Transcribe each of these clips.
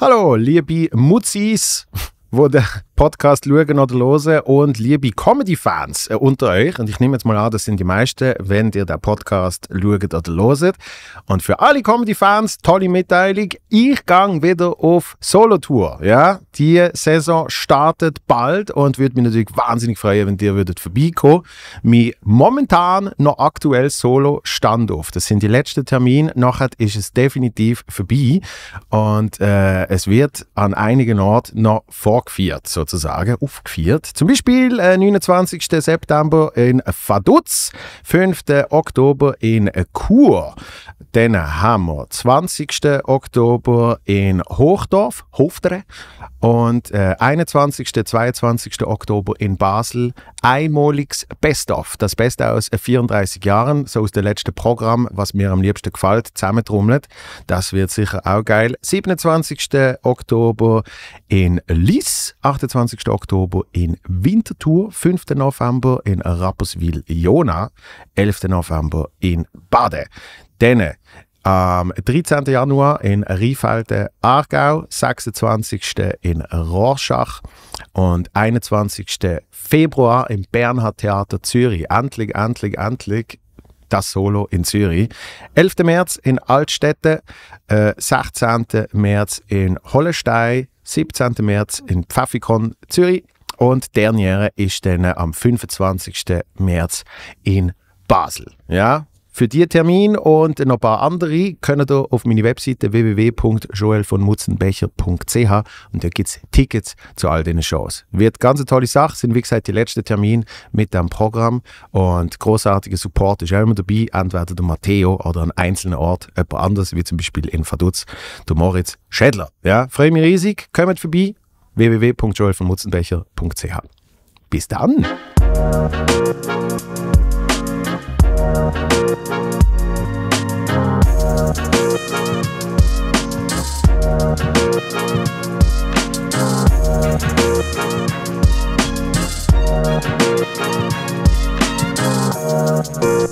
Hallo, liebe Mutzis, wo der Podcast schauen oder hören. Und liebe Comedy-Fans äh, unter euch, und ich nehme jetzt mal an, das sind die meisten, wenn ihr den Podcast schaut oder loset. Und für alle Comedy-Fans, tolle Mitteilung, ich gang wieder auf Solo-Tour. Ja? Die Saison startet bald und würde mich natürlich wahnsinnig freuen, wenn ihr würdet vorbeikommen. Mein momentan noch aktuell Solo-Standoff. Das sind die letzten Termine. Nachher ist es definitiv vorbei. Und äh, es wird an einigen Orten noch vorgeführt, so sozusagen aufgeführt. Zum Beispiel äh, 29. September in Vaduz, 5. Oktober in Chur, dann haben wir 20. Oktober in Hochdorf, Hofdre. Und äh, 21. 22. Oktober in Basel. Einmaliges Best-of. Das Beste aus 34 Jahren, so aus dem letzten Programm, was mir am liebsten gefällt, zusammentrommelt. Das wird sicher auch geil. 27. Oktober in Liss. 28. Oktober in Winterthur. 5. November in Rapperswil-Jona. 11. November in Baden. Dann am 13. Januar in Riefelden Aargau, 26. in Rorschach und 21. Februar im Bernhard Theater Zürich. Endlich, endlich, endlich das Solo in Zürich. 11. März in Altstädte, äh, 16. März in Hollestein, 17. März in Pfaffikon Zürich und der Derniere ist dann am 25. März in Basel. Ja, für diesen Termin und noch ein paar andere könnt ihr auf meine Webseite www.joelvonmutzenbecher.ch und da gibt es Tickets zu all diesen Shows. Wird ganz eine tolle Sache, sind wie gesagt die letzten Termine mit dem Programm und großartiger Support ist auch immer dabei, entweder der Matteo oder an einzelnen Ort jemand anders, wie zum Beispiel in Vaduz, der Moritz Schädler. Ja, freue mich riesig, kommt vorbei, www.joelvonmutzenbecher.ch. Bis dann!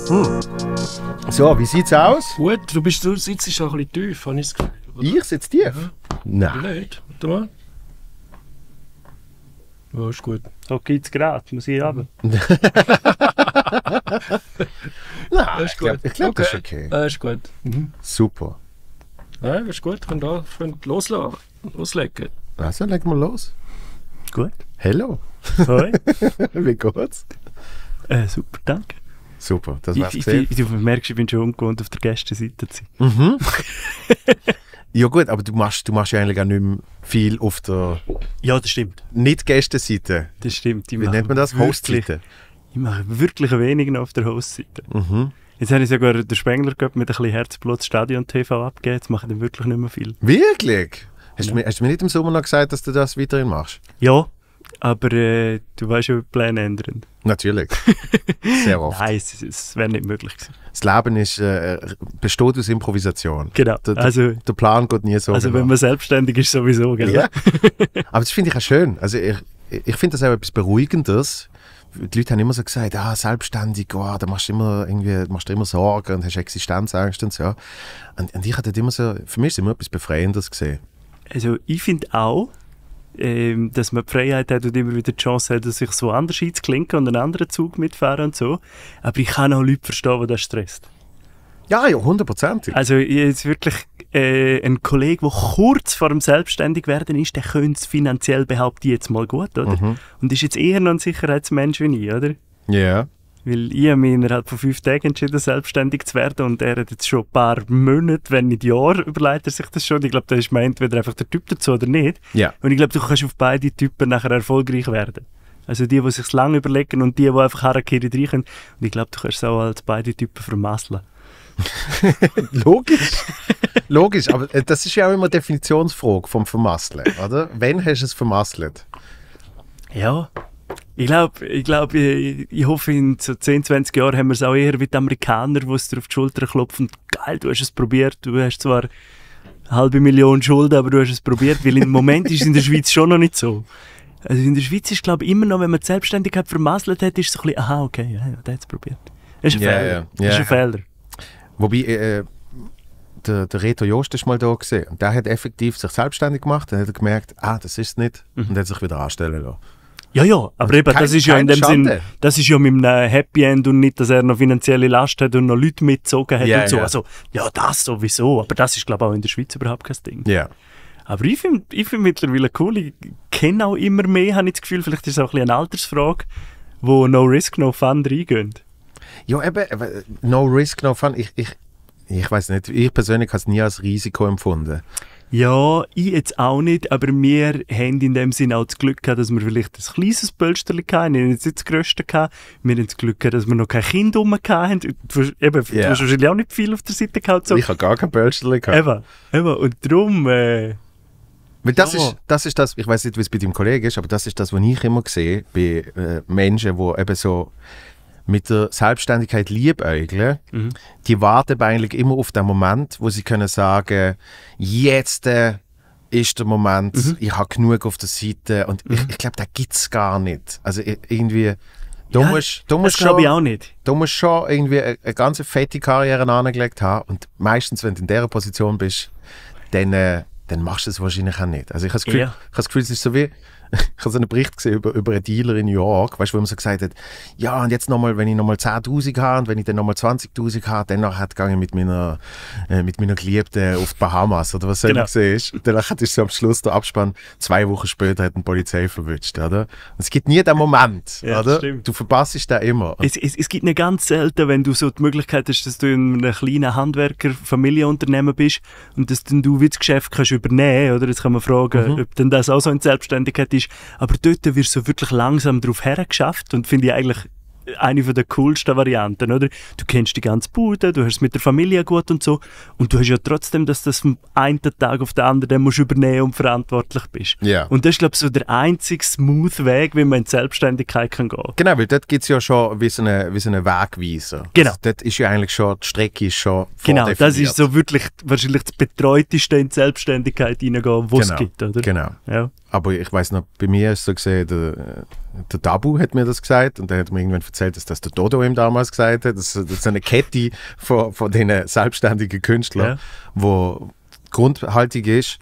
Hm. So, wie sieht's aus? Gut, du, bist, du sitzt schon ein bisschen tief, habe ich das Gefühl. Oder? Ich sitze tief? Mhm. Nein. Blöd. Warte mal. Ja, ist gut. So geht's gerade, muss ich haben. Nein, ist gut. ich glaube, glaub, okay. das ist okay. Ja, ist gut. Mhm. Super. Nein, ja, ist gut, könnt, auch, könnt loslegen. loslegen. Also, legen wir los. Gut. Hallo. Hoi. Wie geht's? Äh, super, danke. Super, das war's. Ich, ich, ich, du merkst, ich bin schon ungewohnt, auf der Gästenseite zu sein. Mhm. ja gut, aber du machst, du machst ja eigentlich auch nicht mehr viel auf der... Ja, das stimmt. Nicht Gästenseite. Das stimmt. Wie nennt man das? Hostseite. Ich mache wirklich wenig auf der Hostseite. Mhm. Jetzt habe ich sogar den Spengler mit ein bisschen Herzblut Stadion TV abgegeben. Jetzt mache ich wirklich nicht mehr viel. Wirklich? Hast, ja. du, mir, hast du mir nicht im Sommer noch gesagt, dass du das weiterhin machst? Ja, aber äh, du weißt ja, Pläne ändern. Natürlich. Sehr oft. Nein, es, es wäre nicht möglich gewesen. Das Leben ist, äh, besteht aus Improvisation. Genau. Der, also, der Plan geht nie so. Also, genau. wenn man selbstständig ist, sowieso. Gell? Ja. Aber das finde ich auch schön. Also, ich, ich finde das auch etwas Beruhigendes, die Leute haben immer so gesagt, ah, selbstständig, oh, da machst du immer, irgendwie, machst du immer Sorgen und hast Existenzängste und so. Und, und ich hatte immer so, für mich ist immer etwas Befreiendes gesehen. Also ich finde auch, ähm, dass man die Freiheit hat und immer wieder die Chance hat, sich so anders einzuklinken und einen anderen Zug mitfahren und so. Aber ich kann auch Leute verstehen, die das stresst. Ja, ja, hundertprozentig. Also jetzt wirklich äh, ein Kollege, der kurz vor dem Selbstständigwerden ist, der könnte es finanziell behaupten, jetzt mal gut, oder? Mhm. Und ist jetzt eher noch ein Sicherheitsmensch wie ich, oder? Ja. Yeah. Weil ich habe mich innerhalb von fünf Tagen entschieden, selbstständig zu werden und er hat jetzt schon ein paar Monate, wenn nicht Jahre, überlegt er sich das schon. Ich glaube, da ist man entweder einfach der Typ dazu oder nicht. Ja. Und ich glaube, du kannst auf beide Typen nachher erfolgreich werden. Also die, die sich lange überlegen und die, die einfach Harakiri rein können. Und ich glaube, du kannst es auch als beide Typen vermasseln. Logisch. Logisch, aber äh, das ist ja auch immer Definitionsfrage vom Vermasseln, oder? Wann hast du es vermasselt? Ja, ich glaube, ich, glaub, ich, ich, hoffe, in so 10, 20 Jahren haben wir es auch eher wie die Amerikaner, die es dir auf die Schulter klopfen. Geil, du hast es probiert. Du hast zwar eine halbe Million Schulden, aber du hast es probiert, weil im Moment ist es in der Schweiz schon noch nicht so. Also in der Schweiz ist, glaube ich, immer noch, wenn man die Selbstständigkeit vermasselt hat, ist es so ein bisschen, aha, okay, ja, der hat es probiert. Das ist ein yeah, Fehler. Yeah, Das ist ein Fehler. Wobei, äh, äh, der, der Reto Jost ist mal da gesehen und der hat effektiv sich selbstständig gemacht, dann hat er gemerkt, ah, das ist es nicht mhm. und hat sich wieder anstellen lassen. Ja, ja, aber also eben, kein, das ist ja in dem Sinn, das ist ja mit einem Happy End und nicht, dass er noch finanzielle Last hat und noch Leute mitgezogen hat yeah, und so. Yeah. Also, ja, das sowieso, aber das ist, glaube ich, auch in der Schweiz überhaupt kein Ding. Ja. Yeah. Aber ich finde ich find mittlerweile cool, ich kenne auch immer mehr, habe ich das Gefühl, vielleicht ist es auch ein eine Altersfrage, wo No Risk, No Fun reingehen. Ja, eben, äh, no risk, no fun. Ich, ich, ich weiß nicht, ich persönlich habe es nie als Risiko empfunden. Ja, ich jetzt auch nicht, aber wir haben in dem Sinne auch das Glück gehabt, dass wir vielleicht ein kleines Pölsterli hatten, wir jetzt nicht das grösste gehabt, wir haben das Glück gehabt, dass wir noch kein Kind rum hatten, du, eben, yeah. du hast wahrscheinlich auch nicht viel auf der Seite gehabt. So. Ich habe gar kein Pölsterli gehabt. Eben, eben, und darum... Äh, weil das, ja. ist, das ist das, ich weiß nicht, wie es bei deinem Kollegen ist, aber das ist das, was ich immer sehe bei äh, Menschen, die eben so mit der Selbstständigkeit liebäugeln, mhm. die warten eigentlich immer auf den Moment, wo sie können sagen, jetzt äh, ist der Moment, mhm. ich habe genug auf der Seite und mhm. ich, ich glaube, da gibt es gar nicht. Also irgendwie, du ja, musst, du musst schon, ich auch nicht. Du musst schon irgendwie e-, e-, eine, eine ganz fette Karriere angelegt haben und meistens, wenn du in dieser Position bist, dann, äh, dann machst du es wahrscheinlich auch nicht. Also ich habe das ja. ich habe das Gefühl es ist so wie ich habe so einen Bericht gesehen über, über einen Dealer in New York, weißt, wo man so gesagt hat, ja, und jetzt nochmal, wenn ich nochmal 10'000 habe und wenn ich dann nochmal 20'000 habe, dann hat ich mit meiner, äh, mit meiner Geliebten auf die Bahamas oder was auch immer ist. Und dann hat so am Schluss der Abspann, zwei Wochen später hat eine Polizei verwünscht, oder? Und es gibt nie den Moment, ja, oder? Du verpasst da immer. Es, es, es gibt eine ganz selten, wenn du so die Möglichkeit hast, dass du in einem kleinen Handwerker, Familienunternehmen bist und dass dann du wie das Geschäft kannst übernehmen, oder? Jetzt kann man fragen, mhm. ob denn das auch so in Selbstständigkeit ist ist. Aber dort wirst du wirklich langsam drauf hergeschafft und finde ich eigentlich eine von der coolsten Varianten, oder? Du kennst die ganze Bude, du hast es mit der Familie gut und so und du hast ja trotzdem, dass du das vom einen Tag auf den anderen musst übernehmen und verantwortlich bist. Ja. Und das ist, glaube ich, so der einzige smooth Weg, wie man in die Selbstständigkeit kann gehen kann. Genau, weil dort gibt es ja schon wie so einen so eine Wegweiser. Also genau. Also, dort ist ja eigentlich schon, die Strecke ist schon Genau, das ist so wirklich wahrscheinlich das Betreuteste in die Selbstständigkeit hineingehen, was genau. es gibt, oder? Genau. Ja. Aber ich weiß noch, bei mir ist so gesehen, der Dabu hat mir das gesagt und der hat mir irgendwann erzählt, dass das der Dodo ihm damals gesagt hat. Das, das ist eine Kette von, von den selbstständigen Künstlern, ja. wo grundhaltig ist,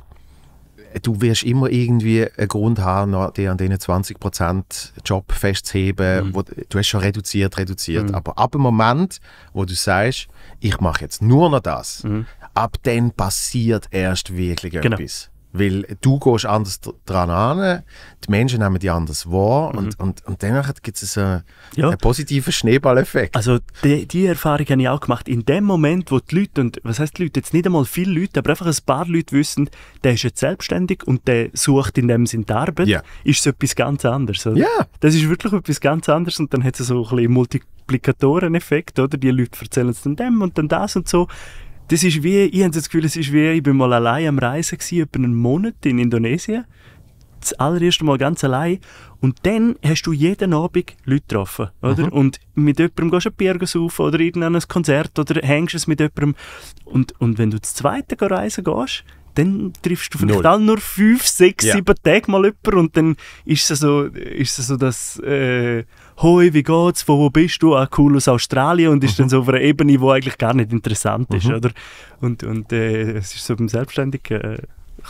du wirst immer irgendwie einen Grund haben, dir an diesen 20% Job festzuheben. Mhm. Wo, du hast schon reduziert, reduziert. Mhm. Aber ab dem Moment, wo du sagst, ich mache jetzt nur noch das, mhm. ab dann passiert erst wirklich genau. etwas. Weil du gehst anders dran an, die Menschen nehmen die anders wahr mhm. und, und, und danach gibt es einen, äh, ja. einen positiven Schneeballeffekt. Also diese die, Erfahrung habe ich auch gemacht. In dem Moment, wo die Leute, und was heißt die Leute, jetzt nicht einmal viele Leute, aber einfach ein paar Leute wissen, der ist jetzt selbstständig und der sucht in dem Sinn Arbeit, ja. ist es etwas ganz anderes. Oder? Ja. Das ist wirklich etwas ganz anderes und dann hat es so ein bisschen Multiplikatoreneffekt, oder? Die Leute erzählen es dann dem und dann das und so. Das ist wie, ich habe das Gefühl, es ist wie, ich bin mal allein am Reisen gewesen, etwa einen Monat in Indonesien. Das allererste Mal ganz allein. Und dann hast du jeden Abend Leute getroffen, oder? Mhm. Und mit jemandem gehst du ein Bier saufen oder irgendein Konzert oder hängst es mit jemandem. Und, und wenn du das zweite reisen gehst, dann triffst du vielleicht Null. auch nur fünf, sechs, ja. sieben Tage mal jemanden und dann ist es so, ist es so das äh, «Hoi, wie geht's? Von wo bist du? Ah, cool, aus Australien» und ist mhm. dann so auf einer Ebene, die eigentlich gar nicht interessant ist, mhm. oder? Und, und äh, es ist so beim Selbstständigen... Äh,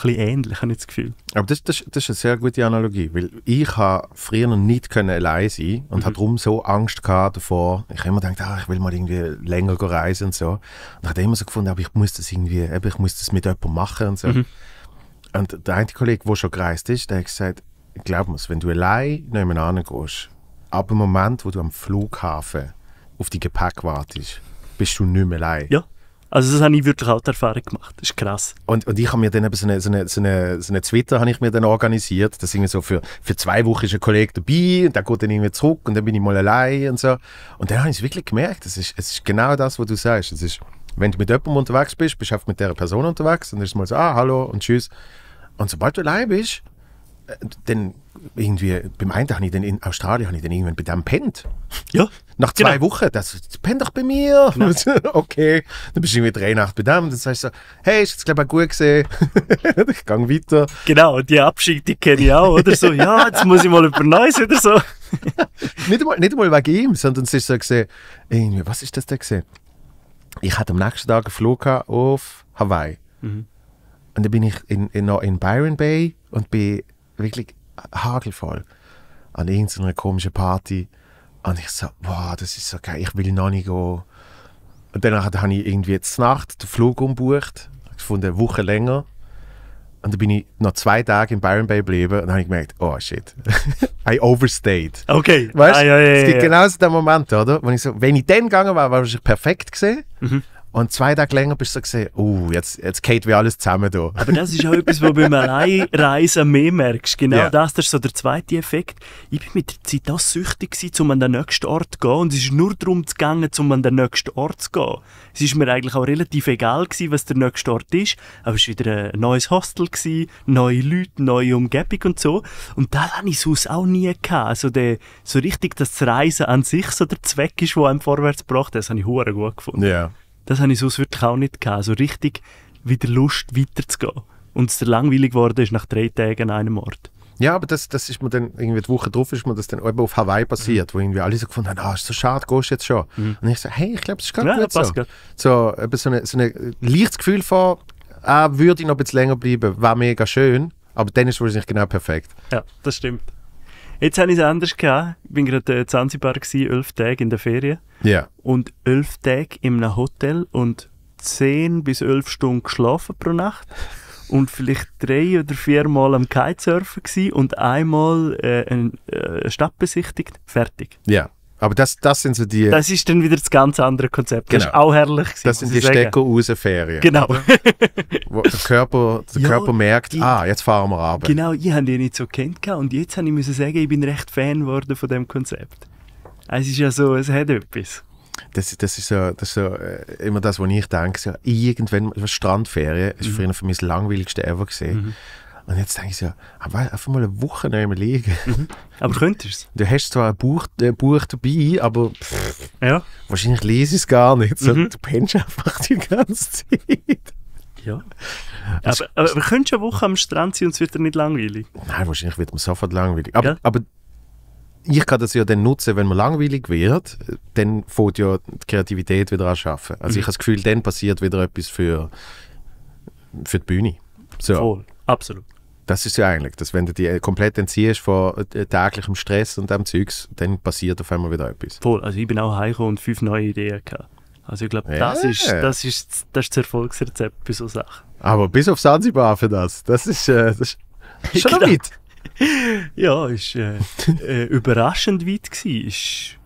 bisschen ähnlich, habe ich das Gefühl. Aber das, das, das ist eine sehr gute Analogie, weil ich habe früher noch nicht können allein sein und mhm. habe darum so Angst gehabt davor. Ich habe immer gedacht, ah, ich will mal irgendwie länger reisen und so. Und ich habe immer so gefunden, aber ich muss das irgendwie, ich muss das mit jemandem machen und so. Mhm. Und der eine Kollege, der schon gereist ist, der hat gesagt, glaub mir, wenn du allein nebeneinander gehst, ab dem Moment, wo du am Flughafen auf die Gepäck wartest, bist du nicht mehr allein. Ja. Also das habe ich wirklich auch Erfahrung gemacht. Das ist krass. Und, und ich habe mir dann eben so eine, so eine, so eine, so eine Twitter ich mir dann organisiert. Das irgendwie so für, für zwei Wochen ist ein Kollege dabei und der geht dann irgendwie zurück und dann bin ich mal allein und so. Und dann habe ich es wirklich gemerkt. Das ist, es ist genau das, was du sagst. Es ist, wenn du mit jemandem unterwegs bist, bist du oft mit dieser Person unterwegs und dann ist es mal so, ah, hallo und tschüss. Und sobald du allein bist, dann irgendwie, beim einen habe ich dann in Australien habe ich dann irgendwann bei dem pennt. Ja. Nach zwei genau. Wochen, das pennt doch bei mir. Genau. okay. Dann bist du irgendwie drei Nacht bei dem. Dann sagst du so, hey, ist jetzt glaube ich auch gut gesehen. ich gehe weiter. Genau, die Abschied, die kenne ich auch, oder? So, ja, jetzt muss ich mal über Neues oder so. nicht, einmal, nicht einmal wegen ihm, sondern es ist so gesehen, irgendwie, was ist das denn gesehen? Ich hatte am nächsten Tag einen Flug auf Hawaii. Mhm. Und dann bin ich in, in, noch in Byron Bay und bin wirklich hagelvoll an irgendeiner komischen Party. Und ich so, wow, das ist so geil, ich will noch nicht gehen. Und dann habe ich irgendwie jetzt Nacht den Flug umbucht, gefunden, eine Woche länger. Und dann bin ich noch zwei Tage in Byron Bay geblieben und habe ich gemerkt, oh shit, I overstayed. Okay. Weißt du, ah, ja, ja, es gibt ja. genau so den Moment, oder? Wenn ich, so, wenn ich dann gegangen wäre, wäre ich perfekt gesehen. Mhm. Und zwei Tage länger bist du so gesehen, oh, jetzt, jetzt geht wie alles zusammen da. Aber das ist auch etwas, was du beim Alleinreisen mehr merkst. Genau yeah. das, das ist so der zweite Effekt. Ich bin mit der Zeit auch süchtig gewesen, um an den nächsten Ort zu gehen. Und es ist nur darum zu um an den nächsten Ort zu gehen. Es war mir eigentlich auch relativ egal gewesen, was der nächste Ort ist. Aber es war wieder ein neues Hostel, gewesen, neue Leute, neue Umgebung und so. Und da hatte ich sonst auch nie. Gehabt. Also der, so richtig, dass das Reisen an sich so der Zweck ist, der einem vorwärts gebracht hat, das habe ich gut gefunden. Yeah das habe ich sonst wirklich auch nicht gehabt. So also richtig wieder Lust weiterzugehen. Und es langweilig geworden ist nach drei Tagen an einem Ort. Ja, aber das, das ist mir dann, irgendwie die Woche drauf ist mir das dann eben auf Hawaii passiert, mhm. wo irgendwie alle so gefunden haben, ah, ist so schade, gehst jetzt schon. Mhm. Und ich so, hey, ich glaube, es ist gerade ja, gut so. Grad. So, eben so ein so eine äh, leichtes Gefühl von, ah, würde ich noch ein bisschen länger bleiben, wäre mega schön, aber dann ist es wahrscheinlich genau perfekt. Ja, das stimmt. Jetzt habe ich es anders gehabt. Ich war gerade in äh, Zanzibar, gewesen, elf Tage in der Ferien. Ja. Yeah. Und elf Tage in einem Hotel und zehn bis elf Stunden geschlafen pro Nacht. Und vielleicht drei oder vier Mal am Kitesurfen und einmal äh, äh eine Stadt besichtigt. Fertig. Ja. Yeah. Aber das, das sind so die. Das ist dann wieder das ganz andere Konzept. Das ist genau. auch herrlich. Gewesen, das sind die Stecker raus Ferien. Genau. Wo der Körper, der ja, Körper merkt, die, ah, jetzt fahren wir ab. Genau, ich habe die nicht so kennt und jetzt habe ich müssen sagen, ich bin recht Fan geworden von dem Konzept. Es ist ja so, es hat etwas. Das, das ist, so, das so, äh, immer das, was ich denke. So, irgendwann, Strandferien, mhm. ist für mich das langweiligste ever gesehen. Mhm und jetzt denke ich so, aber ah, einfach mal eine Woche nicht mehr liegen. Mhm. aber könntest du es? Du hast zwar ein Buch, äh, ein Buch dabei, aber pff, ja. wahrscheinlich lese ich es gar nicht. So, mhm. Du pennst einfach die ganze Zeit. Ja. Das aber, aber, aber könntest du eine Woche am Strand sein und es wird dir nicht langweilig? Nein, wahrscheinlich wird mir sofort langweilig. Aber, ja. aber ich kann das ja dann nutzen, wenn man langweilig wird, dann fängt ja die Kreativität wieder an zu arbeiten. Also mhm. ich habe das Gefühl, dann passiert wieder etwas für, für die Bühne. So. Voll, absolut. Das ist ja eigentlich, dass wenn du die komplett entziehst von äh, täglichem Stress und dem Zeugs, dann passiert auf einmal wieder etwas. Voll, also ich bin auch heimgekommen und fünf neue Ideen gehabt. Also ich glaube, yeah. das, ist, das, ist, das ist das Erfolgsrezept bei so Sachen. Aber bis auf Sansibar für das, das ist, äh, das ist schon genau. weit. ja, ist äh, äh, überraschend weit gewesen. Ist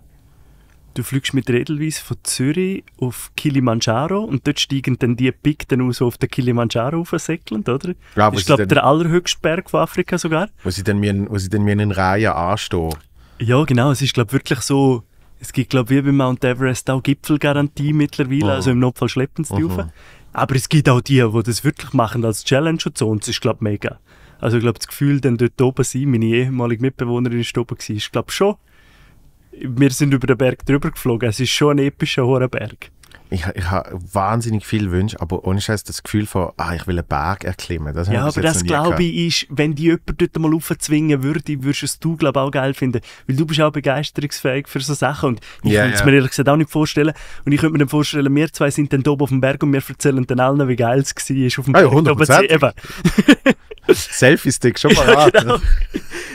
Du fliegst mit Redelweis von Zürich auf Kilimanjaro und dort steigen dann die Pik dann aus so auf den Kilimanjaro aufsäckeln, oder? Ja, das ist, glaube ich, der allerhöchste Berg von Afrika sogar. Wo sie dann, müssen, wo sie dann in Reihen anstehen. Ja, genau. Es ist, glaube ich, wirklich so... Es gibt, glaube ich, wie bei Mount Everest auch Gipfelgarantie mittlerweile, mhm. also im Notfall schleppen sie die mhm. Rauf. Aber es gibt auch die, die das wirklich machen als Challenge und so und das ist, glaube ich, mega. Also ich glaube, das Gefühl, dann dort oben sein, meine ehemalige Mitbewohnerin ist oben gewesen, ist glaube schon wir sind über den Berg drüber geflogen. Es ist schon ein epischer hoher Berg ich, ich habe wahnsinnig viel Wünsche, aber ohne Scheiß das Gefühl von, ah, ich will einen Berg erklimmen. Das ja, aber das glaube ich ist, wenn die jemand dort mal aufzwingen würde, würdest du glaube auch geil finden, weil du bist auch begeisterungsfähig für so Sachen und ich yeah, könnte es yeah. mir ehrlich gesagt auch nicht vorstellen und ich könnte mir dann vorstellen, wir zwei sind dann oben auf dem Berg und wir erzählen dann allen, wie geil es war auf dem ah, ja, 100%. Berg. Selfie-Stick, schon mal ja, genau.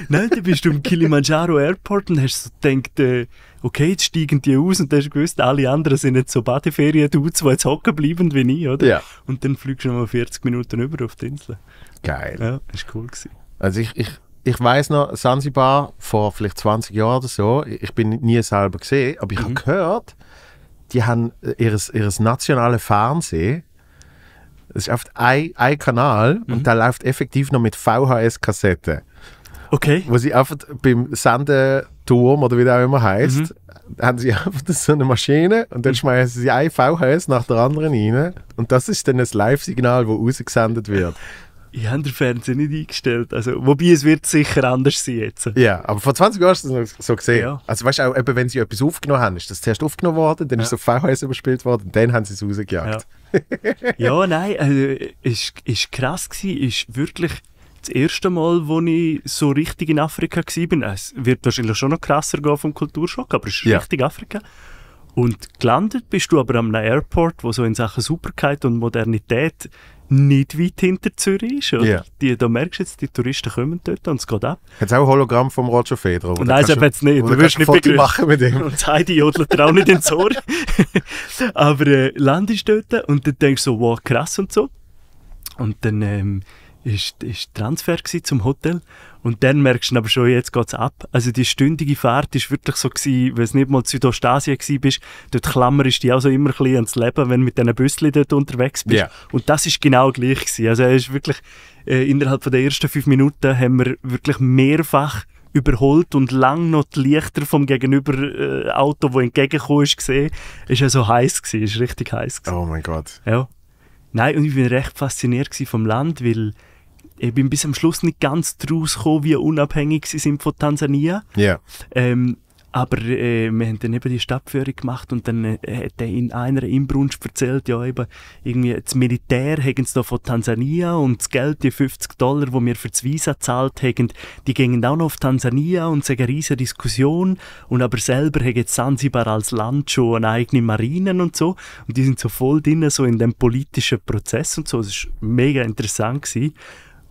Nein, dann bist du im Kilimanjaro Airport und hast so gedacht, äh, okay, jetzt steigen die aus und dann hast du gewusst, alle anderen sind jetzt so Badeferien-Dudes, die jetzt hocken bleiben wie ich, oder? Ja. Und dann fliegst du nochmal 40 Minuten über auf die Insel. Geil. Ja, ist cool gewesen. Also ich, ich, ich weiß noch, Sansibar vor vielleicht 20 Jahren oder so, ich bin nie selber gesehen, aber ich mhm. habe gehört, die haben ihr, ihres nationale Fernsehen, es ist oft ein, ein Kanal mhm. und der läuft effektiv noch mit VHS-Kassetten. Okay. Wo sie einfach beim Senden Turm oder wie der auch immer heißt, mhm. haben sie einfach so eine Maschine und dann mhm. schmeißen sie ein VHS nach der anderen rein und das ist dann das Live-Signal, das rausgesendet wird. Ich habe den Fernseher nicht eingestellt. Also, wobei es wird sicher anders sein jetzt. Ja, aber vor 20 Jahren hast du es so gesehen. Ja. Also weißt du auch, eben, wenn sie etwas aufgenommen haben, ist das zuerst aufgenommen worden, dann ja. ist es auf VHS überspielt worden, dann haben sie es rausgejagt. Ja, ja nein, also, ist, ist krass gewesen, ist wirklich das erste Mal, wo ich so richtig in Afrika war. Es wird wahrscheinlich schon noch krasser gehen vom Kulturschock, aber es ist ja. richtig Afrika. Und gelandet bist du aber am Airport, wo so in Sachen Superkeit und Modernität nicht weit hinter Zürich ist. Yeah. Die, da merkst du jetzt, die Touristen kommen dort und es geht ab. Hat es auch ein Hologramm vom Roger Federer? Nein, das hat es nicht. Du wirst nicht begrüßt. machen mit ihm. Und das Heidi jodelt dir auch nicht ins Ohr. Aber äh, landest dort und dann denkst du so, wow, krass und so. Und dann ähm, ist, ist Transfer zum Hotel. Und dann merkst du aber schon, jetzt geht's ab. Also die stündige Fahrt war wirklich so gewesen, wenn es nicht mal in Südostasien gewesen bist, dort klammerst du dich auch so immer ein bisschen ans Leben, wenn du mit diesen Büsschen dort unterwegs bist. Yeah. Und das ist genau gleich gewesen. Also ist wirklich, äh, innerhalb der ersten fünf Minuten haben wir wirklich mehrfach überholt und lang noch die Lichter vom gegenüber äh, Auto, wo entgegengekommen ist, gesehen. Ist ja so heiß gewesen, ist richtig heiß gewesen. Oh mein Gott. Ja. Nein, und ich bin recht fasziniert vom Land, weil ich bin bis am Schluss nicht ganz draus gekommen, wie unabhängig sie sind von Tansania. Ja. Ähm, aber äh, wir haben dann eben die Stadtführung gemacht und dann äh, hat er in einer Inbrunst erzählt, ja eben, irgendwie das Militär haben sie da von Tansania und das Geld, die 50 Dollar, die wir für das Visa gezahlt haben, die gingen auch noch auf Tansania und es eine riesige Diskussion und aber selber haben jetzt Sansibar als Land schon eine eigene Marinen und so und die sind so voll drin, so in dem politischen Prozess und so, es war mega interessant gewesen.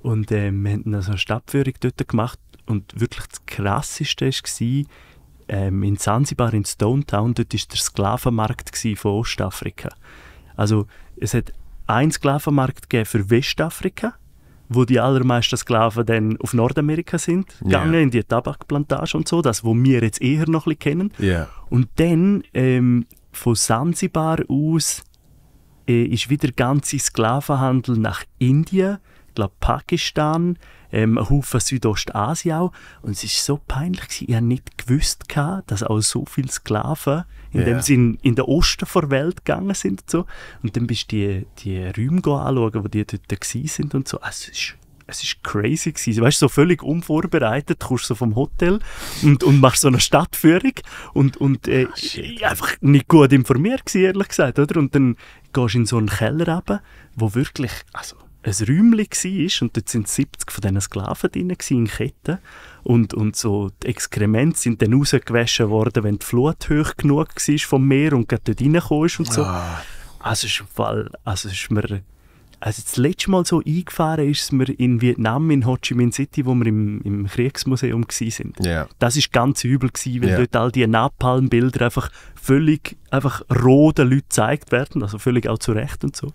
Und äh, wir haben dann eine Stadtführung dort gemacht und wirklich das Krasseste war, ähm, in Zanzibar, in Stone Town, dort war der Sklavenmarkt von Ostafrika. Also es hat einen Sklavenmarkt für Westafrika, wo die allermeisten Sklaven dann auf Nordamerika sind, gegangen yeah. in die Tabakplantage und so, das, wo wir jetzt eher noch ein kennen. Yeah. Und dann ähm, von Zanzibar aus äh, ist wieder der ganze Sklavenhandel nach Indien glaube Pakistan, ähm, ein Haufen Südostasien auch. Und es ist so peinlich, gewesen. ich habe nicht gewusst, dass auch so viele Sklaven in yeah. dem Sinn in den Osten der Welt gegangen sind. Und, so. und dann bist du die, die Räume anschauen, wo die dort waren sind und so. Also, es ist es ist crazy gewesen. Weißt so völlig unvorbereitet, kommst so vom Hotel und, und machst so eine Stadtführung und, und äh, ah, einfach nicht gut informiert gewesen, ehrlich gesagt, oder? Und dann gehst du in so einen Keller runter, wo wirklich, also ein Räumchen war und dort sind 70 von diesen Sklaven drin in Ketten und, und so die Exkremente sind dann rausgewaschen worden, wenn die Flut hoch genug war vom Meer und gerade dort reingekommen ist und so. Ah. Also, ist, also ist mir also das letzte Mal so eingefahren ist mir in Vietnam, in Ho Chi Minh City, wo wir im, im Kriegsmuseum waren. Yeah. Das war ganz übel, gewesen, weil yeah. dort all die Napalm-Bilder einfach völlig einfach roh Leuten gezeigt werden, also völlig auch zu Recht und so.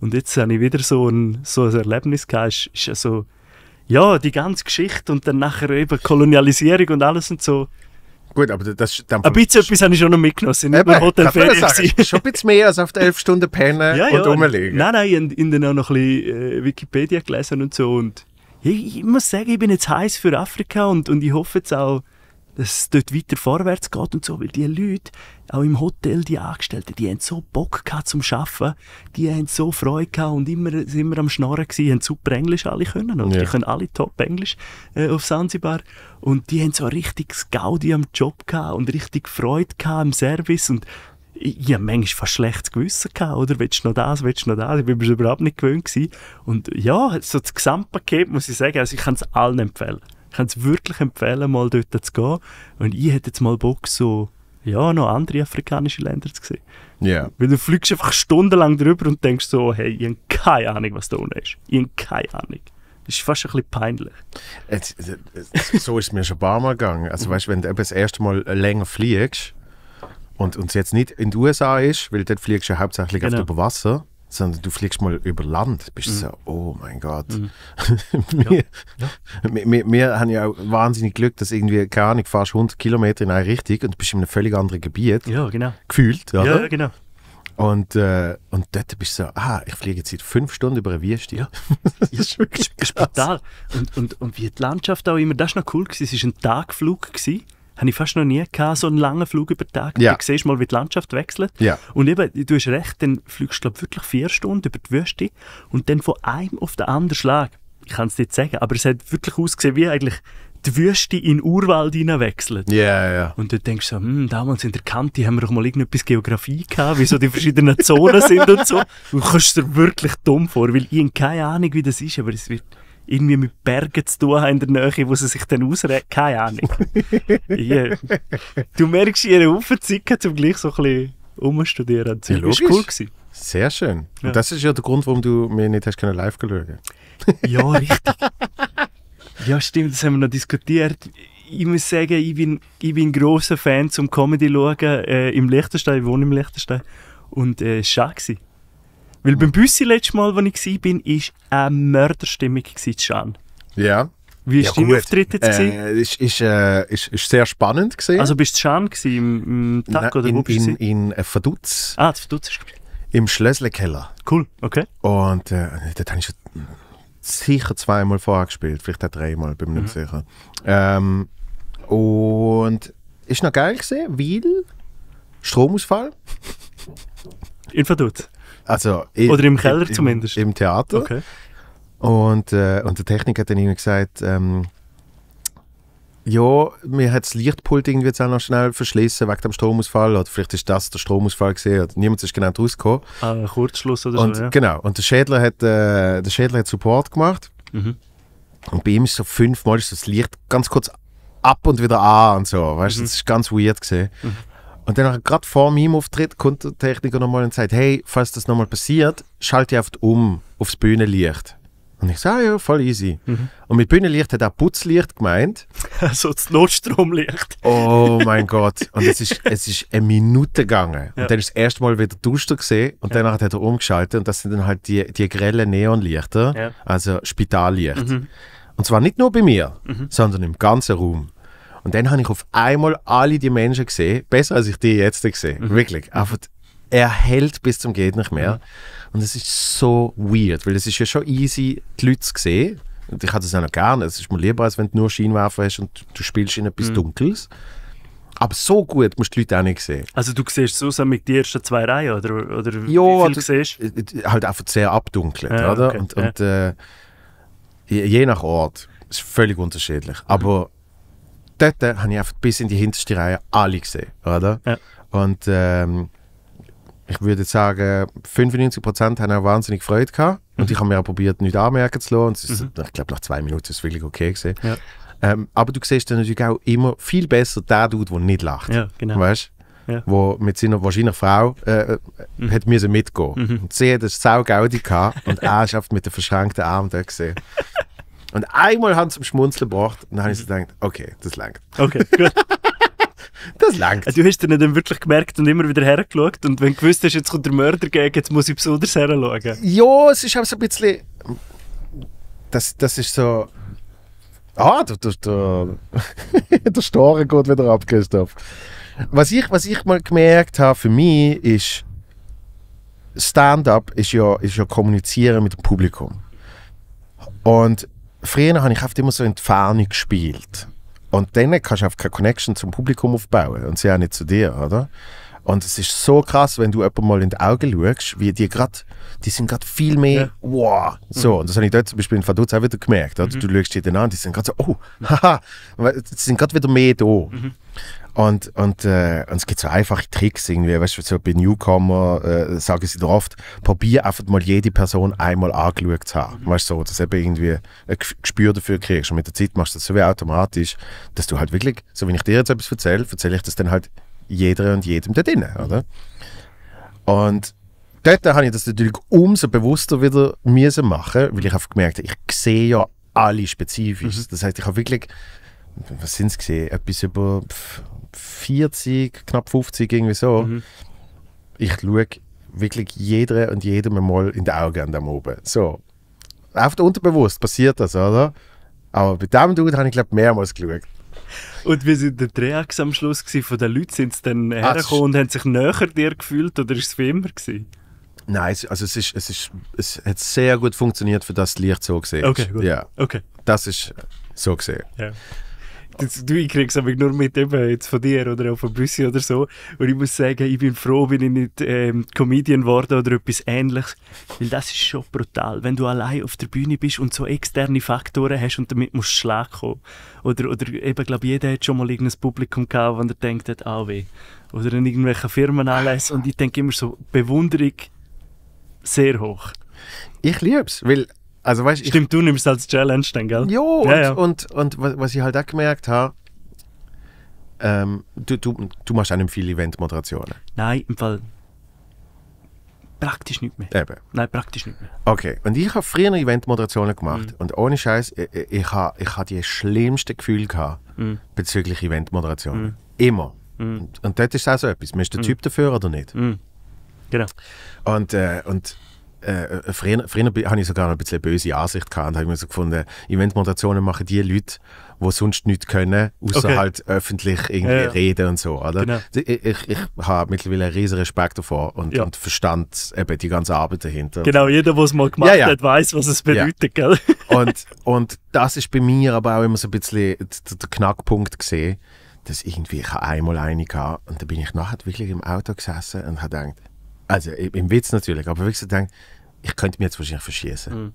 Und jetzt habe ich wieder so ein, so ein Erlebnis gehabt, ist, ist also, ja, die ganze Geschichte und dann nachher eben Kolonialisierung und alles und so Gut, aber das dann Ein bisschen etwas habe ich schon noch mitgenommen. Sind nicht nur Hotelferien. Schon ein bisschen mehr als auf die 11 Stunden pennen ja, ja, und Nein, nein, ich habe in dann auch noch ein bisschen äh, Wikipedia gelesen und so. Und ich, ich, muss sagen, ich bin jetzt heiß für Afrika und, und ich hoffe jetzt auch, dass es dort weiter vorwärts geht und so, weil die Leute, auch im Hotel, die Angestellten, die haben so Bock gehabt zum Arbeiten, die haben so Freude gehabt und immer, sind immer am Schnorren gewesen, haben super Englisch alle können, oder? Ja. Die können alle top Englisch äh, auf Sansibar und die haben so richtig Gaudi am Job gehabt und richtig Freude gehabt im Service und ich habe manchmal fast schlechtes Gewissen gehabt, oder? Willst du noch das, willst du noch das? Ich war mir überhaupt nicht gewöhnt gewesen. Und ja, so das Gesamtpaket muss ich sagen, also ich kann es allen empfehlen. Ich kann es wirklich empfehlen, mal dort zu gehen. Und ich hätte jetzt mal Bock, so ja, noch andere afrikanische Länder zu sehen. Yeah. Weil du fliegst einfach stundenlang drüber und denkst so, hey, ich habe keine Ahnung, was da unten ist. Ich habe keine Ahnung. Das ist fast ein bisschen peinlich. Jetzt, äh, so ist es mir schon ein paar Mal gegangen. Also weißt, wenn du eben das erste Mal länger fliegst und es jetzt nicht in den USA ist, weil dort fliegst du ja hauptsächlich genau. auf dem Wasser, sondern du fliegst mal über Land, bist mhm. so, oh mein Gott. Mhm. wir, ja. Wir, wir, wir, haben ja auch wahnsinnig Glück, dass irgendwie, keine Ahnung, fährst 100 Kilometer in eine Richtung und bist in einem völlig anderen Gebiet. Ja, genau. Gefühlt, oder? Ja, genau. Und, äh, und dort bist du so, ah, ich fliege jetzt seit fünf Stunden über eine Wüste. Ja. das ist wirklich brutal. Und, und, und wie die Landschaft auch immer, das war noch cool, es war ein Tagflug. Gewesen habe ich fast noch nie gehabt, so einen langen Flug über den Tag. Ja. Du siehst mal, wie die Landschaft wechselt. Ja. Und eben, du hast recht, dann fliegst du glaube wirklich vier Stunden über die Wüste und dann von einem auf den anderen Schlag. Ich kann es nicht sagen, aber es hat wirklich ausgesehen wie eigentlich die Wüste in Urwald hineinwechselt. Ja, yeah, ja. Yeah. Und dort denkst du so, hm, damals in der Kante haben wir doch mal irgendetwas Geografie gehabt, wie so die verschiedenen Zonen sind und so. du kommst dir wirklich dumm vor, weil ich habe keine Ahnung, wie das ist, aber es wird irgendwie mit Bergen zu tun haben in der Nähe, wo sie sich dann ausregen. Keine Ahnung. yeah. Du merkst ihre Aufzicken, zum gleich so ein bisschen umstudieren. Das ja, war cool. Gewesen. Sehr schön. Ja. Und das ist ja der Grund, warum du mir nicht hast können live schauen Ja, richtig. ja, stimmt, das haben wir noch diskutiert. Ich muss sagen, ich bin, ich bin großer Fan zum Comedy schauen äh, im Liechtenstein. Ich wohne im Liechtenstein. Und es äh, war schade. Weil beim Büssi letztes Mal, als ich war, war eine Mörderstimmung in Schan. Ja. Wie war ja, dein gut. Auftritt jetzt? Äh, war äh, sehr spannend. Gewesen. Also bist du Schan im, im Tag? oder in, wo bist in, in, in äh, Vaduz. Ah, Vaduz ist Im Schlössle-Keller. Cool, okay. Und äh, dort habe ich schon sicher zweimal vorher gespielt, vielleicht auch dreimal, bin mir mhm. nicht sicher. Ähm, und war noch geil gewesen, weil Stromausfall. In Verdut. Also, ich, Oder im Keller im, zumindest? Im Theater. Okay. Und, äh, und der Techniker hat dann immer gesagt, ähm, ja, mir hat das Lichtpult irgendwie jetzt auch noch schnell verschlissen wegen dem Stromausfall. Oder vielleicht ist das der Stromausfall gesehen. Niemand ist genau rausgekommen. Ah, ein Kurzschluss oder und, so. Ja. Genau. Und der Schädler hat, äh, der Schädler hat Support gemacht. Mhm. Und bei ihm ist so fünfmal ist das Licht ganz kurz ab und wieder an und so. Weißt du, mhm. das ist ganz weird gesehen. Mhm. Und dann, gerade vor meinem Auftritt, kommt der Techniker nochmal und sagt: Hey, falls das nochmal passiert, schalte oft um aufs Bühnenlicht. Und ich sage, ah, ja, voll easy. Mhm. Und mit Bühnenlicht hat er Putzlicht gemeint. Also das Notstromlicht. oh mein Gott. Und es ist, es ist eine Minute gegangen. Ja. Und dann ist das erste Mal wieder duster gesehen und ja. danach hat er umgeschaltet. Und das sind dann halt die, die grellen Neonlichter, ja. also Spitallicht. Mhm. Und zwar nicht nur bei mir, mhm. sondern im ganzen Raum. Und dann habe ich auf einmal alle die Menschen gesehen, besser als ich die jetzt sehe. Mhm. Wirklich. Einfach, er hält bis zum geht nicht mehr. Mhm. Und es ist so weird, weil es ist ja schon easy, die Leute zu sehen. Und ich hatte es auch noch gerne. Es ist mir lieber, als wenn du nur Scheinwerfer hast und du, spielst in etwas mhm. Dunkles. Aber so gut musst du die Leute auch nicht sehen. Also du siehst zusammen mit den ersten zwei Reihen, oder? oder ja, wie viel du siehst? Äh, halt einfach sehr abdunkelt, ja, oder? Okay. Und, und ja. äh, je, je nach Ort. Ist völlig unterschiedlich. Aber dort äh, habe ich einfach bis in die hinterste Reihe alle gesehen, oder? Ja. Und ähm, ich würde sagen, 95% haben auch wahnsinnig Freude gehabt. Und mhm. ich habe mir auch probiert, nichts anmerken zu lassen. Und ist, mhm. ich glaube, nach zwei Minuten ist es wirklich okay gewesen. Ja. Ähm, aber du siehst dann natürlich auch immer viel besser den Dude, der nicht lacht. Ja, genau. Weißt ja. wo mit seiner wahrscheinlich Frau äh, äh mhm. hat mitgehen. Mhm. Und sie hat eine sau gehabt und er ist oft mit den verschränkten Armen da gesehen. Und einmal haben sie zum Schmunzeln gebracht und dann habe ich so gedacht, okay, das langt. Okay, gut. Das langt. Also, du hast ihn dann wirklich gemerkt und immer wieder hergeschaut. Und wenn du gewusst hast, jetzt kommt der Mörder gegen, jetzt muss ich besonders her Ja, es ist auch so ein bisschen. Das, das ist so. Ah, der, der, der, der Story geht wieder ab, Christoph. Was ich, was ich mal gemerkt habe für mich ist, Stand-up ist ja, ist ja kommunizieren mit dem Publikum. Und früher habe ich oft immer so in die Ferne gespielt. Und dann kannst du einfach keine Connection zum Publikum aufbauen und sie auch nicht zu dir, oder? Und es ist so krass, wenn du jemandem mal in die Augen schaust, wie die gerade, die sind gerade viel mehr, ja. wow, mhm. so. Und das habe ich dort zum Beispiel in Faduz auch wieder gemerkt, oder? Mhm. Du schaust die dann an, die sind gerade so, oh, haha, sie sind gerade wieder mehr da. Mhm. Und, und, äh, und es gibt so einfache Tricks, irgendwie, weißt du, so bei Newcomer, äh, sagen sie doch oft, probier einfach mal jede Person einmal angeschaut zu haben. Weißt du, so, dass du eben irgendwie ein Gespür dafür kriegst. Und mit der Zeit machst du das so wie automatisch, dass du halt wirklich, so wenn ich dir jetzt etwas erzähle, erzähle ich das dann halt jeder und jedem da drinnen, oder? Und dort habe ich das natürlich umso bewusster wieder müssen machen, weil ich habe gemerkt, ich sehe ja alle spezifisch. Mhm. Das heißt, ich habe wirklich, was sind es gesehen, etwas über pf, 40, knapp 50, irgendwie so. Mhm. Ich schaue wirklich jeder und jedem mal in die Augen an dem oben. So. Auf der unterbewusst passiert das, oder? Aber bei dem Dude habe ich, glaube ich, mehrmals geschaut. Und wie sind die Dreieck am Schluss gewesen, von den Leuten? Sind sie dann ah, hergekommen und haben sich näher dir gefühlt oder ist es wie immer gewesen? Nein, es, also es, ist, es, ist, es hat sehr gut funktioniert, für das Licht so gesehen. Okay, gut. Ja. Okay. Das ist so gesehen. Ja das, du kriegst aber nur mit eben jetzt von dir oder auch von Büssi oder so. Und ich muss sagen, ich bin froh, bin ich nicht ähm, Comedian geworden oder etwas ähnliches. Weil das ist schon brutal, wenn du allein auf der Bühne bist und so externe Faktoren hast und damit musst du Schlag kommen. Oder, oder eben, glaube jeder hat schon mal irgendein Publikum gehabt, wenn er denkt hat, ah weh. Oder in irgendwelchen Firmen alles. Und ich denke immer so, Bewunderung sehr hoch. Ich liebe es, weil also, weißt, Stimmt, ich, du nimmst als Challenge dann, gell? Jo, ja, und, ja. und, und, und was ich halt auch gemerkt habe, ähm, du, du, du machst auch nicht viele Event-Moderationen. Nein, im Fall praktisch nicht mehr. Eben. Nein, praktisch nicht mehr. Okay, und ich habe früher Event-Moderationen gemacht mhm. und ohne Scheiß, ich, ich habe ich ha die schlimmsten Gefühle gehabt mhm. bezüglich Event-Moderationen. Mhm. Immer. Mhm. Und, und dort ist auch so etwas. Man ist der mhm. Typ dafür oder nicht? Mhm. Genau. Und, äh, und äh, äh, früher, früher habe ich sogar ein bisschen böse Ansicht gehabt und habe mir so gefunden, Eventmoderationen machen die Leute, die sonst nichts können, außer okay. halt öffentlich irgendwie ja, ja. reden und so. Oder? Genau. Also, ich, ich, ich habe mittlerweile einen riesen Respekt davor und, ja. und verstand eben die ganze Arbeit dahinter. Genau, jeder, der es mal gemacht hat, weiß, was es bedeutet. Gell? und, und das ist bei mir aber auch immer so ein bisschen der Knackpunkt gesehen, dass irgendwie ich einmal eine hatte und da bin ich nachher wirklich im Auto gesessen und habe gedacht, also im Witz natürlich, aber wirklich so denkt, ich könnte mir jetzt wahrscheinlich verschießen. Mm.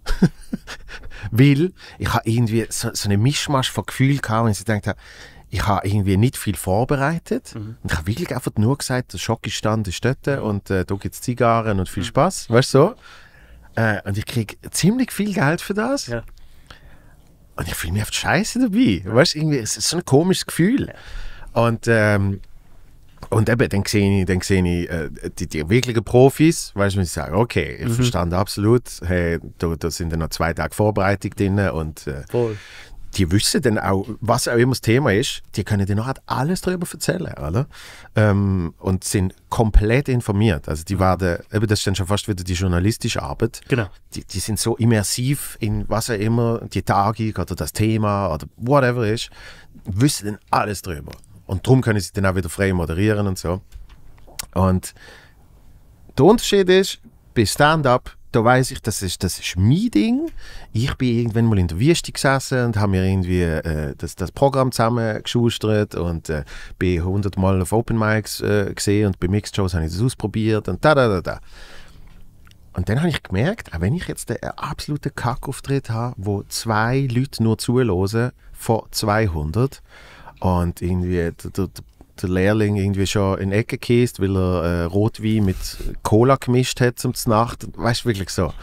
Weil ich habe irgendwie so, so einen Mischmasch von Gefühlen gehabt, wenn ich gedacht habe, ich habe irgendwie nicht viel vorbereitet. Mhm. Und ich habe wirklich einfach nur gesagt, der Schock ist ist dort und äh, da gibt es Zigarren und viel mhm. Spaß. Weißt du so? Äh, und ich kriege ziemlich viel Geld für das. Ja. Und ich fühle mich oft scheiße dabei. Ja. Weißt du, irgendwie, es ist so ein komisches Gefühl. Und ähm, und eben, dann sehe ich, dann sehe ich äh, die, die wirklichen Profis, weil du, ich sage, okay, ich mhm. verstand absolut, hey, da, da, sind ja noch zwei Tage Vorbereitung drin und äh, die wissen dann auch, was auch immer das Thema ist, die können dir nachher alles darüber erzählen, oder? Ähm, und sind komplett informiert. Also die mhm. werden, eben das ist dann schon fast wieder die journalistische Arbeit. Genau. Die, die sind so immersiv in was auch immer, die Tage oder das Thema oder whatever ist, wissen dann alles darüber. Und darum können sie dann auch wieder frei moderieren und so. Und der Unterschied ist, bei Stand-Up, da weiß ich, das ist, das ist mein Ding. Ich bin irgendwann mal in der Wüste gesessen und habe mir irgendwie äh, das, das Programm zusammengeschustert und äh, bin hundertmal auf Open Mics äh, gesehen und bei Mixed Shows habe ich das ausprobiert und da, da, da, da. Und dann habe ich gemerkt, auch wenn ich jetzt einen absoluten Kackauftritt habe, wo zwei Leute nur zuhören von 200, und irgendwie äh, der, der Lehrling irgendwie schon in die Ecke gehießt, weil er äh, Rotwein mit Cola gemischt hat zum Nacht. Weißt du, wirklich so.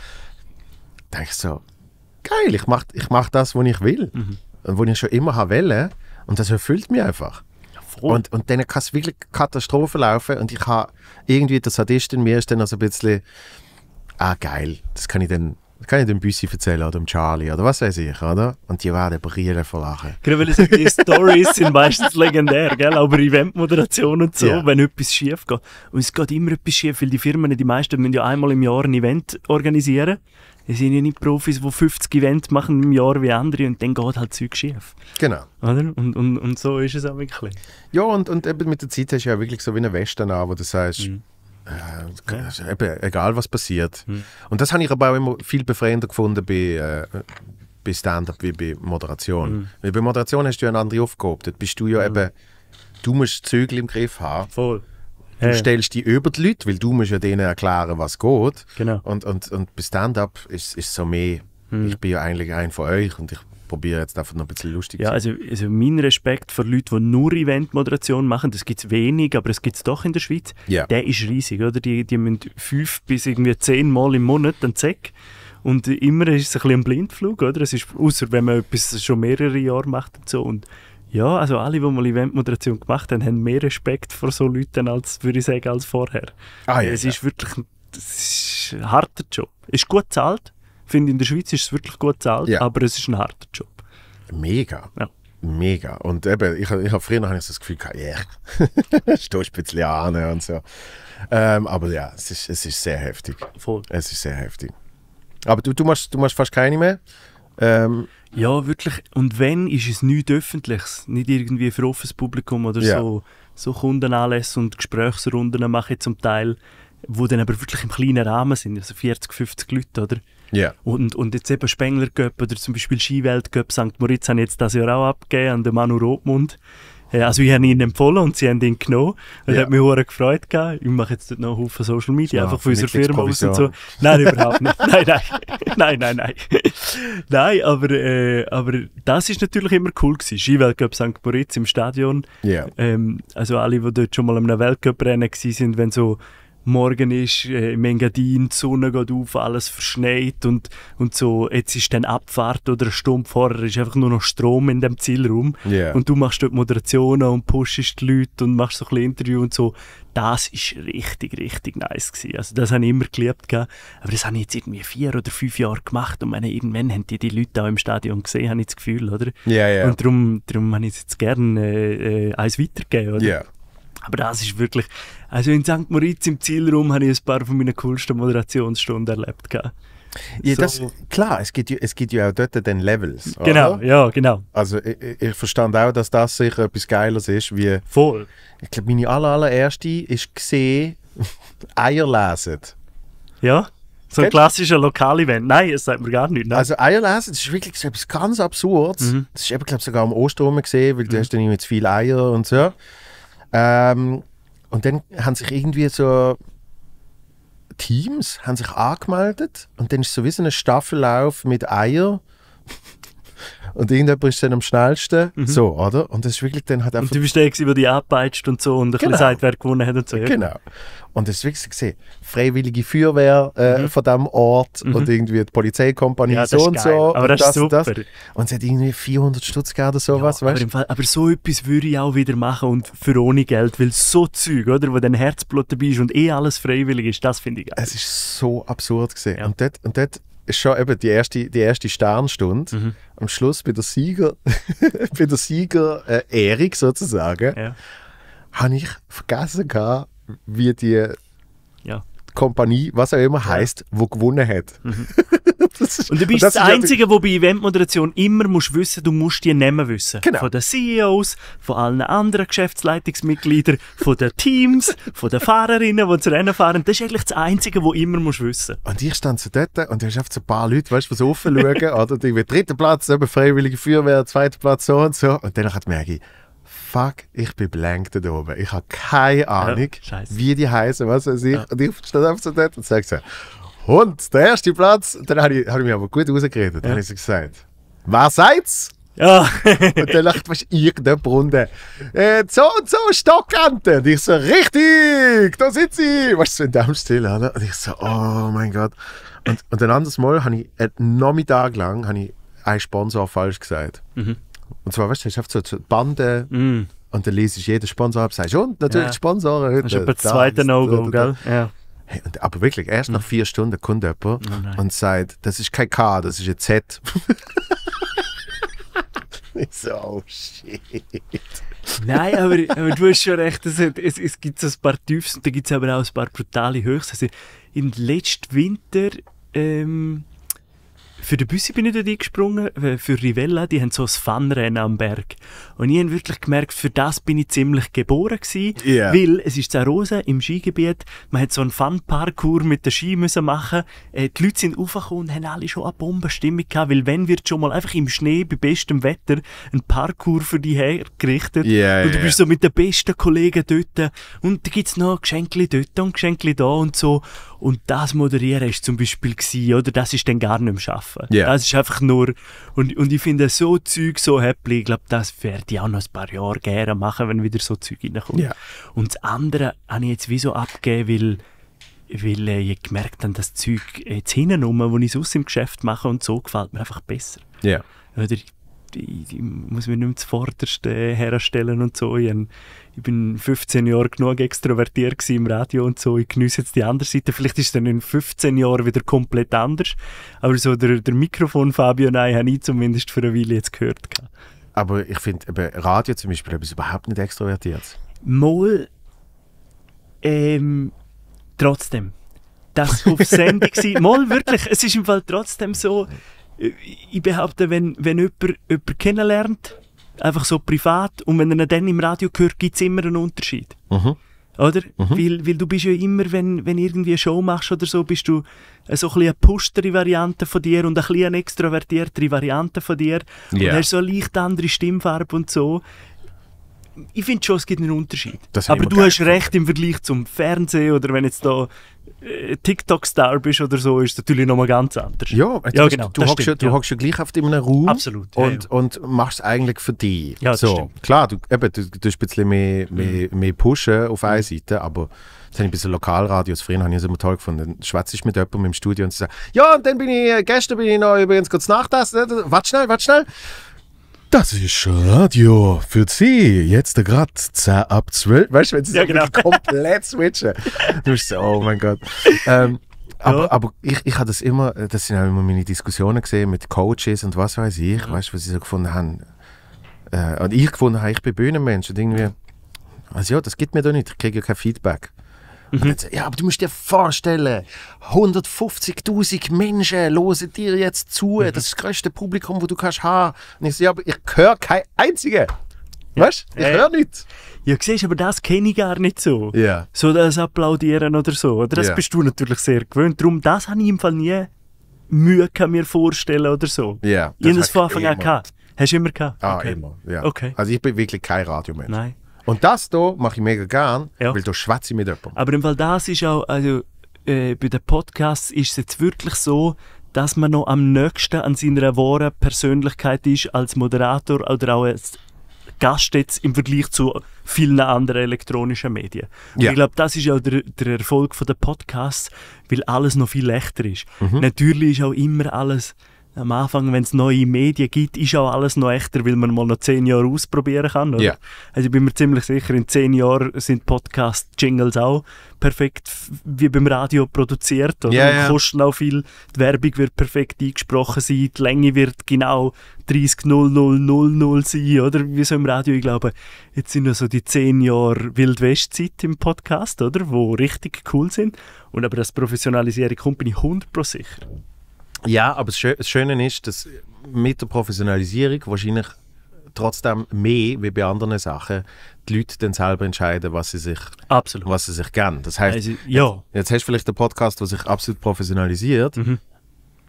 Da denke ich so, geil, ich mache ich mach das, was ich will. Mhm. Und was ich schon immer haben wollte. Und das erfüllt mich einfach. Und, und dann kann es wirklich Katastrophe laufen. Und ich habe irgendwie, das Sadist in mir ist dann also ein bisschen, ah geil, das kann ich dann das kann ich dem Büssi erzählen oder dem Charlie oder was weiß ich, oder? Und die werden brillen vor Lachen. Genau, weil sagen, die Stories sind meistens legendär, gell? Aber Eventmoderation und so, ja. wenn etwas schief geht. Und es geht immer etwas schief, weil die Firmen, die meisten müssen ja einmal im Jahr ein Event organisieren. Es sind ja nicht Profis, die 50 Events machen im Jahr wie andere und dann geht halt Zeug schief. Genau. Oder? Und, und, und so ist es auch wirklich. Ja, und, und eben mit der Zeit hast du ja wirklich so wie eine Weste an, wo du sagst, mhm äh, eben, egal was passiert. Mhm. Und das habe ich aber auch immer viel befreiender gefunden bei, äh, bei Stand-up wie bei Moderation. Mhm. Weil bei Moderation hast du ja eine andere Aufgabe. Dort bist du ja mhm. eben, du musst Zügel im Griff haben. Voll. Du hey. stellst die über die Leute, weil du musst ja denen erklären, was geht. Genau. Und, und, und bei Stand-up ist es so mehr, hm. ich bin ja eigentlich ein von euch und ich probiere jetzt einfach noch ein bisschen lustig ja, zu sein. Also, also mein Respekt vor Leuten, die nur Eventmoderation machen, das gibt es wenig, aber es gibt es doch in der Schweiz, yeah. der ist riesig, oder? Die, die müssen fünf bis irgendwie zehn Mal im Monat dann Zeck und immer ist es ein bisschen ein Blindflug, oder? Es ist, außer wenn man etwas schon mehrere Jahre macht und so und ja, also alle, die mal Eventmoderation gemacht haben, haben mehr Respekt vor so Leuten, als, würde ich sagen, als vorher. Ah, ja, es ist wirklich es ist ein harter Job. Es ist gut bezahlt, finde, in der Schweiz ist es wirklich gut bezahlt, ja. aber es ist ein harter Job. Mega. Ja. Mega. Und eben, ich, ich habe früher habe ich so das Gefühl gehabt, yeah, stehst ein bisschen an und so. Ähm, aber ja, es ist, es ist sehr heftig. Voll. Es ist sehr heftig. Aber du, du, machst, du machst fast keine mehr. Ähm, ja, wirklich. Und wenn, ist es nichts Öffentliches. Nicht irgendwie für offenes Publikum oder ja. so. So Kundenanlässe und Gesprächsrunden mache ich zum Teil, wo dann aber wirklich im kleinen Rahmen sind. Also 40, 50 Leute, oder? Yeah. Und, und jetzt eben Spengler Cup oder zum Beispiel Skiwelt Cup St. Moritz haben jetzt das Jahr auch abgegeben an den Manu Rotmund. Äh, also ich habe ihn empfohlen und sie haben ihn genommen. Das ja. hat mich sehr gefreut. Gehabt. Ich mache jetzt dort noch einen Haufen Social Media, ja, ah, einfach für unsere Firma aus und so. Nein, überhaupt nicht. Nein, nein. Nein, nein, nein. nein, aber, äh, aber das ist natürlich immer cool gewesen. Skiweltcup St. Moritz im Stadion. Ja. Ähm, also alle, die dort schon mal in einem Weltcup-Rennen waren, wenn so morgen ist, äh, im Engadin, die Sonne geht auf, alles verschneit und, und so, jetzt ist dann Abfahrt oder eine Stunde vorher ist einfach nur noch Strom in dem Zielraum yeah. und du machst dort Moderationen und pushst die Leute und machst so ein Interview und so. Das ist richtig, richtig nice gewesen. Also das habe ich immer geliebt, gehabt. aber das habe ich jetzt irgendwie vier oder fünf Jahre gemacht und meine, irgendwann haben die die Leute auch im Stadion gesehen, habe ich das Gefühl, oder? Yeah, yeah. Und darum, darum habe ich es jetzt gerne äh, äh, eins weitergegeben, oder? Yeah. Aber das ist wirklich, also in St. Moritz im Zielraum habe ich ein paar von meiner coolsten Moderationsstunden erlebt. Ja, so. das, klar, es gibt, es gibt ja auch dort dann Levels. Oder? Genau, ja, genau. Also ich, ich verstand auch, dass das sicher etwas Geiles ist, wie... Voll. Ich glaube, meine aller, allererste ist gesehen, Eier lesen. Ja? So ein klassischer Lokalevent. Nein, das sagt mir gar nicht. Nein. Also Eierlesen, das ist wirklich so etwas ganz Absurdes. Mhm. Das ist eben, glaube sogar am Ostern gesehen, weil mhm. du hast dann irgendwie zu viele Eier und so. Ähm, und dann haben sich irgendwie so Teams haben sich angemeldet und dann ist so sowieso ein Staffellauf mit Eier und irgendjemand ist dann am schnellsten. Mhm. So, oder? Und das ist wirklich dann halt einfach. Und du bist über die abpeitscht und so und genau. ein gesagt, wer gewonnen hat und so. Ja. Genau. Und das ist wirklich gesehen, freiwillige Feuerwehr äh, mhm. von diesem Ort mhm. und irgendwie die Polizeikompanie ja, so und geil. so. Aber und das, ist super. Das. Und es hat irgendwie 400 Stutz oder sowas, ja, weißt du? aber so etwas würde ich auch wieder machen und für ohne Geld, weil so Zeug, oder? Wo dein Herzblut dabei ist und eh alles freiwillig ist, das finde ich geil. Es ist so absurd gesehen. Ja. Und dort, und dort schon eben die erste, die erste Sternstunde. Mhm. Am Schluss bei der Sieger, bei der Sieger äh, Erik sozusagen, ja. habe ich vergessen gehabt, wie die Kompanie, was auch immer, heißt, wo gewonnen hat. Mhm. und du bist und das, das Einzige, wo bei Eventmoderation immer musst wissen, du musst die Namen wissen. Genau. Von den CEOs, von allen anderen Geschäftsleitungsmitgliedern, von den Teams, von den Fahrerinnen, die zu Rennen fahren. Das ist eigentlich das Einzige, wo immer musst wissen. Und ich stand so dort und du hast einfach so ein paar Leute, weißt du, die so offen schauen, oder? dritten Platz, eben freiwillige Feuerwehr, zweiter Platz, so und so. Und danach merke Maggie fuck, ich bin blank da oben. Ich habe keine Ahnung, ja, wie die heißen, was weiß ich. Ja. Und ich stand einfach so dort und sage so, Hund, der erste Platz. Und dann habe ich, hab ich mich aber gut rausgeredet. Ja. Dann habe ich gesagt, wer seid's? Ja. und dann lacht was irgendjemand runter. Äh, so und so, Stockante. Und ich so, richtig, da sind sie. Weißt du, so in dem Stil, oder? Und ich so, oh mein Gott. Und, und ein anderes Mal habe ich, äh, einen Nachmittag lang, ich einen Sponsor falsch gesagt. Mhm. Und zwar, weißt du, ich habe so Bande mm. und dann liest jeden Sponsor ab, sagst, und natürlich ja. Sponsoren heute. Das ist aber das zweite No-Go, gell? Ja. Hey, und, aber wirklich, erst nach mm. vier Stunden kommt jemand oh und sagt, das ist kein K, das ist ein Z. ich so, oh shit. Nein, aber, aber, du hast schon recht, es, es, es gibt so ein paar Tiefs und da gibt es aber auch ein paar brutale Höchst. Also, im letzten Winter ähm, für den Büssi bin ich dort eingesprungen, äh, für Rivella, die haben so ein Funrennen am Berg. Und ich habe wirklich gemerkt, für das bin ich ziemlich geboren gewesen, yeah. weil es ist Zarosa im Skigebiet, man hat so einen Fun-Parkour mit der Ski müssen machen, äh, die Leute sind aufgekommen und haben alle schon eine Bombenstimmung gehabt, weil wenn wird schon mal einfach im Schnee bei bestem Wetter ein Parkour für dich hergerichtet yeah, und du bist yeah. so mit den besten Kollegen dort und da gibt es noch Geschenke dort und Geschenke da und so und das Moderieren ist zum Beispiel gewesen, oder? Das ist dann gar nicht mehr arbeiten. Yeah. Das ist einfach nur, und, und ich finde so Zeug so happy, ich glaube, das werde ich auch noch ein paar Jahre gerne machen, wenn wieder so Zeug reinkommt. Yeah. Und das andere habe ich jetzt wieso abgegeben, weil, weil äh, ich gemerkt habe, dass das Zeug jetzt hinten rum, wo ich es aus im Geschäft mache und so, gefällt mir einfach besser. Yeah. Oder ich, muss mich nicht mehr zuvorderst äh, herstellen und so. Ich, ich bin 15 Jahre genug extrovertiert im Radio und so. Ich genieße jetzt die andere Seite. Vielleicht ist es dann in 15 Jahren wieder komplett anders. Aber so der, der Mikrofon Fabio Nein habe ich zumindest für eine Weile jetzt gehört. Aber ich finde Radio zum Beispiel ist überhaupt nicht extrovertiert. Mal ähm, trotzdem. Das auf Sendung war. Mal wirklich, es ist im Fall trotzdem so ich behaupte, wenn, wenn jemand, jemand kennenlernt, einfach so privat, und wenn er ihn dann im Radio hört, gibt es immer einen Unterschied. Mhm. Oder? Mhm. Weil, weil du bist ja immer, wenn, wenn irgendwie eine Show machst oder so, bist du äh, so ein eine pustere Variante von dir und ein bisschen eine extrovertiertere Variante von dir. Yeah. Und hast so eine leicht andere Stimmfarbe und so. Ich finde schon, es gibt einen Unterschied. Aber du hast recht im Vergleich zum Fernsehen oder wenn jetzt da äh, TikTok-Star bist oder so, ist natürlich nochmal ganz anders. Ja, also ja genau, du, du, hockst ja, ja. ja gleich auf in einem Raum Absolut, und, ja. und machst es eigentlich für dich. Ja, so. Stimmt. Klar, du, eben, du, du ein bisschen mehr, mhm. mehr, mehr pushen auf einer Seite, aber das habe ich bei bisschen Lokalradios. Früher habe ich es immer toll gefunden. Dann schwätze ich mit jemandem im Studio und sie sagen, ja, und dann bin ich, gestern bin ich noch übrigens kurz nachtessen. Warte schnell, warte schnell. Das ist Radio für Sie. Jetzt gerade 10 ab 12. Weißt du, wenn sie ja, genau. komplett switchen. Du bist so, oh mein Gott. Ähm, ja. aber, aber, ich, ich habe das immer, das sind auch immer meine Diskussionen gesehen mit Coaches und was weiß ich, mhm. weißt du, was sie so gefunden haben. Äh, und ich gefunden habe, ich bin Bühnenmensch und irgendwie, also ja, das gibt mir doch nicht, ich kriege ja kein Feedback. Mhm. So, ja, aber du musst dir vorstellen, 150.000 Menschen hören dir jetzt zu. Mhm. Das ist das größte Publikum, das du kannst haben. Und ich so, ja, aber ich höre keinen einzigen. Weißt du, ich äh. höre nichts. Ja, siehst aber das kenne ich gar nicht so. Ja. So das Applaudieren oder so. Oder? Das ja. bist du natürlich sehr gewöhnt. Darum, das habe ich im Fall nie Mühe kann mir vorstellen oder so. Ja. Yeah, ich das von Anfang an gehabt. Hast du immer gehabt? Ah, okay. immer. Ja. Okay. Also ich bin wirklich kein Radiomensch. Nein. Und das hier mache ich mega gerne, ja. weil da schwätze ich mit jemandem. Aber im Fall das ist auch, also äh, bei den Podcasts ist es jetzt wirklich so, dass man noch am nächsten an seiner wahren Persönlichkeit ist als Moderator oder auch als Gast jetzt im Vergleich zu vielen anderen elektronischen Medien. Ja. Ich glaube, das ist auch der, der Erfolg der Podcasts, weil alles noch viel leichter ist. Mhm. Natürlich ist auch immer alles am Anfang, wenn es neue Medien gibt, ist auch alles noch echter, weil man mal noch zehn Jahre ausprobieren kann. Oder? Yeah. Also ich bin mir ziemlich sicher, in zehn Jahren sind Podcast-Jingles auch perfekt wie beim Radio produziert. Oder? Yeah, yeah. Kosten auch viel, die Werbung wird perfekt eingesprochen sein, die Länge wird genau 30 000 sein, oder? Wie so im Radio, ich glaube, jetzt sind noch so die zehn Jahre Wildwest-Zeit im Podcast, oder? Wo richtig cool sind. Und aber das Professionalisieren kommt, bin ich 100% sicher. Ja, aber das, Schöne ist, dass mit der Professionalisierung wahrscheinlich trotzdem mehr wie bei anderen Sachen die Leute dann selber entscheiden, was sie sich, absolut. Was sie sich geben. Das heißt, also, ja. jetzt, jetzt, hast du vielleicht einen Podcast, der sich absolut professionalisiert. Mhm.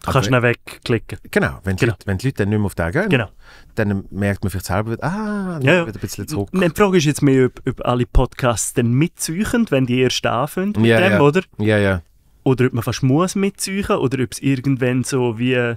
Du kannst schnell wegklicken. Genau, wenn, genau. Die, Leute, wenn die Leute dann nicht mehr auf den gehen, genau. dann merkt man vielleicht selber, ah, ja, ja. wieder ein bisschen zurück. Die Frage ist jetzt mehr, ob, ob alle Podcasts dann mitsuchen, wenn die erst anfangen mit ja, dem, ja. oder? Ja, ja. Oder ob man fast muss mitzeichen oder ob es irgendwann so wie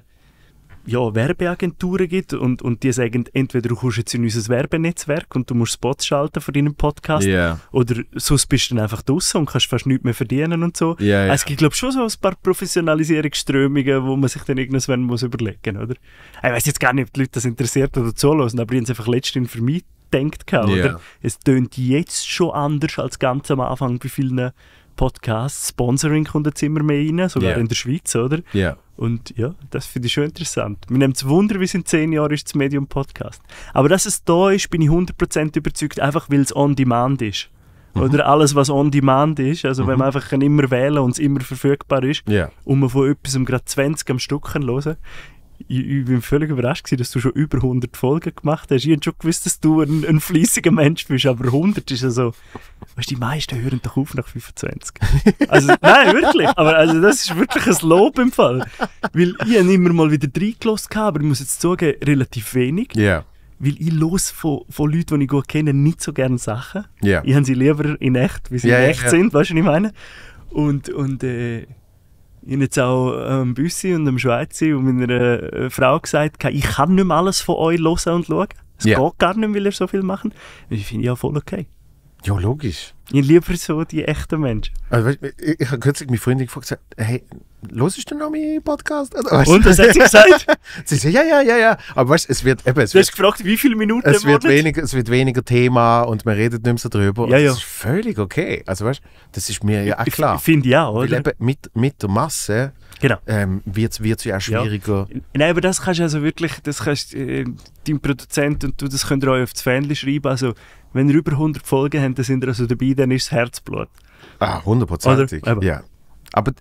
ja, Werbeagenturen gibt und, und die sagen, entweder du kommst jetzt in unser Werbenetzwerk und du musst Spots schalten für deinen Podcast yeah. oder sonst bist du dann einfach draußen und kannst fast nichts mehr verdienen und so. Yeah, yeah. Also es gibt, glaube ich, schon so ein paar Professionalisierungsströmungen, wo man sich dann irgendwann muss überlegen muss, oder? Ich weiß jetzt gar nicht, ob die Leute das interessiert oder zuhören, aber die haben es einfach letztens für mich gedacht, oder? Es tönt jetzt schon anders als ganz am Anfang bei vielen Podcasts, Sponsoring kommt jetzt immer mehr rein, sogar yeah. in der Schweiz, oder? Ja. Yeah. Und ja, das finde ich schon interessant. Mir nimmt es Wunder, wie es in zehn Jahren ist, das Medium Podcast. Aber dass es da ist, bin ich 100% überzeugt, einfach weil es on demand ist. Mhm. Oder alles, was on demand ist. Also, mhm. wenn man einfach kann immer wählen und es immer verfügbar ist yeah. und man von etwas um gerade 20 am Stück hören ich, ich bin völlig überrascht gewesen, dass du schon über 100 Folgen gemacht hast. Ich habe schon gewusst, dass du ein, ein fleissiger Mensch bist, aber 100 ist ja so, weißt, die meisten hören doch auf nach 25. Also, nein, wirklich, aber also, das ist wirklich ein Lob im Fall. Weil ich habe immer mal wieder reingelassen, aber ich muss jetzt sagen, relativ wenig. Ja. Yeah. Weil ich los von, von Leuten, die ich gut kenne, nicht so gerne Sachen. Yeah. Ich habe sie lieber in echt, wie sie yeah, in echt yeah. sind, weißt du, was ich meine? Und, und äh, ich habe jetzt auch äh, am Büssi und am Schweizer und meiner äh, Frau gesagt, ich kann nicht mehr alles von euch hören und schauen. Es yeah. geht gar nicht, weil ihr so viel machen. Ich finde ja voll okay. Ja, logisch. Ich liebe so die echten Menschen. Also, weißt, ich, ich habe kürzlich meine Freundin gefragt, hey, hörst du noch meinen Podcast? Also, weißt, Und, das hat sie gesagt? sie sagt, ja, ja, ja, ja. Aber weißt, es wird eben... Es du wird, hast gefragt, wie viele Minuten es wird weniger, Es wird weniger Thema und man redet nicht mehr so drüber. Ja, ja. Das ist völlig okay. Also weißt, das ist mir ja auch klar. Ich Finde ja, oder? Wir leben mit, mit der Masse genau. ähm, wird es wird's ja auch schwieriger. Ja. Nein, aber das kannst du also wirklich, das kannst äh, dein Produzent und du, das könnt ihr euch auf das Fähnchen schreiben. Also, wenn ihr über 100 Folgen habt, dann sind ihr also dabei, dann ist das Herzblut. Ah, hundertprozentig. Ja. Aber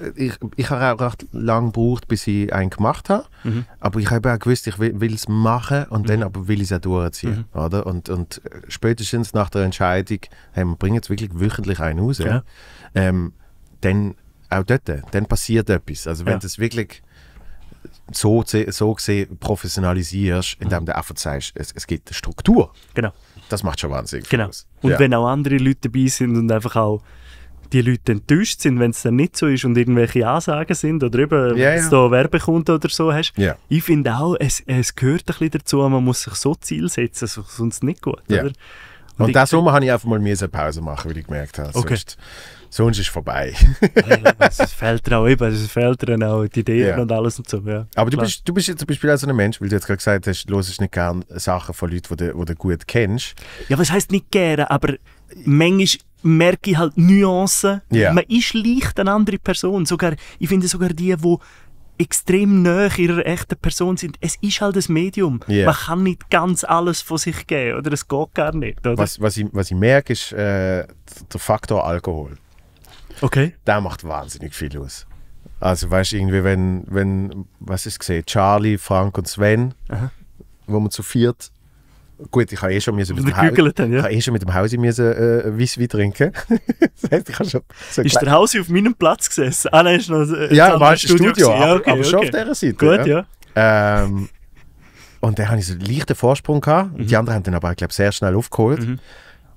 äh, ich, ich habe auch recht lange gebraucht, bis ich einen gemacht habe. Mhm. Aber ich habe auch gewusst, ich will, will es machen und mhm. dann aber will ich es auch durchziehen. Mhm. Oder? Und, und äh, spätestens nach der Entscheidung, hey, wir bringen jetzt wirklich wöchentlich einen raus, ja. ähm, dann auch dort, dann passiert etwas. Also wenn ja. es wirklich so, so gesehen professionalisierst, mhm. indem du einfach sagst, es, es gibt eine Struktur. Genau. Das macht schon wahnsinnig Genau. Und ja. wenn auch andere Leute dabei sind und einfach auch die Leute enttäuscht sind, wenn es dann nicht so ist und irgendwelche Ansagen sind oder eben, yeah, wenn du yeah. Werbekunde oder so hast. Yeah. Ich finde auch, es, es gehört ein bisschen dazu, man muss sich so Ziel setzen, sonst nicht gut. Yeah. Oder? Und, und deswegen habe ich einfach mal eine Pause machen, weil ich gemerkt habe, okay. sonst sonst ist es vorbei. es ja, fehlt dir auch eben, es fehlt dir auch die Ideen ja. und alles und so. Ja, Aber du bist, du bist jetzt zum Beispiel auch so ein Mensch, weil du jetzt gerade gesagt hast, du ist nicht gerne Sachen von Leuten, die du, die du gut kennst. Ja, was heisst nicht gerne, aber manchmal merke ich halt Nuancen. Yeah. Man ist leicht eine andere Person. Sogar, ich finde sogar die, die extrem nah ihrer echten Person sind. Es ist halt das Medium. Yeah. Man kann nicht ganz alles von sich geben, oder? Es geht gar nicht, oder? Was, was, ich, was ich merke, ist äh, der Faktor Alkohol. Okay. Der macht wahnsinnig viel aus. Also weißt du, irgendwie, wenn, wenn, was ist gesehen, Charlie, Frank und Sven, Aha. wo man zu viert Gut, ich habe eh schon mit dem Haus, haben, ja. eh schon mit dem Hausi müssen, äh, Weisswein trinken. das heißt, ich habe schon so ist der Hausi auf meinem Platz gesessen? Ah, nein, ist noch äh, ja, war Studio, Studio ja, okay, aber okay. schon auf dieser Seite. Gut, ja. ja. Ähm, und dann hatte ich so einen leichten Vorsprung. Gehabt. Mhm. Die anderen haben dann aber, glaube sehr schnell aufgeholt. Mhm.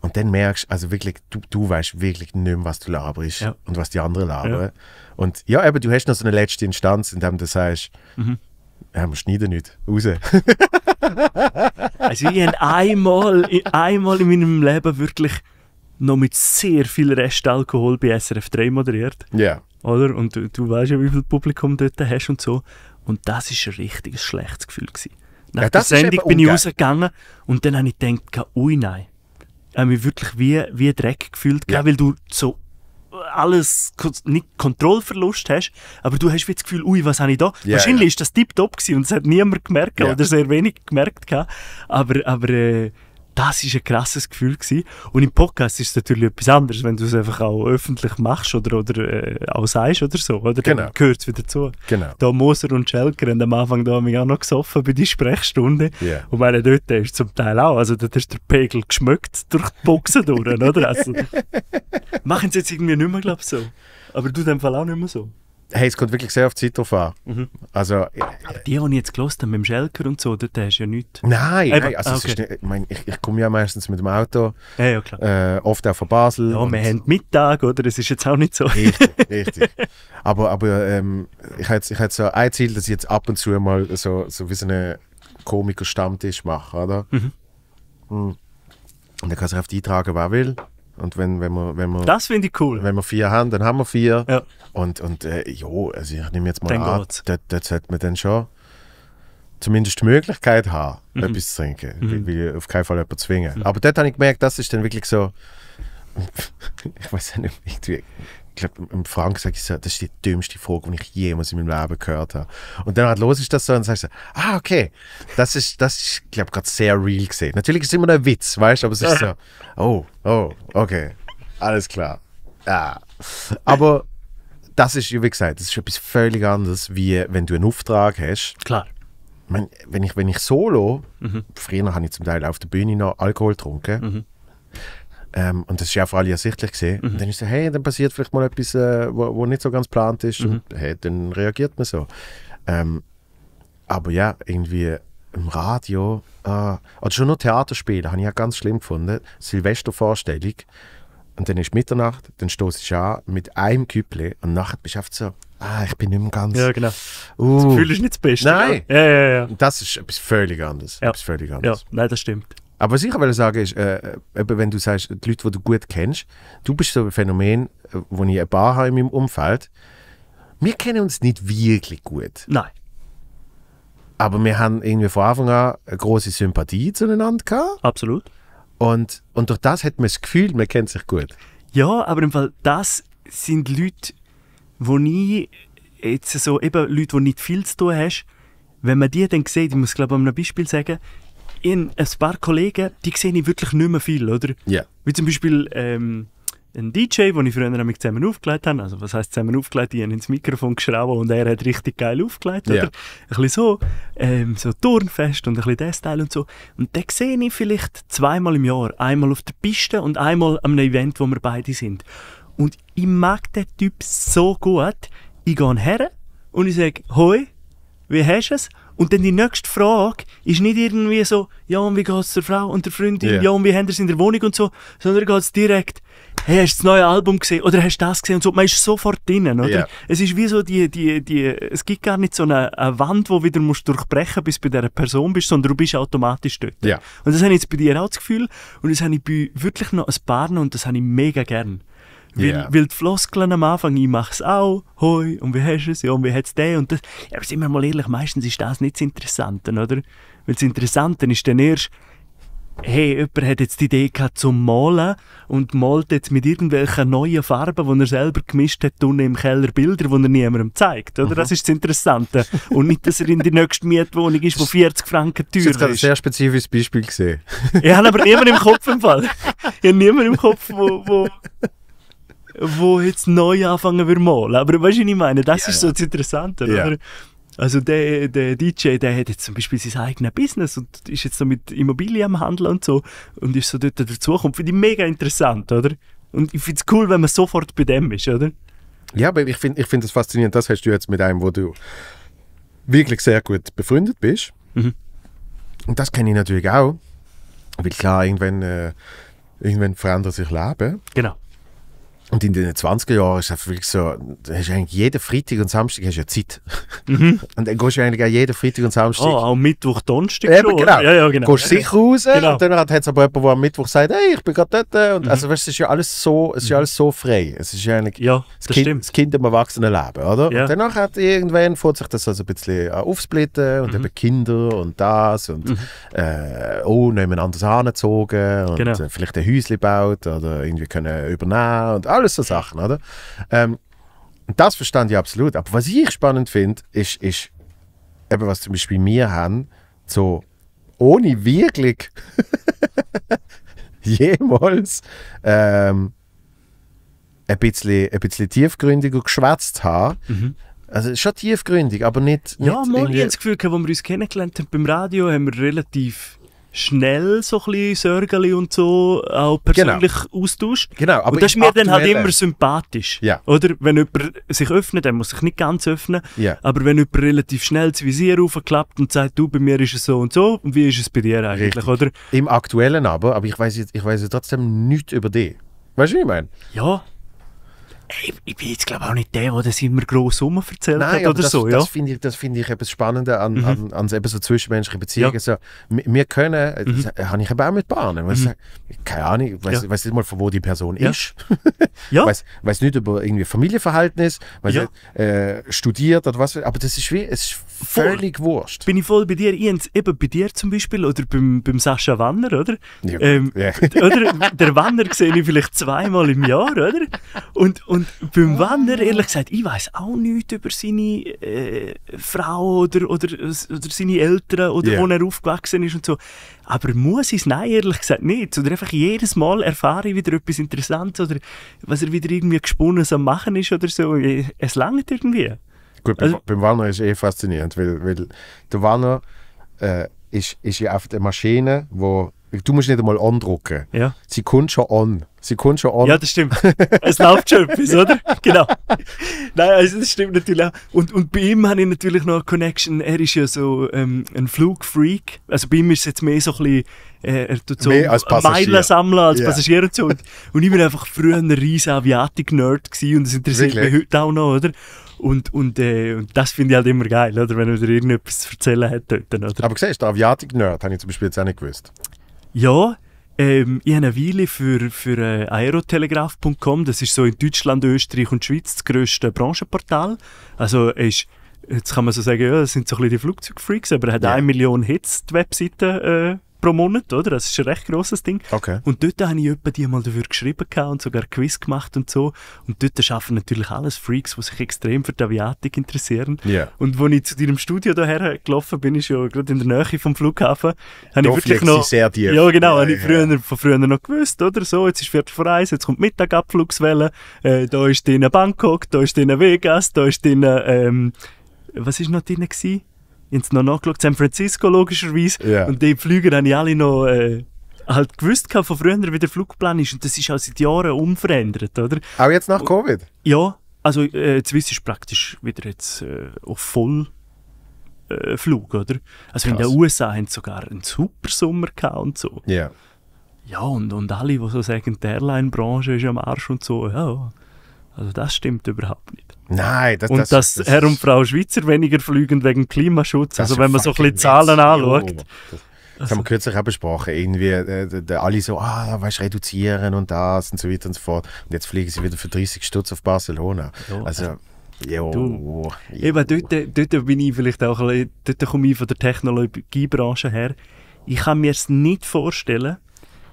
Und dann merkst also wirklich, du, du weißt wirklich nicht mehr, was du laberst ja. und was die anderen labern. Ja. Und ja, eben, du hast noch so eine letzte Instanz, in der du sagst, mhm. ja, wir schneiden nicht, raus. also ich habe einmal, einmal in meinem Leben wirklich noch mit sehr viel Restalkohol bei SRF 3 moderiert. Ja. Oder? Und du, du weißt ja, wie viel Publikum du dort hast und so. Und das ist ein richtiges schlechtes Gefühl. Gewesen. Nach ja, der Sendung bin ich rausgegangen und dann habe ich gedacht, ui nein, äh, mich wirklich wie, wie Dreck gefühlt, ja. weil du so alles nicht Kontrollverlust hast, aber du hast wie das Gefühl, ui, was habe ich da? Yeah, Wahrscheinlich war ist das tiptop und es hat niemand gemerkt yeah. oder sehr wenig gemerkt aber, aber äh, das ist ein krasses Gefühl gewesen. Und im Podcast ist es natürlich etwas anderes, wenn du es einfach auch öffentlich machst oder, oder äh, auch sagst oder so, oder? Genau. gehört es wieder zu. Genau. Da Moser und Schelker haben am Anfang da haben wir auch noch gesoffen bei der Sprechstunde. Yeah. Und meine, dort ist zum Teil auch, also dort ist der Pegel geschmückt durch die Boxen durch, oder? Also, machen sie jetzt irgendwie nicht mehr, glaube so. Aber du in dem Fall auch nicht mehr so. Hey, es kommt wirklich sehr auf die Zeit drauf an. Mhm. Also, äh, Aber die, die ich jetzt gelost habe, mit dem Schelker und so, dort hast du ja nichts. Nein, Eben, nein also okay. nicht, ich, mein, ich, ich komme ja meistens mit dem Auto. Ja, ja, äh, oft auch von Basel. Ja, wir haben Mittag, oder? Es ist jetzt auch nicht so. Richtig, richtig. Aber, aber ähm, ich hatte ich so ein Ziel, dass ich jetzt ab und zu mal so, so wie so einen Komiker-Stammtisch mache, oder? Mhm. Hm. Und dann kann sich auf die tragen, wer will. Und wenn, wenn wir, wenn wir, das finde ich cool. Wenn wir vier haben, dann haben wir vier. Ja. Und, und äh, jo, also ich nehme jetzt mal dann an, dort, dort sollte man dann schon zumindest die Möglichkeit haben, mhm. etwas zu trinken. Mhm. Will, auf keinen Fall jemanden zwingen. Mhm. Aber dort habe ich gemerkt, das ist dann wirklich so. ich weiß ja nicht, irgendwie glaube, im Frank gesagt, so, das ist die dümmste Frage, die ich jemals in meinem Leben gehört habe. Und dann halt los ist das so und sagst so, ah, okay, das ist, das ist, glaube gerade sehr real gesehen. Natürlich ist es immer ein Witz, weißt du, aber es ist so, oh, oh, okay, alles klar. Ja. Aber das ist, wie gesagt, das ist etwas völlig anderes, wie wenn du einen Auftrag hast. Klar. Ich wenn ich, wenn ich solo, mhm. früher habe ich zum Teil auf der Bühne noch Alkohol getrunken. Mhm ähm, und das war ja für alle ersichtlich. Gewesen. Mhm. Und dann ist so, hey, dann passiert vielleicht mal etwas, äh, wo, wo nicht so ganz geplant ist. Mhm. Und hey, dann reagiert man so. Ähm, aber ja, irgendwie im Radio, äh, oder schon nur Theaterspiele, habe ich ja ganz schlimm gefunden. Silvestervorstellung. Und dann ist Mitternacht, dann stoße ich an mit einem Küppli und nachher bist du so, ah, ich bin nicht mehr ganz. Ja, genau. Uh. Das Gefühl ist nicht das Beste. Nein. ja, ja. ja. Das ist etwas völlig anderes. Ja. Etwas völlig anderes. Ja, nein, das stimmt. Aber was ich auch sagen ist, äh, äh wenn du sagst, die Leute, die du gut kennst, du bist so ein Phänomen, äh, wo ich ein paar habe in meinem Umfeld. Wir kennen uns nicht wirklich gut. Nein. Aber wir haben irgendwie von Anfang an eine große Sympathie zueinander gehabt. Absolut. Und, und durch das hat man das Gefühl, man kennt sich gut. Ja, aber im Fall, das sind Leute, wo ich jetzt so, eben Leute, die nicht viel zu tun haben. wenn man die dann sieht, ich muss glaube ich an einem Beispiel sagen, ich habe ein paar Kollegen, die sehe ich wirklich nicht mehr viel, oder? Ja. Yeah. Wie zum Beispiel ähm, ein DJ, den ich früher nämlich zusammen aufgelegt habe. Also was heißt zusammen aufgelegt? Ich habe ins Mikrofon geschraubt und er hat richtig geil aufgelegt, yeah. Ein bisschen so, ähm, so Turnfest und ein bisschen das Teil und so. Und den sehe ich vielleicht zweimal im Jahr. Einmal auf der Piste und einmal am Event, wo wir beide sind. Und ich mag den Typ so gut. Ich gehe her und ich sage, «Hoi, wie hast du es?» Und dann die nächste Frage ist nicht irgendwie so, ja, und wie geht's der Frau und der Freundin, yeah. ja, und wie haben sie in der Wohnung und so, sondern geht's direkt, hey, hast du das neue Album gesehen oder hast du das gesehen und so. Man ist sofort drinnen, oder? Yeah. Es ist wie so die, die, die, es gibt gar nicht so eine, eine Wand, wo wieder musst durchbrechen, bis du bei dieser Person bist, sondern du bist automatisch dort. Yeah. Und das habe ich jetzt bei dir auch das Gefühl und das habe ich bei wirklich noch ein paar und das habe ich mega gern. Weil, yeah. weil die Floskeln am Anfang, ich mache es auch, hoi, und wie hast du es, ja, und wie hat's der und das. Ja, aber sind wir mal ehrlich, meistens ist das nicht das Interessante, oder? Weil das Interessante ist dann erst, hey, jemand hat jetzt die Idee gehabt zum Malen und malt jetzt mit irgendwelchen neuen Farben, die er selber gemischt hat, unten im Keller Bilder, die er niemandem zeigt. Oder? Mhm. Das ist das Interessante. und nicht, dass er in der nächsten Mietwohnung ist, wo 40 Franken teuer ist. Das ist ein sehr spezifisches Beispiel gesehen. ich habe aber niemanden im Kopf im Fall. Ich habe niemanden im Kopf, wo, wo wo jetzt neu anfangen wir malen. Aber weißt du, was ich meine? Das ja, ist so das Interessante, oder? Also der, der DJ, der hat jetzt zum Beispiel sein eigenes Business und ist jetzt so mit Immobilien am Handeln und so und ist so dort dazugekommen. Finde ich mega interessant, oder? Und ich finde es cool, wenn man sofort bei dem ist, oder? Ja, aber ich finde ich find das faszinierend. Das hast du jetzt mit einem, wo du wirklich sehr gut befreundet bist. Mhm. Und das kenne ich natürlich auch. Weil klar, irgendwann, äh, irgendwann verändert sich Leben. Genau. Und in den 20er Jahren ist das wirklich so, da hast du eigentlich jeden Freitag und Samstag hast du ja Zeit. Mhm. Und dann gehst du eigentlich auch jeden Freitag und Samstag. Ah, oh, am Mittwoch, Donnerstag Eben, schon, genau. Ja, ja, genau. Gehst sicher raus genau. und dann hat es aber jemand, der am Mittwoch sagt, hey, ich bin gerade dort. Und mhm. Also weißt, es ist ja alles so, es ist ja mhm. alles so frei. Es ist eigentlich ja, das, das, kind, das Kind im Erwachsenenleben, oder? Ja. Und danach hat irgendwann vor sich das also ein bisschen äh, aufsplitten und mhm. eben Kinder und das und mhm. äh, oh, anders angezogen und genau. vielleicht ein Häuschen baut oder irgendwie können übernehmen und ah, alles so Sachen, oder? Ähm, das verstand ich absolut. Aber was ich spannend finde, ist, ist eben, was zum Beispiel wir haben, so ohne wirklich jemals ähm, ein, bisschen, ein bisschen tiefgründiger geschwätzt haben. Mhm. Also schon tiefgründig, aber nicht. nicht ja, mal, ich habe das Gefühl, als wir uns kennengelernt haben beim Radio, haben wir relativ schnell so ein bisschen Sorgen und so auch genau. persönlich genau. austauscht. Genau, aber und das ist mir dann halt immer sympathisch. Ja. Oder? Wenn jemand sich öffnet, dann muss sich nicht ganz öffnen, ja. aber wenn jemand relativ schnell das Visier aufklappt und sagt, du, bei mir ist es so und so, und wie ist es bei dir eigentlich, Richtig. oder? Im Aktuellen aber, aber ich weiß jetzt, ich trotzdem nichts über dich. Weißt du, wie ich meine? Ja. Ich, ich, bin jetzt glaube auch nicht der, der das immer gross Summen erzählt Nein, hat oder das, so. ja? Das finde ich, das find ich eben das Spannende an, mhm. an, an eben so zwischenmenschlichen Beziehungen. Ja. So, wir können, äh, mhm. das habe ich eben auch mit Bahnen. Mhm. keine Ahnung, ich weiß ja. nicht mal, von wo die Person ja. ist. ja. Weiß, nicht über irgendwie Familienverhältnis, weiss ja. äh, studiert oder was. Aber das ist wie, es ist völlig voll. wurscht. Bin ich voll bei dir, Jens, eben bei dir zum Beispiel oder beim, beim Sascha Wanner, oder? Ja. Ähm, yeah. oder der Wanner sehe ich vielleicht zweimal im Jahr, oder? Und, und und beim ah. Werner, ehrlich gesagt, ich weiß auch nichts über seine äh, Frau oder, oder, oder seine Eltern oder yeah. wo er aufgewachsen ist und so. Aber muss ich es? Nein, ehrlich gesagt nicht. Oder einfach jedes Mal erfahre ich wieder etwas Interessantes oder was er wieder irgendwie gesponnen am Machen ist oder so. Es langt irgendwie. Gut, also, beim Wanner ist es eh faszinierend, weil, weil der Wanner äh, ist, ist ja oft eine Maschine, die Du musst nicht einmal andrucken. Ja. Sie kommt schon an. Sie kommt schon an. Ja, das stimmt. Es läuft schon etwas, oder? Genau. Nein, also das stimmt natürlich auch. Und, und bei ihm habe ich natürlich noch eine Connection. Er ist ja so ähm, ein Flugfreak. Also bei ihm ist es jetzt mehr so ein bisschen, äh, er tut so mehr als Meilen sammeln als yeah. Passagier und so. Und, und ich war einfach früher ein riesen Aviatik-Nerd und das interessiert Wirklich? mich heute auch noch, oder? Und, und, äh, und das finde ich halt immer geil, oder? wenn man dir irgendetwas zu erzählen hat dort. Oder? Aber siehst du, Aviatik-Nerd habe ich zum Beispiel jetzt auch nicht gewusst. Ja, ähm, ich habe eine Weile für, für äh, aerotelegraph.com, das ist so in Deutschland, Österreich und Schweiz das grösste Branchenportal. Also ist, jetzt kann man so sagen, ja, das sind so ein bisschen die Flugzeugfreaks, aber er hat ja. eine Million Hits die Webseite äh, pro Monat, oder? Das ist ein recht grosses Ding. Okay. Und dort habe ich jemanden, die mal dafür geschrieben und sogar ein Quiz gemacht und so. Und dort arbeiten natürlich alles Freaks, die sich extrem für die Aviatik interessieren. Yeah. Und als ich zu deinem Studio daher gelaufen bin, ist ja gerade in der Nähe vom Flughafen, habe ich wirklich noch... sehr tief. Ja, genau. Ja, habe ich früher, von früher noch gewusst, oder? So, jetzt ist Viertel vor eins, jetzt kommt Mittagabflugswelle, äh, da ist in Bangkok, da ist in Vegas, da ist in... Ähm, was ist noch drin? Gewesen? jetzt noch nachgeschaut, San Francisco logischerweise. Yeah. Und die Flüge habe ich alle noch äh, halt gewusst von früher, wie der Flugplan ist. Und das ist auch seit Jahren unverändert, oder? Auch jetzt nach Covid? Ja, also äh, Swiss ist praktisch wieder jetzt äh, auf voll. Äh, Flug, oder? Also Krass. in den USA haben sie sogar einen super Sommer gehabt und so. Ja. Yeah. Ja, und, und alle, die so sagen, die Airline-Branche ist am Arsch und so, ja, also das stimmt überhaupt nicht. Nein, das, Und das, dass das Herr und Frau Schweizer weniger fliegen wegen Klimaschutz. Also, wenn man so ein bisschen Zahlen anschaut. Das haben wir also- kürzlich auch besprochen. Irgendwie, äh, alle so, ah, weißt, reduzieren und das und so weiter und so fort. Und jetzt fliegen sie wieder für 30 Stutz auf Barcelona. Ja. Also, jo, also, du, jo. Eben, dort, äh, dort bin ich vielleicht auch ein bisschen, dort komme ich von der Technologiebranche her. Ich kann mir es nicht vorstellen,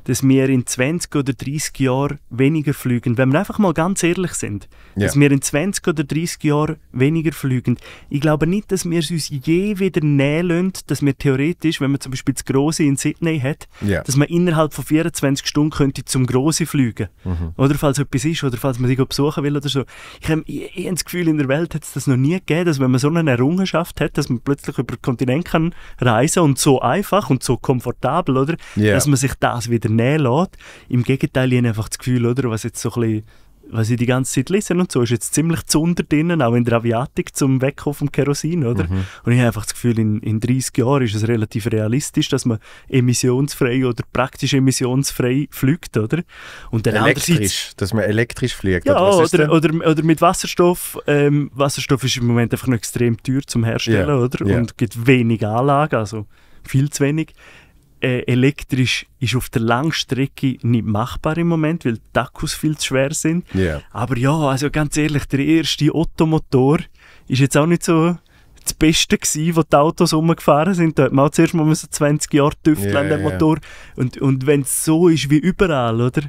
dass wir in 20 oder 30 Jahren weniger fliegen. Wenn wir einfach mal ganz ehrlich sind, ja. dass wir in 20 oder 30 Jahren weniger fliegen. Ich glaube nicht, dass wir es uns je wieder nähern, dass wir theoretisch, wenn man zum Beispiel das Große in Sydney hat, ja. dass man innerhalb von 24 Stunden könnte zum Große fliegen. Mhm. Oder falls etwas ist oder falls man sich besuchen will oder so. Ich habe, ich, ich habe das Gefühl, in der Welt hat es das noch nie gegeben, dass wenn man so eine Errungenschaft hat, dass man plötzlich über den Kontinent kann reisen und so einfach und so komfortabel, oder? Ja. Dass man sich das wieder nehmen lässt. Im Gegenteil, ich habe einfach das Gefühl, oder, was jetzt so ein bisschen was ich die ganze Zeit lese und so, ist jetzt ziemlich zu unter drinnen, auch in der Aviatik zum Wegkommen vom Kerosin, oder? Mhm. Und ich habe einfach das Gefühl, in, in 30 Jahren ist es relativ realistisch, dass man emissionsfrei oder praktisch emissionsfrei fliegt, oder? Und dann elektrisch, dass man elektrisch fliegt. Ja, oder, oder, oder, oder, mit Wasserstoff. Ähm, Wasserstoff ist im Moment einfach noch extrem teuer zum Herstellen, yeah. oder? Yeah. Und gibt wenig Anlagen, also viel zu wenig äh, elektrisch ist auf der Langstrecke nicht machbar im Moment, weil die Akkus viel zu schwer sind. Yeah. Aber ja, also ganz ehrlich, der erste Ottomotor ist jetzt auch nicht so das Beste gewesen, wo die Autos rumgefahren sind. Da hat man zuerst mal 20 Jahre tüfteln yeah, an dem Motor. Und, und wenn es so ist wie überall, oder?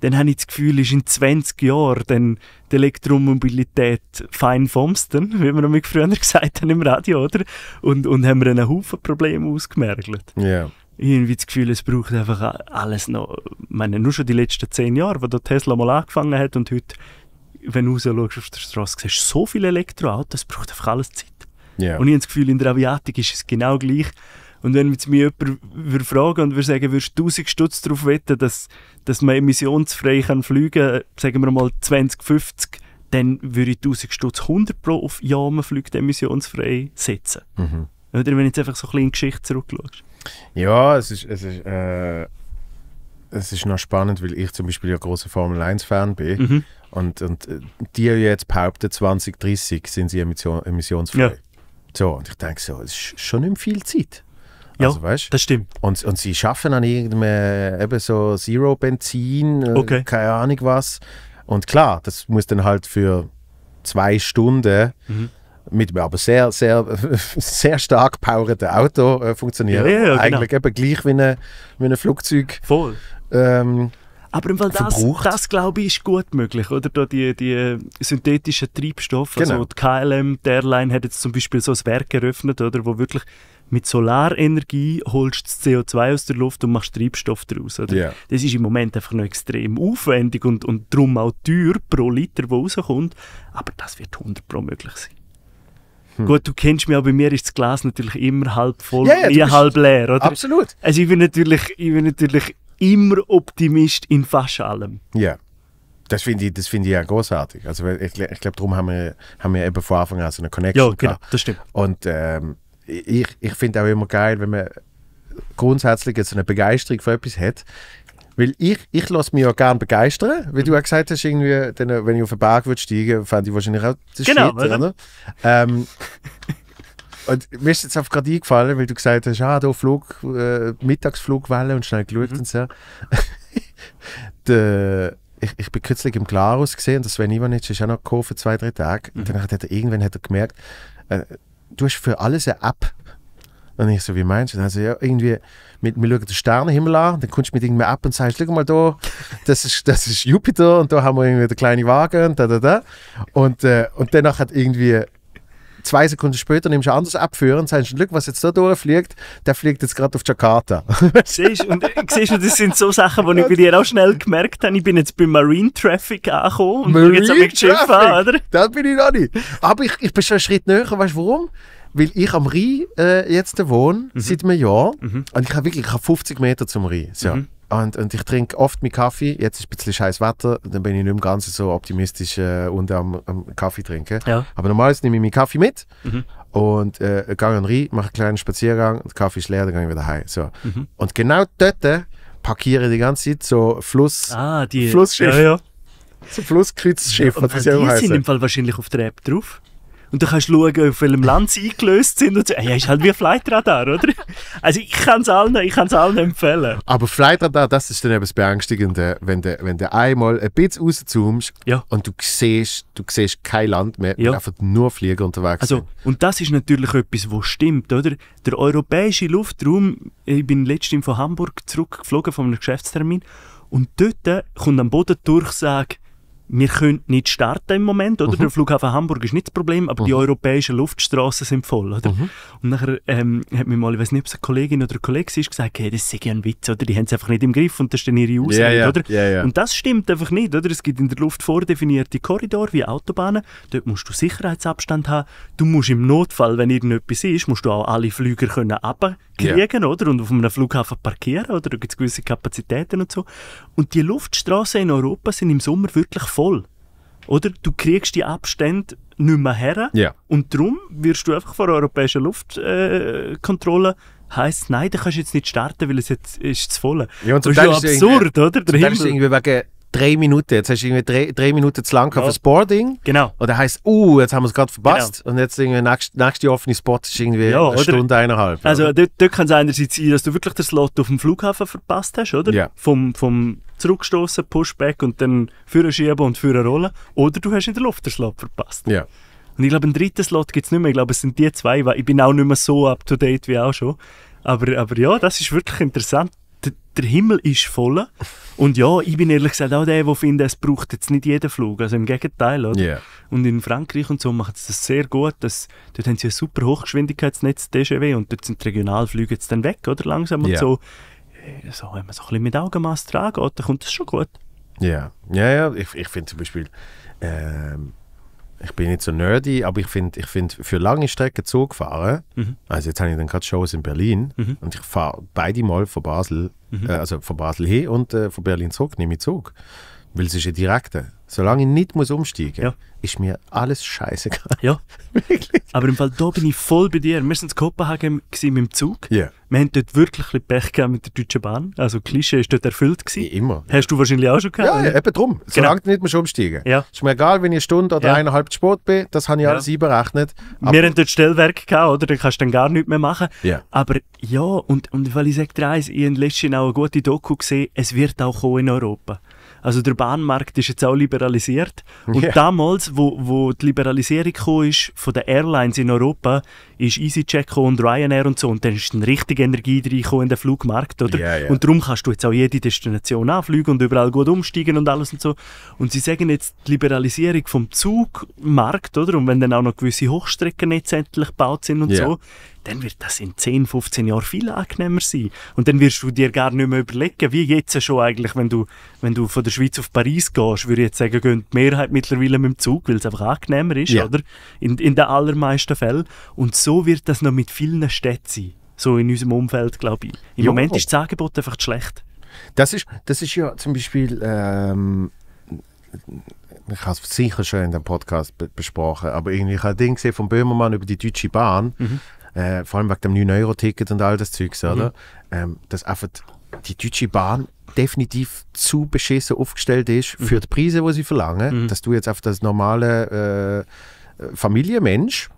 Dann habe ich das Gefühl, ist in 20 Jahren dann die Elektromobilität fein vomsten, wie wir noch früher gesagt haben im Radio, oder? Und, und haben wir einen Haufen Probleme ausgemergelt. Ja. Yeah irgendwie das Gefühl, es braucht einfach alles noch. Ich meine, nur schon die letzten zehn Jahre, wo der Tesla mal angefangen hat und heute, wenn du raus schaust auf der Straße, siehst du so viele Elektroautos, es braucht einfach alles Zeit. Yeah. Und ich habe das Gefühl, in der Aviatik ist es genau gleich. Und wenn jetzt mich jemand würde fragen und würde sagen, würdest du 1000 Stutz darauf wetten, dass, dass man emissionsfrei kann fliegen kann, sagen wir mal 2050, dann würde ich 1000 Stutz 100 pro auf Ja, man fliegt emissionsfrei setzen. Mhm. Oder wenn du jetzt einfach so ein bisschen in die Geschichte zurückschaust. Ja, es ist, es ist, äh, es ist noch spannend, weil ich zum Beispiel ja großer Formel 1-Fan bin. Mhm. Und, und äh, die jetzt behaupten, 2030 sind sie emission, emissionsfrei. Ja. So, und ich denke so, es ist schon nicht viel Zeit. Also, ja, weißt, das stimmt. Und, und sie schaffen an irgendeinem eben so Zero-Benzin, äh, okay. keine Ahnung was. Und klar, das muss dann halt für zwei Stunden mhm mit einem aber sehr, sehr, sehr stark powerten Auto äh, funktioniert. Ja, ja, Eigentlich genau. eben gleich wie ein, wie ein Flugzeug. Voll. Ähm, aber im Fall das, das glaube ich, ist gut möglich, oder? Da die, die synthetischen Treibstoffe. Also genau. Also die KLM, die Airline hat jetzt zum Beispiel so ein Werk eröffnet, oder? Wo wirklich mit Solarenergie holst du CO2 aus der Luft und machst Treibstoff daraus. Oder? Yeah. Das ist im Moment einfach noch extrem aufwendig und, und darum auch teuer pro Liter, der rauskommt. Aber das wird 100 pro möglich sein. Hm. Gut, du kennst mich, aber bei mir ist das Glas natürlich immer halb voll, ja, ja halb leer, oder? Absolut. Also ich bin natürlich, ich bin natürlich immer Optimist in fast allem. Ja. Das finde ich, das find ich ja großartig. Also ich, ich glaube, darum haben wir, haben wir eben von Anfang an so eine Connection. Ja, genau, das stimmt. Und ähm, ich, ich finde auch immer geil, wenn man grundsätzlich jetzt eine Begeisterung für etwas hat, weil ich, ich lasse mich ja gerne begeistern, weil du ja gesagt hast, irgendwie, dann, äh, wenn ich auf den Berg würde steigen, fände ich wahrscheinlich auch das genau, Shit, oder? Ähm, und mir ist jetzt gerade eingefallen, weil du gesagt hast, ah, da Flug, äh, Mittagsflugwelle und schnell geschaut mhm. und so. De, ich, ich bin kürzlich im Klarus gesehen und das Sven Ivanic ist auch noch gekommen für zwei, drei Tage. Mhm. Und dann hat er irgendwann hat er gemerkt, äh, du hast für alles eine App. Und ich so, wie meinst du? Also ja, irgendwie, mit, wir schauen den Sternenhimmel an, dann kommst du mit irgendeinem ab und sagst, schau mal da, das ist, das ist Jupiter und da haben wir irgendwie den kleinen Wagen und da, da, da. Und, äh, und danach hat irgendwie zwei Sekunden später nimmst du ein anderes Abführen und sagst, Glück, was jetzt da durchfliegt, der fliegt jetzt gerade auf Jakarta. siehst, und, äh, siehst du, das sind so Sachen, die ich bei dir auch schnell gemerkt habe. Ich bin jetzt bei Marine Traffic angekommen und Marine jetzt am Schiff an, oder? Das bin ich noch nicht. Aber ich, ich bin schon einen Schritt näher, weißt du warum? Weil ich am Rhein äh, jetzt wohne, mhm. seit einem Jahr. Mhm. Und ich habe wirklich ich hab 50 Meter zum Rhein. So. Mhm. Und, und, ich trinke oft meinen Kaffee. Jetzt ist ein bisschen scheiß Wetter, dann bin ich nicht mehr ganz so optimistisch äh, und am, am, Kaffee trinken. Ja. Aber normalerweise nehme ich meinen Kaffee mit mhm. und äh, gehe an den Rhein, mache einen kleinen Spaziergang, der Kaffee ist leer, dann gehe ich wieder heim. So. Mhm. Und genau dort parkiere die ganze Zeit so Fluss, ah, die, Flussschiff. Ja, ja. So Flusskreuzschiff. Ja, und die sind im Fall wahrscheinlich auf der App drauf. Und dann kannst du schauen, auf welchem Land sie eingelöst sind. Und so. Ja, ist halt wie Flightradar, oder? Also ich kann es allen, ich kann's allen empfehlen. Aber Flightradar, das ist dann eben das Beängstigende, wenn du, wenn du einmal ein bisschen rauszoomst ja. und du siehst, du siehst kein Land mehr, ja. einfach nur Flieger unterwegs also, sind. Und das ist natürlich etwas, was stimmt, oder? Der europäische Luftraum, ich bin letztens von Hamburg zurückgeflogen, von einem Geschäftstermin, und dort kommt am Boden die sagt, wir können nicht starten im Moment, oder? Mhm. Der Flughafen Hamburg ist nicht das Problem, aber mhm. die europäischen Luftstraßen sind voll, oder? Mhm. Und nachher ähm, hat mir mal, ich weiß nicht, ob es eine Kollegin oder ein Kollege war, gesagt, hey, das ist ja ein Witz, oder? Die haben es einfach nicht im Griff und das ist dann ihre Ausrede, yeah, yeah. oder? Yeah, und das stimmt einfach nicht, oder? Es gibt in der Luft vordefinierte Korridore wie Autobahnen, dort musst du Sicherheitsabstand haben, du musst im Notfall, wenn irgendetwas ist, musst du auch alle Flüger können runter kriegen, yeah. oder? Und auf einem Flughafen parkieren, oder? Da gibt es gewisse Kapazitäten und so. Und die Luftstraßen in Europa sind im Sommer wirklich voll. Oder? Du kriegst die Abstände nicht mehr her. Yeah. Und darum wirst du einfach von der europäischen Luftkontrolle äh, heisst, nein, du kannst jetzt nicht starten, weil es jetzt ist zu voll. Ja, und das ist ja absurd, oder? Der Himmel. Ist irgendwie wegen drei Minuten. Jetzt hast du irgendwie drei, drei Minuten zu lang auf das Boarding. Genau. Und dann heisst uh, jetzt haben wir es gerade verpasst. Genau. Und jetzt irgendwie nächste, nächste offene Spot ist irgendwie ja, eine Stunde, eineinhalb. Also oder? dort, dort kann es einerseits sein, dass du wirklich den Slot auf dem Flughafen verpasst hast, oder? Ja. Vom, vom Zurückstoßen, Pushback und dann Führer schieben und Führer rollen. Oder du hast in der Luft den Slot verpasst. Ja. Und ich glaube, einen dritten Slot gibt es nicht mehr. Ich glaube, es sind die zwei, weil ich bin auch nicht mehr so up-to-date wie auch schon. Aber, aber ja, das ist wirklich interessant der Himmel ist voll. Und ja, ich bin ehrlich gesagt auch der, der findet, es braucht jetzt nicht jeden Flug. Also im Gegenteil, oder? Yeah. Und in Frankreich und so macht es das sehr gut. Das, dort haben sie ein super Hochgeschwindigkeitsnetz, DGW, und dort sind die Regionalflüge jetzt dann weg, oder? Langsam yeah. so. Äh, so. Wenn man so ein bisschen mit Augenmaß tragen geht, dann kommt das schon gut. Ja, ja, ja. Ich, ich finde zum Beispiel... Ähm ich bin nicht so nerdy, aber ich finde, ich find, für lange Strecken Zug fahren, mhm. also jetzt habe ich dann gerade Shows in Berlin mhm. und ich fahre beide Mal von Basel Mhm. Äh, also von Basel hin und äh, von Berlin zurück, nehme ich Zug. Weil es ist ein direkter. Äh, Solange ich nicht muss umsteigen muss, ja. ist mir alles scheiße. Ja. wirklich. Aber im Fall da bin ich voll bei dir. Wir waren in Kopenhagen mit dem Zug. Yeah. Wir haben dort wirklich ein Pech gehabt mit der Deutschen Bahn. Also Klischee ist dort erfüllt gewesen. immer. Hast du wahrscheinlich auch schon gehabt? Ja, ja eben drum. Genau. Solange genau. du nicht umsteigen muss. ja. Ist mir egal, wenn ich eine Stunde oder ja. eineinhalb zu spät bin. Das habe ich alles überrechnet. Aber Wir haben dort Stellwerk gehabt, oder? Dann kannst du dann gar nichts mehr machen. Ja. Aber ja, und, und weil ich sage dir eins, ich habe letztens auch eine gute Doku gesehen. Es wird auch kommen in Europa. Also der Bahnmarkt ist jetzt auch liberalisiert. Und yeah. damals, wo, wo die Liberalisierung ist von den Airlines in Europa, ist EasyJet und Ryanair und so. Und dann ist eine richtige Energie reingekommen in den Flugmarkt. Oder? Yeah, yeah. Und darum kannst du jetzt auch jede Destination anfliegen und überall gut umsteigen und alles und so. Und sie sagen jetzt die Liberalisierung vom Zugmarkt, oder? Und wenn dann auch noch gewisse Hochstreckennetze endlich gebaut sind und so, dann wird das in 10, 15 Jahren viel angenehmer sein. Und dann wirst du dir gar nicht mehr überlegen, wie jetzt schon eigentlich, wenn du, wenn du von der Schweiz auf Paris gehst, würde ich jetzt sagen, gehen die Mehrheit mittlerweile mit dem Zug, weil es einfach angenehmer ist, ja. oder? In, in den allermeisten Fällen. Und so wird das noch mit vielen Städten sein. So in unserem Umfeld, glaube ich. Im jo. Moment ist das Angebot einfach schlecht. Das ist, das ist ja zum Beispiel... Ähm ich habe es sicher schon in dem Podcast besprochen, aber irgendwie, ich habe ein Ding gesehen von Böhmermann über die Deutsche Bahn, mhm äh, vor allem wegen dem 9-Euro-Ticket und all das Zeugs, mhm. oder? Ähm, dass einfach die Deutsche Bahn definitiv zu beschissen aufgestellt ist mhm. für die Preise, die sie verlangen, mhm. dass du jetzt auf das normale äh, Familienmensch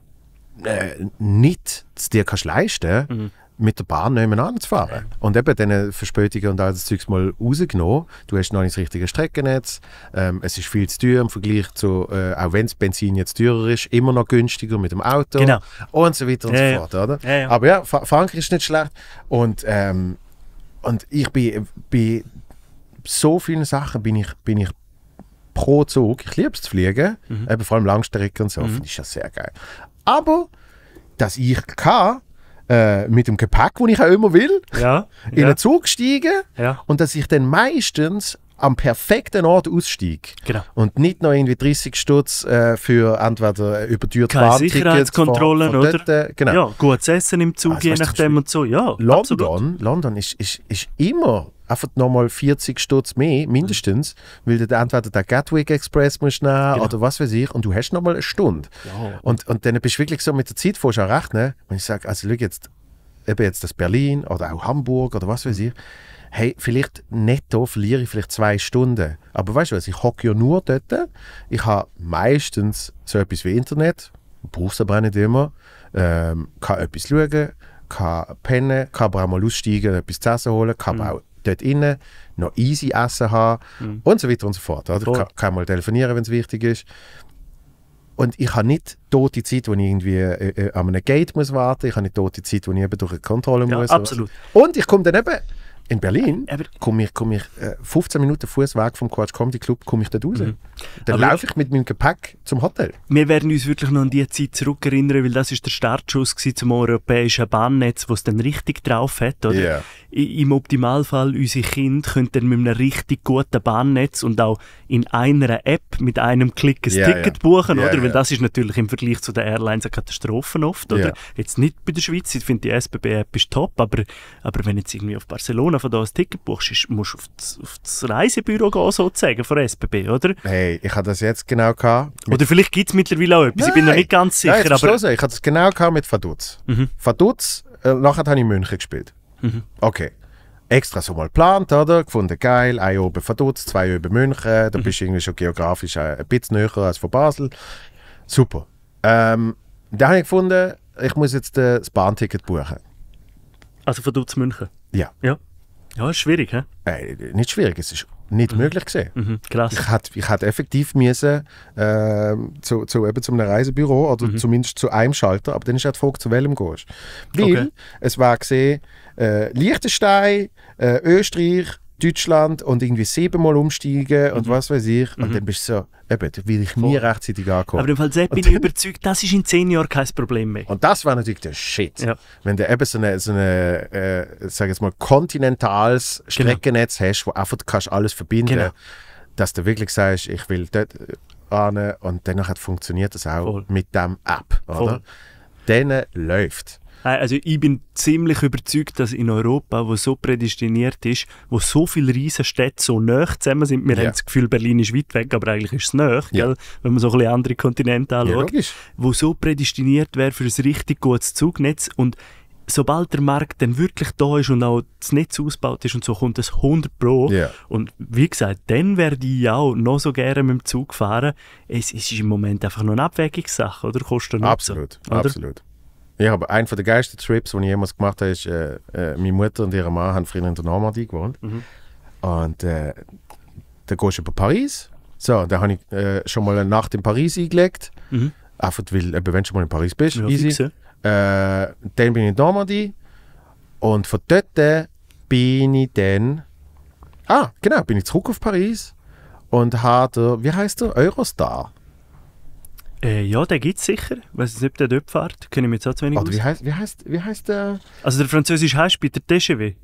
äh, nicht dir kannst leisten, mhm mit der Bahn nebeneinander zu fahren. Und eben diese Verspätungen und all das Zeugs mal rausgenommen. Du hast noch nicht das richtige Streckennetz. Ähm, es ist viel zu teuer im Vergleich zu, äh, auch wenn das Benzin jetzt teurer ist, immer noch günstiger mit dem Auto. Genau. Und so weiter und ja, so fort. Oder? Ja, ja. Aber ja, Frankreich ist nicht schlecht. Und, ähm, und ich bin bei so vielen Sachen bin ich, bin ich pro Zug. Ich liebe es zu fliegen. Mhm. Eben vor allem Langstrecken und so. Mhm. Finde ich ja sehr geil. Aber, dass ich kann, äh, mit dem Gepäck, das ich auch immer will, ja, in ja. einen Zug steigen ja. und dass ich dann meistens am perfekten Ort aussteige. Genau. Und nicht noch irgendwie 30 Stutz äh, für entweder äh, überteuerte Bahntickets. Sicherheitskontrollen, von, von oder? Äh, genau. Ja, gutes Essen im Zug, also, je nachdem und so. Ja, London, London ist, ist, ist immer einfach nochmal 40 Stutz mehr, mindestens, mhm. weil du entweder der Gatwick Express musst nehmen genau. oder was weiß ich und du hast nochmal eine Stunde. Ja. Und, und dann bist du wirklich so mit der Zeit vorher rechnen wenn ich sage, also schau jetzt, eben jetzt das Berlin oder auch Hamburg oder was weiß mhm. ich, hey, vielleicht netto verliere ich vielleicht zwei Stunden. Aber weißt du was, ich hocke ja nur dort, ich habe meistens so etwas wie Internet, brauchst aber auch nicht immer, ähm, kann etwas schauen, kann pennen, kann aber auch mal aussteigen etwas zu essen holen, kann mhm. auch dort innen noch easy Essen haben mhm. und so weiter und so fort. Oder? Cool. Kann, kann mal telefonieren, wenn es wichtig ist. Und ich habe nicht tote Zeit, wo ich irgendwie äh, äh an einem Gate muss warten muss. Ich habe nicht tote Zeit, wo ich eben durch die Kontrolle ja, muss. Absolut. Und ich komme dann eben in Berlin äh, komme ich, komm ich äh, 15 Minuten Fußweg vom Quatsch Comedy Club komme ich da raus. Mhm. Dann laufe ich mit meinem Gepäck zum Hotel. Wir werden uns wirklich noch an die Zeit zurückerinnern, weil das ist der Startschuss zum europäischen Bahnnetz, das es dann richtig drauf hat. Oder? Yeah. Im Optimalfall, unsere Kinder können dann mit einem richtig guten Bahnnetz und auch in einer App mit einem Klick ein yeah, Ticket yeah. buchen, oder? Weil das ist natürlich im Vergleich zu den Airlines eine Katastrophe oft, oder? Jetzt nicht bei der Schweiz, ich finde die SBB-App ist top, aber, aber wenn jetzt irgendwie auf Barcelona noch von da ein Ticket buchst, musst du auf das, auf das Reisebüro gehen, sozusagen, von SBB, oder? Hey, ich habe das jetzt genau gehabt. Oder vielleicht gibt es mittlerweile auch etwas, Nein. ich bin noch nicht ganz sicher. Nein, aber ich habe das genau gehabt mit Vaduz. Mhm. Vaduz, äh, nachher habe ich in München gespielt. Mhm. Okay. Extra so mal geplant, oder? Gefunden geil, ein oben Vaduz, zwei oben München, da mhm. bist du irgendwie schon geografisch ein bisschen näher als von Basel. Super. Ähm, dann habe ich gefunden, ich muss jetzt äh, das Bahnticket buchen. Also von München? Ja. ja. Ja, ist schwierig, hä? Äh, nicht schwierig, es ist nicht mhm. möglich gesehen. Mhm. Krass. Ich hatte ich effektiv müssen, äh, zu, zu, eben zu einem Reisebüro oder mhm. zumindest zu einem Schalter, aber dann ist halt die Frage, zu welchem gehst. Weil okay. es war gesehen, äh, Liechtenstein, äh, Österreich, Deutschland und irgendwie siebenmal umsteigen und mhm. was weiß ich. Und mhm. dann bist du so, eben, da will ich nie rechtzeitig ankommen. Aber im Fall Sepp bin ich überzeugt, das ist in zehn Jahren kein Problem mehr. Und das war natürlich der Shit. Ja. Wenn du eben so ein, so eine äh, sag jetzt mal, kontinentales genau. Streckennetz genau. hast, wo einfach kannst alles verbinden, genau. dass du wirklich sagst, ich will dort äh, an und danach funktioniert das auch Voll. mit dem App, oder? Voll. Dann läuft. Also ich bin ziemlich überzeugt, dass in Europa, wo so prädestiniert ist, wo so viele Riesenstädte so nah zusammen sind, wir ja. haben das Gefühl, Berlin ist weit weg, aber eigentlich ist es nah, ja. wenn man so ein bisschen andere Kontinente anschaut, ja, wo so prädestiniert wäre für ein richtig gutes Zugnetz und sobald der Markt dann wirklich da ist und auch das Netz ausgebaut ist und so, kommt das 100 Pro. Yeah. Und wie gesagt, dann werde ich auch noch so gerne mit dem Zug fahren. Es, es ist im Moment einfach nur eine Abwägungssache, oder? Kostet Absolut, oder? absolut. Ich habe einen der geilsten Trips, die ich jemals gemacht habe, ist, äh, äh, meine Mutter und ihre Mann haben früher in der Normandie gewohnt. Mhm. Und äh, dann gehst du über Paris. So, da habe ich äh, schon mal eine Nacht in Paris eingelegt. Mhm. Einfach weil, wenn du schon mal in Paris bist, ja, easy. äh, dann bin ich in Normandie. Und von dort bin ich dann. Ah, genau, bin ich zurück auf Paris und habe, wie heißt der? Eurostar äh, ja, den gibt es sicher. Ich weiß nicht, ob der dort fährt. Können wir jetzt auch zu wenig Oder wie heißt, wie heißt, wie heißt der? Also der französische heißt bei der TGV.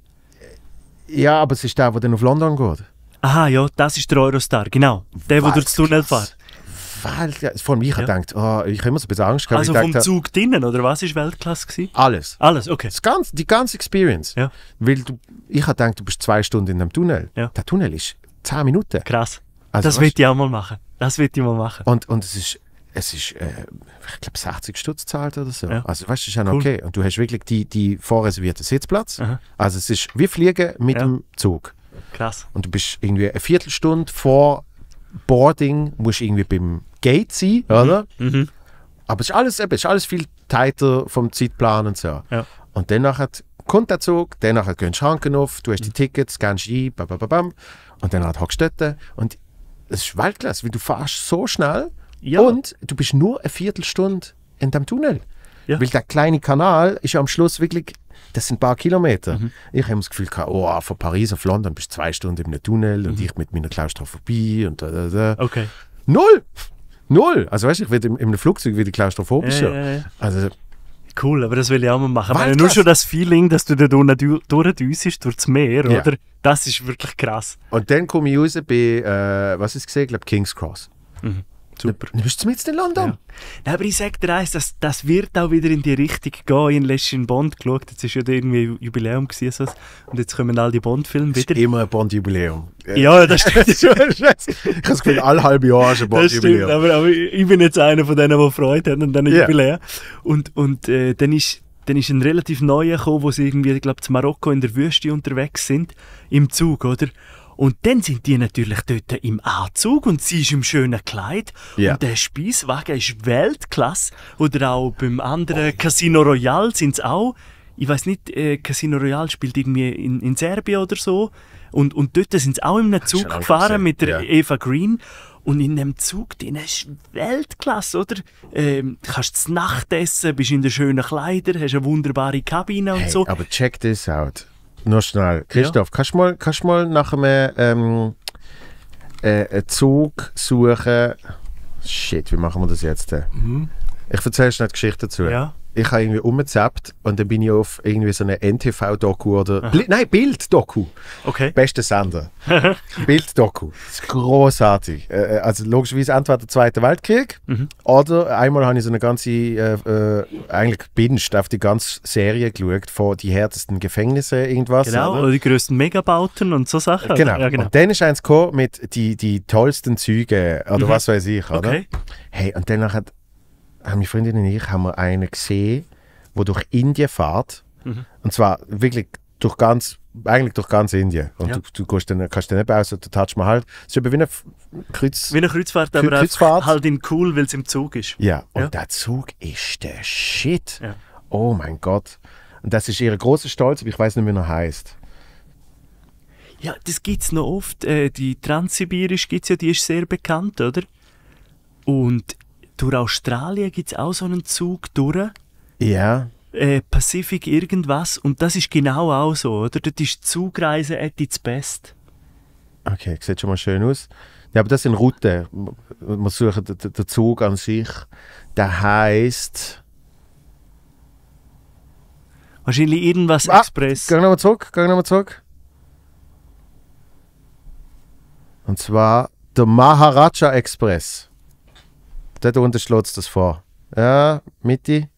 Ja, aber es ist der, der dann auf London geht. Aha, ja, das ist der Eurostar, genau. Der, der durch den Tunnel fährt. Weltklasse. Vor allem ich ja. gedacht, oh, ich habe immer so ein bisschen Angst gehabt. Also vom Zug drinnen, oder was war Weltklasse gewesen? Alles. Alles, okay. Das ganze, die ganze Experience. Ja. Weil du, ich habe gedacht, du bist zwei Stunden in einem Tunnel. Ja. Der Tunnel ist zehn Minuten. Krass. Also, das will ich auch mal machen. Das will ich mal machen. Und, und es ist es ist, äh, ich glaube, 60 Stutz zahlt oder so. Ja. Also, weißt du, ist ja cool. okay. Und du hast wirklich die, die vorreservierten Sitzplatz. Aha. Also, es ist, wir fliegen mit ja. dem Zug. Klasse. Und du bist irgendwie eine Viertelstunde vor Boarding, musst irgendwie beim Gate sein, mhm. oder? Mhm. Aber es ist alles, es ist alles viel tighter vom Zeitplan und so. Ja. Und dann kommt der Zug, dann gehen die Schranken auf, du hast die mhm. Tickets, gehst ein, bam, bam, bam, und dann hockst du dort. Und es ist Weltklasse, weil du fährst so schnell ja. Und du bist nur eine Viertelstunde in dem Tunnel. Ja. Weil der kleine Kanal ist ja am Schluss wirklich, das sind ein paar Kilometer. Mhm. Ich habe das Gefühl, gehabt, oh, von Paris auf London bist du zwei Stunden in einem Tunnel mhm. und ich mit meiner Klaustrophobie und da, da, da. Okay. Null! Null! Also weißt du, ich werde im, im Flugzeug wieder klaustrophobischer. Äh, äh. Also, Cool, aber das will ich auch mal machen. Weil nur schon das Feeling, dass du da durch durchs Meer, ja. oder? Das ist wirklich krass. Und dann komme ich raus bei, äh, was ist gesehen, glaube King's Cross. Mhm. Super. Dann bist du mit in London. Ja. Nein, aber ich sage dir eins, das, das wird auch wieder in die Richtung gehen. Ich habe in Bond geschaut, jetzt war ja irgendwie Jubiläum. Gewesen, und jetzt kommen all die Bond-Filme wieder. Ist immer ein Bond-Jubiläum. Ja, das stimmt. ich habe das Gefühl, alle halbe Jahr ist ein Bond-Jubiläum. Aber, aber, ich bin jetzt einer von denen, der Freude hat an diesem yeah. Jubiläum. Und, und äh, dann ist dann ist ein relativ neuer gekommen, wo sie irgendwie, glaube zu Marokko in der Wüste unterwegs sind, im Zug, oder? Und dann sind die natürlich dort im Anzug und sie ist im schönen Kleid. Ja. Und der Speiswagen ist Weltklasse. Oder auch beim anderen oh. Casino Royale sind sie auch. Ich weiß nicht, äh, Casino Royale spielt irgendwie in, in Serbien oder so. Und, und dort sind sie auch in einem Zug gefahren mit der ja. Eva Green. Und in dem Zug, drin ist Weltklasse, oder? Ähm, kannst das Nacht essen, bist in den schönen Kleidern, hast eine wunderbare Kabine und hey, so. Aber check this out. Nur schnell. Christoph, ja. kannst du mal, kannst mal nach einem ähm, äh, Zug suchen? Shit, wie machen wir das jetzt? Mhm. Ich erzähle schnell die Geschichte dazu. Ja ich habe irgendwie umgezappt und dann bin ich auf irgendwie so eine NTV-Doku oder. Aha. Nein, Bild-Doku. Okay. Beste Sender. Bild-Doku. Das ist Großartig. Äh, äh also logischerweise entweder der Zweite Weltkrieg mhm. oder einmal habe ich so eine ganze, äh, äh eigentlich binged auf die ganze Serie geschaut, von die härtesten Gefängnisse, irgendwas. Genau, oder, oder die größten Megabauten und so Sachen. Äh, genau. Ja, genau. Und dann ist eins gekommen mit die, die tollsten Züge oder mhm. was weiß ich, oder? Okay. Hey, und dann hat haben meine Freundin und ich haben wir einen gesehen, der durch Indien fährt. Mhm. Und zwar wirklich durch ganz, eigentlich durch ganz Indien. Und ja. du, du dann, kannst dann nicht aus, du touchst mal halt. Es ist wie eine, Kreuz, wie eine Kreuzfahrt, aber Kreuzfahrt. halt in cool, weil es im Zug ist. Ja, und ja. der Zug ist der Shit. Ja. Oh mein Gott. Und das ist ihr großer Stolz, aber ich weiß nicht, wie er heißt. Ja, das gibt es noch oft. Äh, die Transsibirisch gibt es ja, die ist sehr bekannt, oder? Und durch Australien gibt es auch so einen Zug durch. Ja. Äh, Pacific irgendwas. Und das ist genau auch so, oder? Dort ist die Zugreise at its best. Okay, sieht schon mal schön aus. Ja, aber das sind Routen. Man sucht den Zug an sich. Der heißt Wahrscheinlich irgendwas ah, Express. Geh nochmal zurück, geh nochmal zurück. Und zwar der Maharaja Express. Dort unten schlotzt das vor. Ja, Mitte.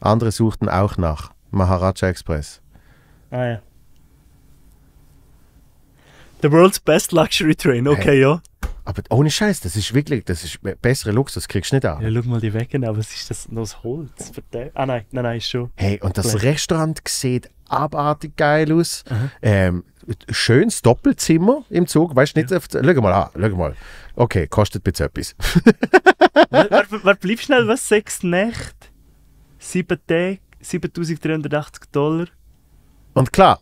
Andere suchten auch nach. Maharaja Express. Ah ja. The world's best luxury train, okay, hey. ja. Aber ohne Scheiß, das ist wirklich, das ist bessere Luxus, kriegst du nicht an. Ja, schau mal die Wegen, aber was ist das? Noch das Holz? Ah nein, nein, nein, ist schon. Hey, und das Restaurant sieht abartig geil aus. Mhm. Ähm, schönes Doppelzimmer im Zug, weißt du nicht, ja. schau mal an, schau mal. Okay, kostet bitte etwas. Warte, bleib schnell, was? Sechs Nächte, sieben Tage, 7380 Dollar. Und klar.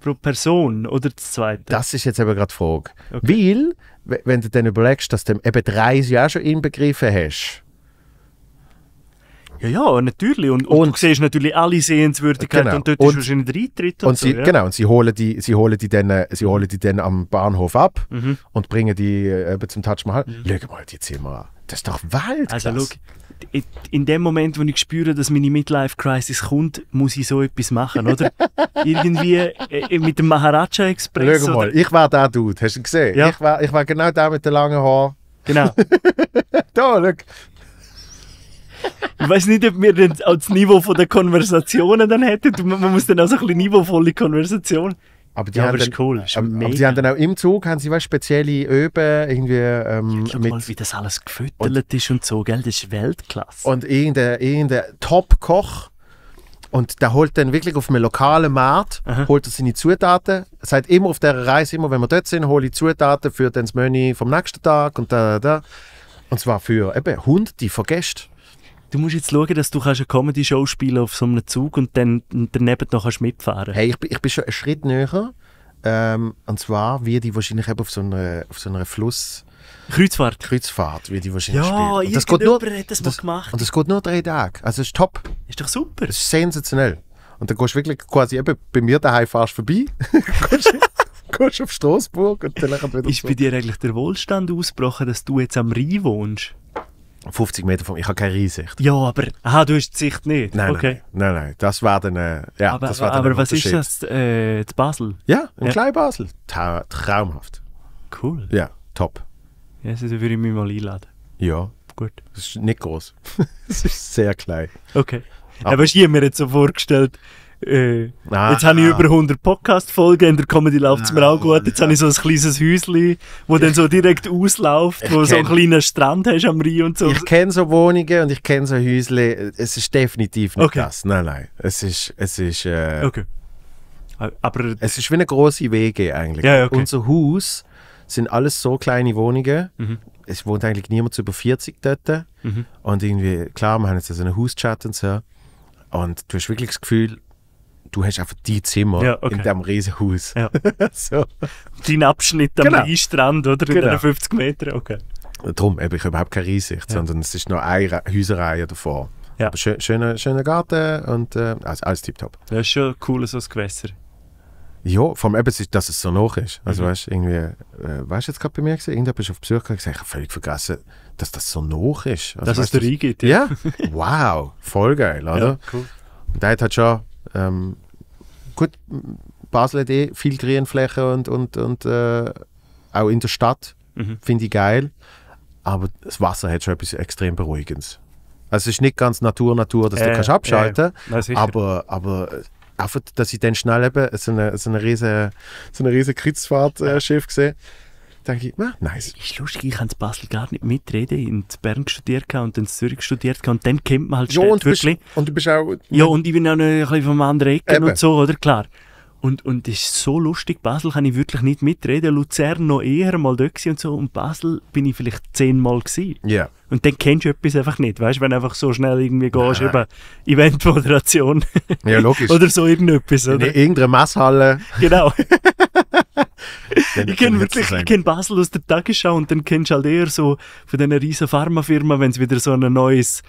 Pro Person oder das zweite? Das ist jetzt eben gerade die Frage. Okay. Weil, wenn du dann überlegst, dass du eben die Jahre schon inbegriffen hast, ja, ja, natürlich. Und, und, und du siehst natürlich alle Sehenswürdigkeiten genau. und dort und, ist wahrscheinlich der Eintritt. Und, und so, sie, ja. Genau, und sie holen die, sie holen die, dann, äh, sie holen die dann am Bahnhof ab mhm. und bringen die äh, zum Taj Mahal. Mhm. Schau mal die Zimmer an. Das ist doch Wald. Also, schau, in dem Moment, wo ich spüre, dass meine Midlife-Crisis kommt, muss ich so etwas machen, oder? Irgendwie äh, mit dem Maharaja-Express. Schau mal, oder? ich war der Dude, hast du ihn gesehen? Ja. Ich, war, ich war genau da mit den langen Haaren. Genau. da, schau, ich weiß nicht, ob wir dann auch das Niveau der Konversationen dann hätten. Man muss dann auch so ein bisschen niveauvolle Konversation. Aber die ja, haben aber dann, cool. Ist aber, aber die haben dann auch im Zug haben sie weißt, spezielle Öben irgendwie. Ähm, ja, mit mal, wie das alles gefüttert ist und so, gell? Das ist Weltklasse. Und irgendein, irgendein Top-Koch. Und der holt dann wirklich auf einem lokalen Markt, Aha. holt er seine Zutaten. Sagt immer auf der Reise, immer wenn wir dort sind, hole ich Zutaten für dann das Menü vom nächsten Tag und da, da. Und zwar für eben hunderte von Gästen du musst jetzt schauen, dass du eine Comedy-Show spielen auf so einem Zug und dann daneben noch kannst mitfahren Hey, ich, bin, ich bin schon einen Schritt näher. Ähm, und zwar wie die wahrscheinlich auf so einer, auf so einer Fluss... Kreuzfahrt. Kreuzfahrt, wie die wahrscheinlich ja, spielen. Ja, das geht nur, hat das, das gemacht. Und das geht nur drei Tage. Also ist top. Ist doch super. Das ist sensationell. Und dann gehst du wirklich quasi eben bei mir daheim fährst vorbei. gehst auf Straßburg und dann wieder Ist zurück. bei dir eigentlich der Wohlstand ausgebrochen, dass du jetzt am Rhein wohnst? 50 Meter von mir. Ich habe keine Reinsicht. Ja, aber aha, du hast die Sicht nicht. Nein, okay. nein, nein, nein. Das war dann. Äh, ja, aber das war dann aber was ist das? Äh, Basel? Ja, ein ja. Basel. Tra traumhaft. Cool. Ja, top. Ja, also würde ich mich mal einladen. Ja. Gut. Das ist nicht groß. Es ist sehr klein. Okay. Aber, aber ich habe mir jetzt so vorgestellt, äh, ah, jetzt habe ich ah. über 100 Podcast-Folgen, in der Comedy läuft es ah, mir auch gut. Jetzt ja. habe ich so ein kleines Häuschen, wo ich, dann so direkt ausläuft, wo du so einen kleinen Strand hast am Rhein und so. Ich kenne so Wohnungen und ich kenne so Häuschen. Es ist definitiv nicht okay. das. Nein, nein. Es ist... Es ist äh, okay. Aber, es ist wie eine große Wege eigentlich. Ja, okay. Unser Haus sind alles so kleine Wohnungen. Mhm. Es wohnt eigentlich niemand über 40 dort. Mhm. Und irgendwie, klar, wir haben jetzt so einen Hauschat und so. Und du hast wirklich das Gefühl, du hast einfach die Zimmer ja, okay. in diesem Riesenhaus. Ja. so. Dein Abschnitt am genau. Rheinstrand, oder? Genau. In genau. 50 Meter, okay. Darum habe ich überhaupt keine Einsicht, ja. sondern es ist nur eine Häuserreihe davor. Ja. Aber schön, schöner, schöner Garten und äh, also alles tiptop. Das ist schon cool, so ein Gewässer. Ja, vor allem eben, dass es so hoch ist. Also mhm. weißt du, irgendwie, äh, weißt du jetzt gerade bei mir gewesen, irgendjemand ist auf Besuch gegangen und ich habe völlig vergessen, dass das so hoch ist. Also, dass weißt, es da reingeht, ja. ja. Wow, voll geil, oder? Ja, cool. Und der hat halt schon ähm, gut, Basel hat eh viel Grünfläche und, und, und äh, auch in der Stadt, mhm. finde ich geil. Aber das Wasser hat schon etwas extrem Beruhigendes. Also es ist nicht ganz Natur, Natur, dass äh, du kannst abschalten kannst, äh, aber, aber einfach, dass ich dann schnell eben so ein so eine riesige so eine Kreuzfahrtschiff äh, gesehen habe denke ich, na, ah, nice. Ist lustig, ich habe in Basel gar nicht mitreden, Ich habe in Bern studiert und in Zürich studiert und dann kennt man halt schon und wirklich. Bist, und du bist auch... Ja, und ich bin auch noch ein bisschen vom anderen Ecken eben. und so, oder? Klar. Und, und das ist so lustig. Basel kann ich wirklich nicht mitreden. Luzern noch eher mal dort und so. Und Basel bin ich vielleicht zehnmal Ja. Yeah. Und dann kennst du etwas einfach nicht. Weißt du, wenn du einfach so schnell irgendwie gehst, Nein. eben Eventmoderation. Ja, logisch. oder so irgendetwas. Oder? In irgendeiner Messhalle. Genau. ich kenne wirklich, ich kenne Basel aus der Tagesschau und dann kennst du halt eher so von diesen riesen Pharmafirmen, wenn es wieder so ein neues,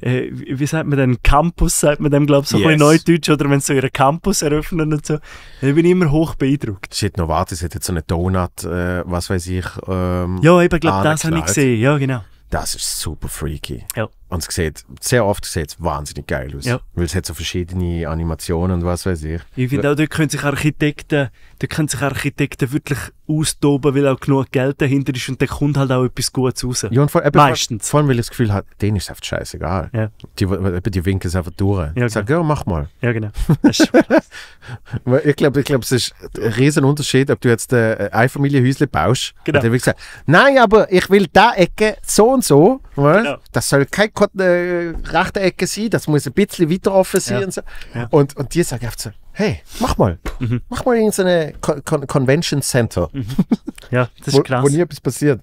äh, wie sagt man denn, Campus, sagt man dem, glaube ich, so yes. ein Neudeutsch, oder wenn sie so ihren Campus eröffnen und so. Dann bin ich immer hoch beeindruckt. Das Shit, Novartis hat jetzt so einen Donut, äh, was weiß ich, ähm, Ja, eben, glaube das habe ich gesehen, ja, genau. Das ist super freaky. Ja. Und es sieht, sehr oft sieht es wahnsinnig geil aus. Ja. Weil es hat so verschiedene Animationen und was weiß ich. Ich finde auch, da können sich Architekten, da können sich Architekten wirklich austoben, weil auch genug Geld dahinter ist und dann kommt halt auch etwas Gutes raus. Ja, und vor, eben, Meistens. Vor allem, weil ich das Gefühl habe, denen ist einfach scheißegal. Ja. Die, eben, die winken es einfach durch. Ja, Sag, genau. ja, mach mal. Ja, genau. ich glaube, ich glaub, es ist ein riesen Unterschied, ob du jetzt äh, ein Einfamilienhäuschen baust genau. und dann gesagt, nein, aber ich will da Ecke so und so. Genau. Das soll keine äh, rechte Ecke sein, das muss ein bisschen weiter offen sein. Ja. Und, so. ja. und, und die sagen einfach so, hey, mach mal. Mhm. Mach mal irgendeine Con Convention Center. Mhm. Ja, das ist klar. Wo nie etwas passiert.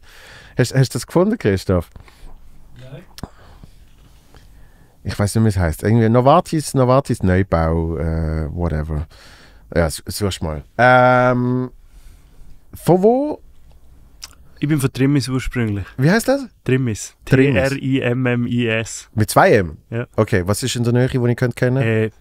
Hast, du das gefunden, Christoph? Nein. Ich weiß nicht, wie es heißt. Irgendwie Novartis, Novartis Neubau, äh, whatever. Ja, such mal. Ähm, von wo ich bin von Trimmis ursprünglich. Wie heißt das? Trimmis. Trimmis. T-R-I-M-M-I-S. Mit zwei M? Ja. Okay, was ist in der Nähe, die ich könnte kennen? Äh,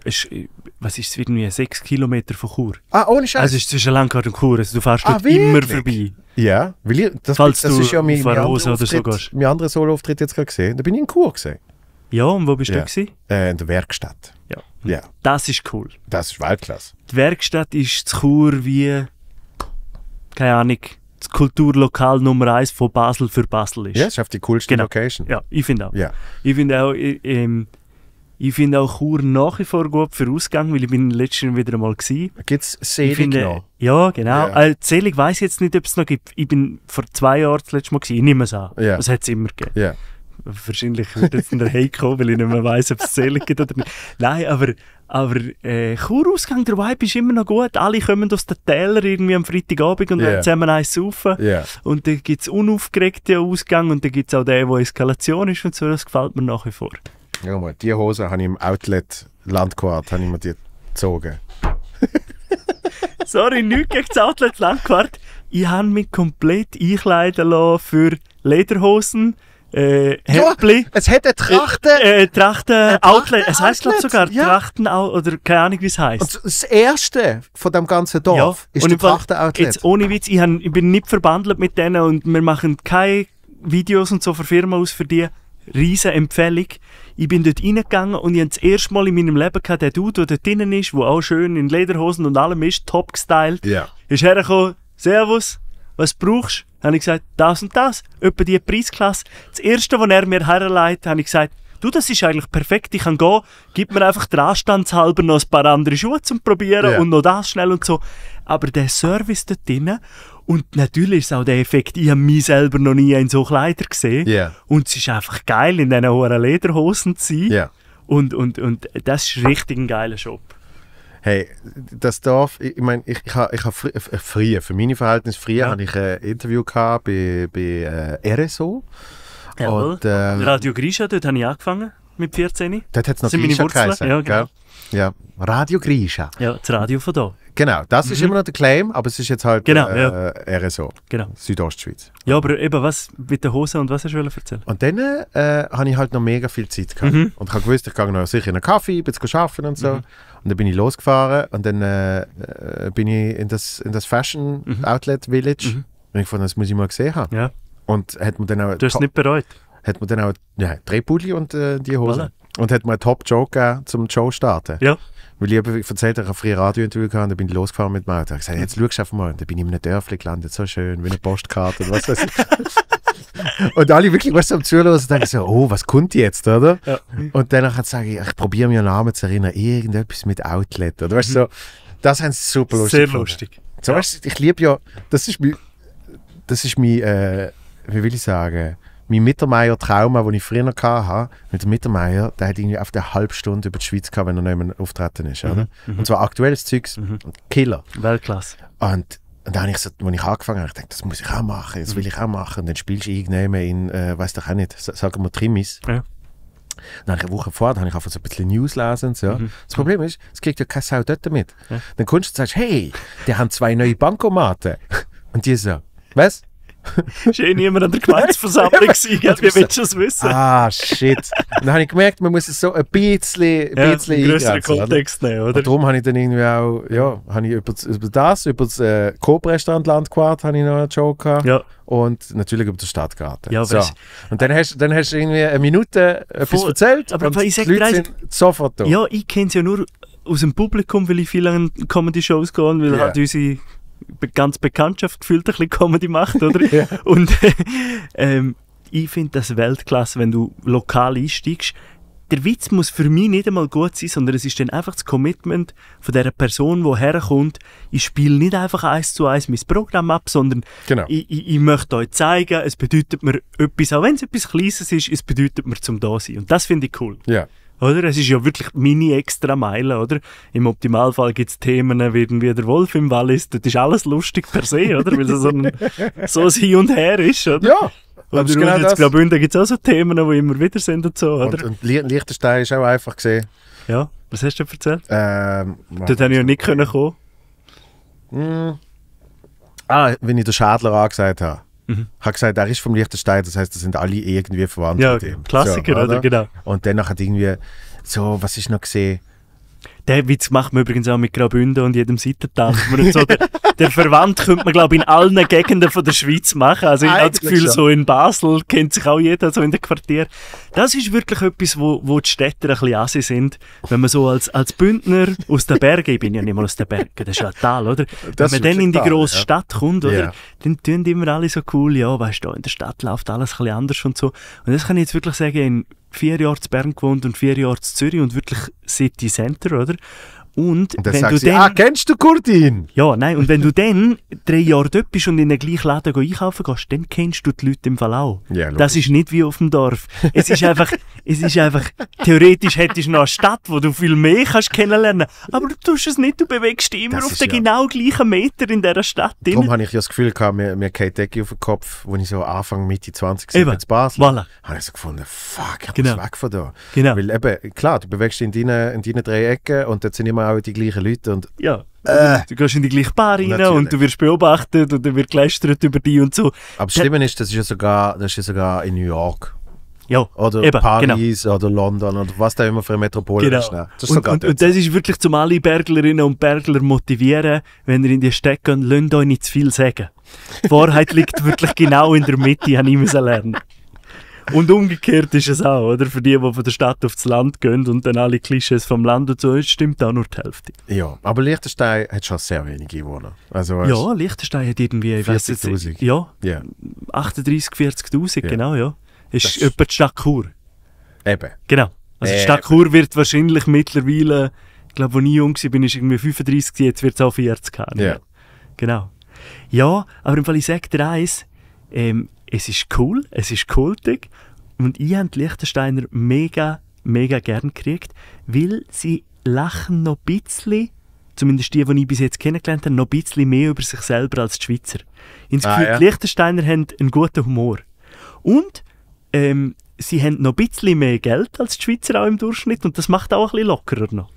was ist es irgendwie? Sechs Kilometer von Chur. Ah, ohne Scheiß. Also es ist zwischen Langkart und Chur. Also du fährst ah, dort immer vorbei. Ja, weil ich, das, Falls das ist ja mein, mein anderer Auftritt, so andere Solo-Auftritt jetzt gerade gesehen. Da bin ich in Chur gesehen. Ja, und wo bist ja. du? Gewesen? Äh, in der Werkstatt. Ja. ja. Das ist cool. Das ist Weltklasse. Die Werkstatt ist zu Chur wie. Keine Ahnung. Kulturlokal Nummer 1 von Basel für Basel ist. Ja, es ist auf die coolste genau. Location. Ja, ich finde auch. Ja. Ich finde auch, ich, ähm, ich finde auch Chur nach wie vor gut für Ausgang, weil ich bin letztens wieder einmal war. Gibt es Selig finde, noch? Ja, genau. Yeah. Äh, Selig weiß jetzt nicht, ob es noch gibt. Ich bin vor zwei Jahren das letzte Mal gsi. Ich nehme es an. Yeah. Das hat es immer gegeben. Yeah wahrscheinlich wird jetzt der Hey kommen, weil ich nicht mehr weiss, ob es Zählig geht oder nicht. Nein, aber, aber äh, Churausgang, der Vibe ist immer noch gut. Alle kommen aus den Tälern irgendwie am Freitagabend und yeah. zusammen eins saufen. Yeah. Und dann gibt es unaufgeregte Ausgang und dann gibt es auch den, wo Eskalation ist und so. Das gefällt mir nach wie vor. Ja, mal, die Hose habe ich im Outlet Landquart, ich mir die gezogen. Sorry, nichts gegen das Outlet Landquart. Ich habe mich komplett einkleiden lassen für Lederhosen, äh, Häppli. Ja, es hat eine Trachten. Äh, äh, Trachten, Trachten Outlet. Es heisst, glaube sogar ja. Trachten oder keine Ahnung, wie es heisst. Das erste von dem ganzen Dorf ja. ist und Trachten Outlet. Jetzt ohne Witz, ich, hab, ich bin nicht verbandelt mit denen und wir machen keine Videos und so für Firmen aus für die. Riesen Empfehlung. Ich bin dort reingegangen und ich habe das erste Mal in meinem Leben gehabt, der Dude, der dort drinnen ist, der auch schön in Lederhosen und allem ist, top gestylt. Ja. Ist hergekommen, Servus, was brauchst du? Habe ich gesagt, das und das, etwa diese Preisklasse. Das erste, was er mir herleitet, habe ich gesagt, du, das ist eigentlich perfekt, ich kann gehen, gib mir einfach der Anstandshalber noch ein paar andere Schuhe zum Probieren ja. und noch das schnell und so. Aber der Service dort drinnen, und natürlich ist auch der Effekt, ich habe mich selber noch nie in so Kleider gesehen. Yeah. Und es ist einfach geil, in diesen hohen Lederhosen zu sein. Yeah. Und, und, und das ist richtig ein geiler Shop. Hey, das Dorf, ich meine, ich, ich habe ich ha früher, früher, für meine Verhältnisse, früher ja. habe ich ein äh, Interview gehabt bei, bei äh, RSO. Jawohl. Und, äh, Radio Grisha, dort habe ich angefangen mit 14. Dort hat es noch Grisha geheißen. Ja, genau. ja, Radio Grisha. Ja, das Radio von da. Genau, das mhm. ist immer noch der Claim, aber es ist jetzt halt genau, äh, ja. RSO, genau. Südostschweiz. Ja, aber eben, was mit der Hose und was hast du erzählen? Und dann äh, habe ich halt noch mega viel Zeit gehabt. Mhm. Und ich wusste, ich gehe noch sicher in einen Kaffee, bin zu arbeiten und so. Mhm. Und dann bin ich losgefahren und dann äh, äh, bin ich in das, in das Fashion mhm. Outlet Village. Mhm. Und ich fand, das muss ich mal gesehen haben. Ja. Und hat man dann auch. Du hast es nicht bereut. Hat man dann auch ja, Drehpudel und äh, die Hose. Voilà. Und hat mir einen Top-Joke gegeben zum Show starten. Ja. Weil ich habe erzählt, ich habe früher Radiointerview gehabt und dann bin ich losgefahren mit dem Auto. Ich habe gesagt, jetzt mhm. schau einfach mal. Und dann bin ich in einem Dörfli gelandet, so schön, wie eine Postkarte und was weiß ich. und alle wirklich weißt du, am Zuhören und denken so, oh, was kommt jetzt, oder? Ja. Und danach sage ich, ich probiere mir einen Namen zu erinnern, irgendetwas mit Outlet, oder? Weißt du, so, das haben sie super lustig. Sehr gefunden. lustig. So, ja. weißt, ich liebe ja, das ist mein, das ist mein äh, wie will ich sagen, mein Mittermeier-Trauma, das ich früher hatte, mit dem Mittermeier, der hat irgendwie auf der halben Stunde über die Schweiz gehabt, wenn er nicht mehr auftreten ist. Mhm, oder? Mhm. und zwar aktuelles Zeugs, mhm. Killer. Weltklasse. Und und dann habe ich so, als ich angefangen habe, ich gedacht, das muss ich auch machen, das will mhm. ich auch machen. Und dann spielst du irgendwann in, äh, weiß doch auch nicht, sagen wir Trimis. Ja. Dann habe ich eine Woche vorher habe ich einfach so ein bisschen News lesen. So. Mhm. Das Problem ist, es kriegt ja keine Sau dort mit. Ja. Dann kommst du und sagst, hey, die haben zwei neue Bankomaten. Und die so, was? Es war eh niemand an der Gemeindeversammlung gewesen, wie willst du es wissen? Ah, shit. dann habe ich gemerkt, man muss es so ein bisschen, ein bisschen ja, größeren Kontext nehmen, oder? Und darum habe ich dann irgendwie auch, ja, habe ich über, das, über das, über das äh, Coop-Restaurant Landquart habe ich noch einen Joke gehabt. Ja. Und natürlich über den Stadtgarten. Ja, so. und dann hast, dann hast du irgendwie eine Minute etwas vor, erzählt aber, aber ich sag die Leute sind sofort da. Ja, ich kenne es ja nur aus dem Publikum, weil ich viel an Comedy-Shows gehe, weil yeah. halt unsere ganz Bekanntschaft gefühlt ein bisschen Comedy macht, oder? ja. Und ähm, ich finde das Weltklasse, wenn du lokal einsteigst. Der Witz muss für mich nicht einmal gut sein, sondern es ist dann einfach das Commitment von der Person, die herkommt. Ich spiele nicht einfach eins zu eins mein Programm ab, sondern genau. ich, ich, ich, möchte euch zeigen, es bedeutet mir etwas, auch wenn es etwas Kleines ist, es bedeutet mir zum da sein. Und das finde ich cool. Ja. Oder? Es ist ja wirklich mini extra Meile, oder? Im Optimalfall gibt es Themen wie, der Wolf im Wallis. Das ist alles lustig per se, oder? Weil es so ein, so ein Hin und Her ist, oder? Ja. Und in genau jetzt Graubünden gibt es auch so Themen, die immer wieder sind und so, oder? Und, und Liechtenstein ist auch einfach gesehen. Ja, was hast du erzählt? Ähm, Dort habe ich ja nicht kommen. Mm. Ah, wenn ich den Schädler angesagt habe. Mhm. Hat gesagt, er ist vom Liechtenstein, das heißt, das sind alle irgendwie verwandt ja, mit ihm. Klassiker, so, oder? Genau. Und dann hat irgendwie so, was ist noch gesehen? Der Witz macht man übrigens auch mit Graubünden und jedem Seitental. so der, der Verwandt könnte man, glaube ich, in allen Gegenden von der Schweiz machen. Also ich habe das Gefühl, schon. so in Basel kennt sich auch jeder, so in den Quartier. Das ist wirklich etwas, wo, wo die Städter ein bisschen assi sind. Wenn man so als, als Bündner aus den Bergen, ich bin ja nicht mal aus den Bergen, das ist ja ein Tal, oder? Das Wenn man dann in die grosse ja. Stadt kommt, oder? Yeah. Dann tun immer alle so cool, ja, weißt du, in der Stadt läuft alles ein bisschen anders und so. Und das kann ich jetzt wirklich sagen, in vier Jahre in Bern gewohnt und vier Jahre in Zürich und wirklich City Center, oder? Und, und dann wenn du dann, ah, kennst du Kurdin? Ja, nein, und wenn du dann drei Jahre dort bist und in den gleichen Laden einkaufen gehst, dann kennst du die Leute im Fall auch. Ja, das ist nicht wie auf dem Dorf. Es ist einfach, es ist einfach, theoretisch hättest du noch eine Stadt, wo du viel mehr kannst kennenlernen, aber du tust es nicht, du bewegst dich immer das auf den ja. genau gleichen Meter in dieser Stadt. Darum habe ich ja das Gefühl gehabt, mir, mir geht Decke auf den Kopf, als ich so Anfang, Mitte 20 war in Basel. Voilà. Habe ich so gefunden, fuck, ich genau. muss weg von da. Genau. Weil eben, klar, du bewegst dich in deinen, in deinen drei Ecken und dort sind immer auch die gleichen Leute. Und ja. Äh, du gehst in die gleiche Bar rein natürlich. und du wirst beobachtet und dann wird gelästert über dich und so. Aber das Schlimme ist, das ist ja sogar, das ist ja sogar in New York. Ja, oder eben, genau. Paris genau. oder London oder was da immer für eine Metropole genau. ist. Ne? Das ist und, und, und, das ist wirklich zum alle Berglerinnen und Bergler motivieren, wenn ihr in die Stadt geht, lasst euch nicht zu viel sagen. Die Wahrheit liegt wirklich genau in der Mitte, habe ich lernen und umgekehrt ist es auch, oder? Für die, die von der Stadt aufs Land gehen und dann alle Klischees vom Land und so, stimmt auch nur die Hälfte. Ja, aber Liechtenstein hat schon sehr wenige Einwohner. Also, ja, Liechtenstein hat irgendwie... 40'000. Ja, yeah. 38'000, 40'000, yeah. genau, ja. Ist, das ist etwa die Stadt Chur. Eben. Genau. Also die äh, Stadt Chur wird wahrscheinlich mittlerweile, ich glaube, als ich jung war, bin ich irgendwie 35, jetzt wird es auch 40 haben. Ja. Genau. Ja, aber im Fall, ich sage dir eins, ähm, es ist cool, es ist kultig und ich habe die Liechtensteiner mega, mega gern gekriegt, weil sie lachen noch ein bisschen, zumindest die, die ich bis jetzt kennengelernt habe, noch ein bisschen mehr über sich selber als die Schweizer. Ich habe ah, ja. die Liechtensteiner haben einen guten Humor. Und ähm, sie haben noch ein bisschen mehr Geld als die Schweizer auch im Durchschnitt und das macht auch ein bisschen lockerer noch.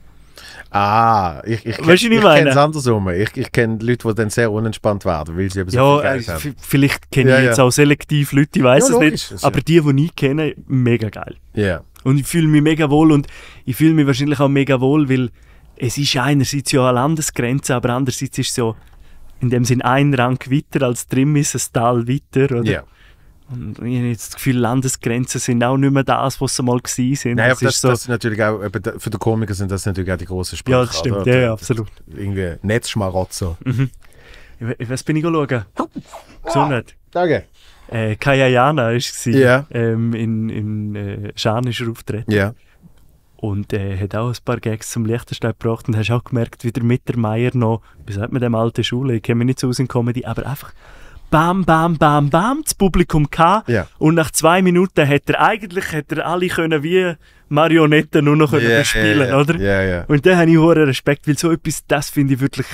Ah, ich, ich, weißt ich, ich kenne es andersrum. Ich, ich kenne Leute, die dann sehr unentspannt werden, weil sie eben ja, so viel äh, haben. Vielleicht kenne ja, ich jetzt ja. auch selektiv Leute, ich weiß ja, es logisch, nicht. Aber die, die ich kenne, mega geil. Ja. Yeah. Und ich fühle mich mega wohl und ich fühle mich wahrscheinlich auch mega wohl, weil es ist einerseits ja eine Landesgrenze, aber andererseits ist es so, in dem Sinn ein Rang weiter als drin ist, ein Tal weiter, oder? Yeah. Und ich habe jetzt das Gefühl, Landesgrenzen sind auch nicht mehr das, was sie mal waren. sind. Nein, das, das, ist so, das natürlich auch, für die Komiker sind das natürlich auch die grossen Sprache. Ja, das stimmt, oder? ja, absolut. Irgendwie Netzschmarotzer. Mhm. Ich, was bin ich schauen? Gesundheit. Ah, danke. Äh, Kayayana war yeah. ähm, in, in äh, schanischer Auftritt. Yeah. Und äh, hat auch ein paar Gags zum Lichterstein gebracht und hast auch gemerkt, wie der Mittermeier noch, wie sagt man dem, alten Schule, ich kenne mich nicht so aus in Comedy, aber einfach bam, bam, bam, bam, das Publikum kam. Ja. Und nach zwei Minuten hätte er eigentlich hätte er alle können wie Marionetten nur noch können yeah, spielen, yeah, yeah. oder? Yeah, yeah. Und da habe ich hohen Respekt, weil so etwas, das finde ich wirklich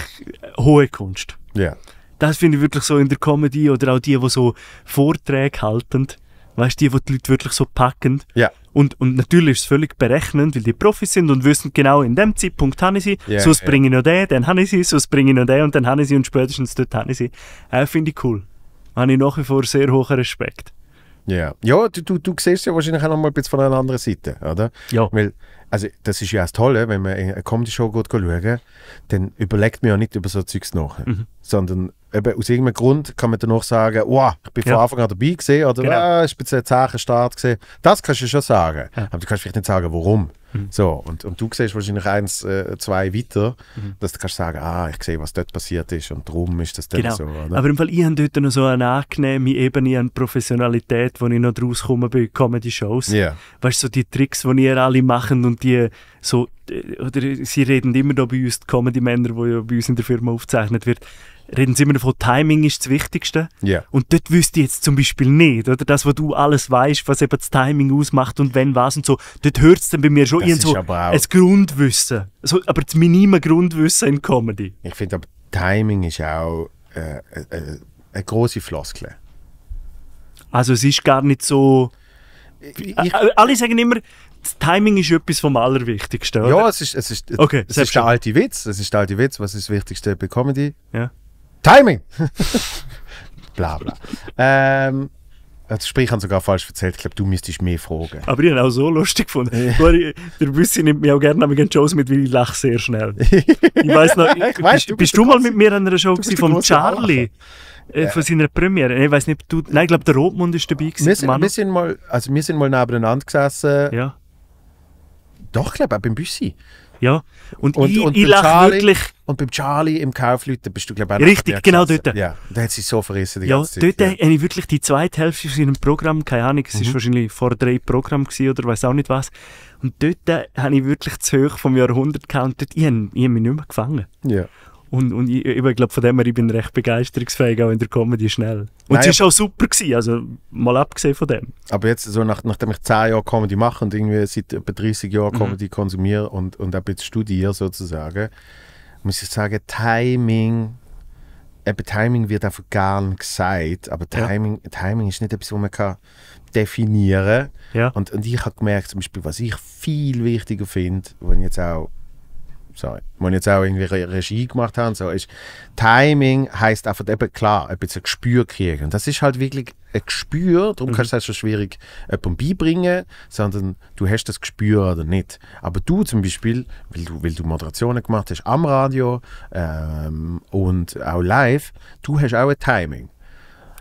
äh, hohe Kunst. Yeah. Das finde ich wirklich so in der Comedy oder auch die, die so Vorträge halten, weißt du, die, die die Leute wirklich so packen. Yeah. Und, und natürlich ist es völlig berechnend, weil die Profis sind und wissen genau, in dem Zeitpunkt habe ich sie, yeah, sonst yeah. bringe ich noch den, dann habe ich sie, sonst bringe ich noch den und dann habe ich sie und spätestens dort habe ich sie. Äh, Finde ich cool. Habe ich nach wie vor sehr hohen Respekt. Yeah. Ja, du, du, du siehst ja wahrscheinlich auch noch mal ein bisschen von einer anderen Seite, oder? Ja. Weil, also das ist ja das Tolle, wenn man eine Comedy-Show schaut, dann überlegt man ja nicht über so Zeugs nach, mhm. sondern eben aus irgendeinem Grund kann man danach sagen, wow, ich bin ja. von Anfang an dabei gesehen oder genau. ah, ich bin ein Zeichenstart gesehen. Das kannst du schon sagen, ja. aber du kannst vielleicht nicht sagen, warum. Mhm. So, und, und du siehst wahrscheinlich eins, äh, zwei weiter, mhm. dass du kannst sagen, ah, ich sehe, was dort passiert ist und darum ist das genau. so. Oder? Aber im Fall, ich habe dort noch so eine angenehme Ebene an Professionalität, wo ich noch draus komme bei Comedy-Shows. Yeah. Weißt du, so die Tricks, die ihr alle machen und die so, äh, oder sie reden immer da bei uns, die Comedy-Männer, die ja bei uns in der Firma aufgezeichnet wird, reden sie immer davon, Timing ist das Wichtigste. Yeah. Und dort wüsste ich jetzt zum Beispiel nicht, oder? Das, wo du alles weißt, was eben das Timing ausmacht und wenn was und so. Dort hört es dann bei mir schon irgendwo so ein Grundwissen. Also, aber das minime Grundwissen in Comedy. Ich finde aber, Timing ist auch äh, äh, äh eine große Floskel. Also es ist gar nicht so... Ich, Alle sagen immer, das Timing ist etwas vom Allerwichtigsten. Oder? Ja, es ist, es ist, okay, es ist der alte Witz. Es ist der alte Witz, was ist das Wichtigste bei Comedy? Ja. Timing! bla bla. Ähm, das Sprich haben sogar falsch erzählt. Ich glaube, du müsstest mehr fragen. Aber ich habe auch so lustig gefunden. Der Büssi nimmt mich auch gerne an Shows mit, weil ich lache sehr schnell. Ich weiß noch, ich, ich bist, du, bist du mal mit mir an einer Show von Charlie? Äh, ja. Von seiner Premiere. Ich weiß nicht, du. Nein, ich glaube, der Rotmund ist dabei. Gewesen, wir, sind, wir, sind mal, also wir sind mal nebeneinander gesessen. Ja. Doch, ich glaube, auch beim Büssi. Ja. Und, und ich, und ich lache wirklich und beim Charlie im Kaufleuten bist du, glaube ich, auch Richtig, genau dort. Ja, da hat sie so verrissen. Die ja, ganze Zeit, dort ja. habe ich wirklich die zweite Hälfte von seinem Programm, keine Ahnung, es mhm. wahrscheinlich vor drei Programm oder weiß auch nicht was. Und dort äh, habe ich wirklich zu hoch vom Jahrhundert gecountet. ich habe, ich habe mich nicht mehr gefangen. Ja. Und, und ich, ich glaube, von dem her, ich bin recht begeisterungsfähig, auch in der Comedy schnell. Und Nein, es war auch super, gewesen, also mal abgesehen von dem. Aber jetzt, so nach, nachdem ich zehn Jahre Comedy mache und irgendwie seit etwa 30 Jahren mhm. Comedy mhm. konsumiere und, und auch jetzt studiere sozusagen, muss ich sagen, Timing, eben Timing wird einfach gern gesagt, aber Timing, ja. Timing ist nicht etwas, was man kann definieren kann. Ja. Und, und ich habe gemerkt, zum Beispiel, was ich viel wichtiger finde, wenn ich jetzt auch sorry, muss jetzt auch irgendwie Regie gemacht haben, so ist, Timing heißt einfach eben klar, ein bisschen Gespür kriegen. Und das ist halt wirklich ein Gespür, darum mhm. kannst du das schon schwierig jemandem beibringen, sondern du hast das Gespür oder nicht. Aber du zum Beispiel, weil du, weil du Moderationen gemacht hast am Radio ähm, und auch live, du hast auch ein Timing.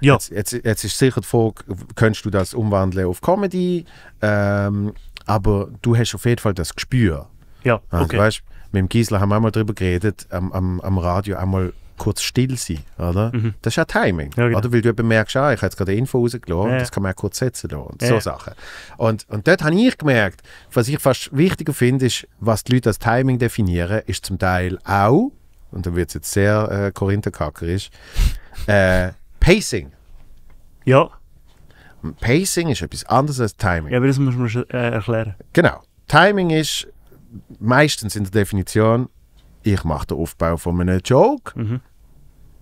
Ja. Jetzt, jetzt, jetzt ist sicher die Frage, könntest du das umwandeln auf Comedy, ähm, aber du hast auf jeden Fall das Gespür. Ja, also, okay. Also, weißt, mit dem Gisler haben wir einmal darüber geredet, am, am, am Radio einmal kurz still sein, oder? Mhm. Das ist auch Timing, ja, genau. oder? Weil du eben merkst, ah, ich habe jetzt gerade eine Info rausgelassen, ja. das kann man auch kurz setzen lassen, und ja. so Sachen. Und, und dort habe ich gemerkt, was ich fast wichtiger finde, ist, was die Leute als Timing definieren, ist zum Teil auch, und da wird es jetzt sehr äh, korintherkackerisch, äh, Pacing. Ja. Und Pacing ist etwas anderes als Timing. Ja, aber das muss man schon äh, erklären. Genau. Timing ist, meistens in der Definition, ich mache den Aufbau von einem Joke. Mhm.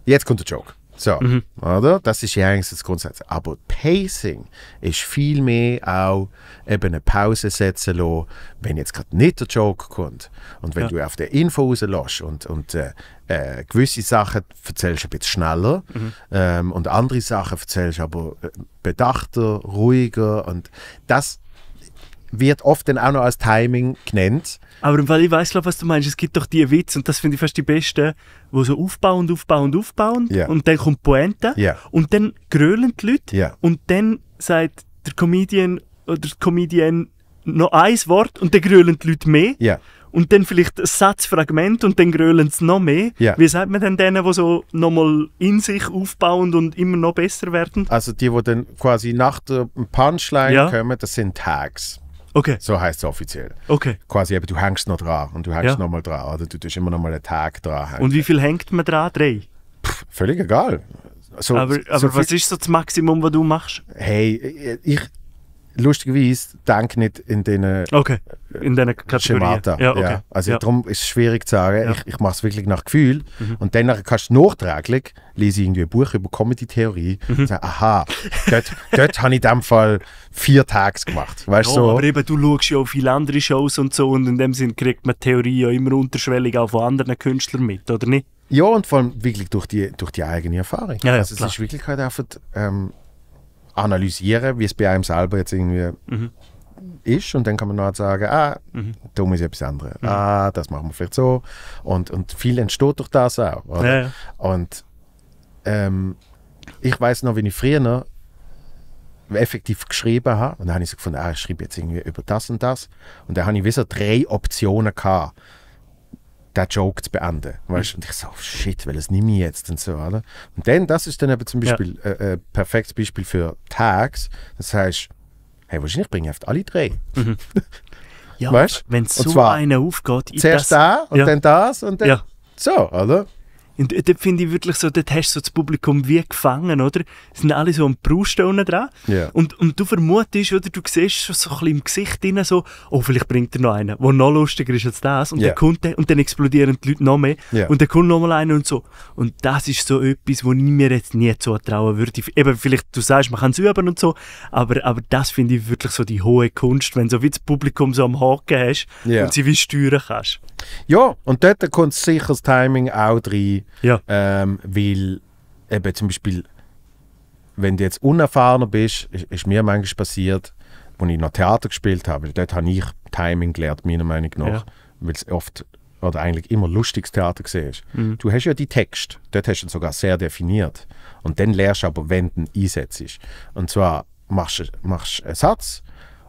Jetzt kommt der Joke. So, mhm. oder? Das ist ja eigentlich das Grundsatz. Aber Pacing ist viel mehr auch eben eine Pause setzen lassen, wenn jetzt gerade nicht der Joke kommt. Und wenn ja. du auf der Info rauslässt und, und äh, äh, gewisse Sachen erzählst ein bisschen schneller mhm. ähm, und andere Sachen erzählst aber äh, bedachter, ruhiger und das wird oft dann auch noch als Timing genannt. Aber im Fall, ich weiß glaube, was du meinst. Es gibt doch die Witze, und das finde ich fast die besten, wo so aufbauen, aufbauen, aufbauen. Yeah. Und dann kommt Pointe. Yeah. Und dann grölen die Leute. Yeah. Und dann sagt der Comedian oder die Comedian noch ein Wort und dann grölen die Leute mehr. Yeah. Und dann vielleicht ein Satzfragment und dann grölen sie noch mehr. Yeah. Wie sagt man denn denen, die so nochmal in sich aufbauen und immer noch besser werden? Also die, die dann quasi nach der Punchline ja. kommen, das sind Tags. Okay. So heißt es offiziell. Okay. Quasi, aber du hängst noch dran und du hängst ja. nochmal dran. Oder du tust immer nochmal einen Tag dran. Hängen. Und wie viel hängt man dran? Drei? Pff, völlig egal. So, aber, aber so was ist so das Maximum, was du machst? Hey, ich, lustigerweise denke nicht in diesen äh, okay. in diesen Schemata. Ja, okay. ja. Also ja. darum ist es schwierig zu sagen, ich, ich mache es wirklich nach Gefühl. Mhm. Und dann kannst du nachträglich, lese ich irgendwie ein Buch über Comedy-Theorie mhm. und sage, aha, dort, dort habe ich in dem Fall vier Tage gemacht. Weißt, ja, so. Aber eben, du schaust ja auch viele andere Shows und so und in dem Sinn kriegt man Theorie ja immer unterschwellig auch von anderen Künstlern mit, oder nicht? Ja, und vor allem wirklich durch die, durch die eigene Erfahrung. Ja, also es ist wirklich halt einfach... Ähm, analysieren, wie es bei einem selber jetzt irgendwie mhm. ist. Und dann kann man noch sagen, ah, da muss ich etwas anderes. Mhm. Ah, das machen wir vielleicht so. Und, und viel entsteht durch das auch. Ja, ja. Und ähm, ich weiß noch, wenn ich früher noch effektiv geschrieben habe. Und dann habe ich so gefunden, ah, ich schreibe jetzt irgendwie über das und das. Und dann habe ich wieder drei Optionen gehabt den Joke zu beenden. Weißt? Und ich so, oh, shit, weil es nehme ich jetzt und so, oder? Und dann, das ist dann eben zum Beispiel ein ja. äh, äh, perfektes Beispiel für Tags. Das heißt, hey, wahrscheinlich bringe ich auf alle drei. Mhm. Ja, wenn so einer aufgeht. Zuerst das, da und ja. dann das und dann. Ja. So, oder? Und dort finde ich wirklich so, dort hast du so das Publikum wie gefangen, oder? Es sind alle so am Brust unten dran. Yeah. Und, und du vermutest, oder du siehst so ein bisschen im Gesicht drin so, oh, vielleicht bringt er noch einen, der noch lustiger ist als das. Und, yeah. dann, kommt und dann explodieren die Leute noch mehr. Yeah. Und dann kommt noch mal einer und so. Und das ist so etwas, wo ich mir jetzt nie zutrauen würde. Eben, vielleicht, du sagst, man kann es üben und so, aber, aber das finde ich wirklich so die hohe Kunst, wenn so wie das Publikum so am Haken hast und sie wie steuern kannst. Ja, und dort kommt sicher das Timing auch rein, ja. ähm, weil eben zum Beispiel, wenn du jetzt unerfahrener bist, ist, ist mir manchmal passiert, als ich noch Theater gespielt habe, dort habe ich Timing gelernt, meiner Meinung nach, ja. weil es oft oder eigentlich immer lustiges Theater gesehen mhm. Du hast ja die Text, dort hast du ihn sogar sehr definiert. Und dann lernst du aber, wenn du ihn einsetzt. Und zwar machst du einen Satz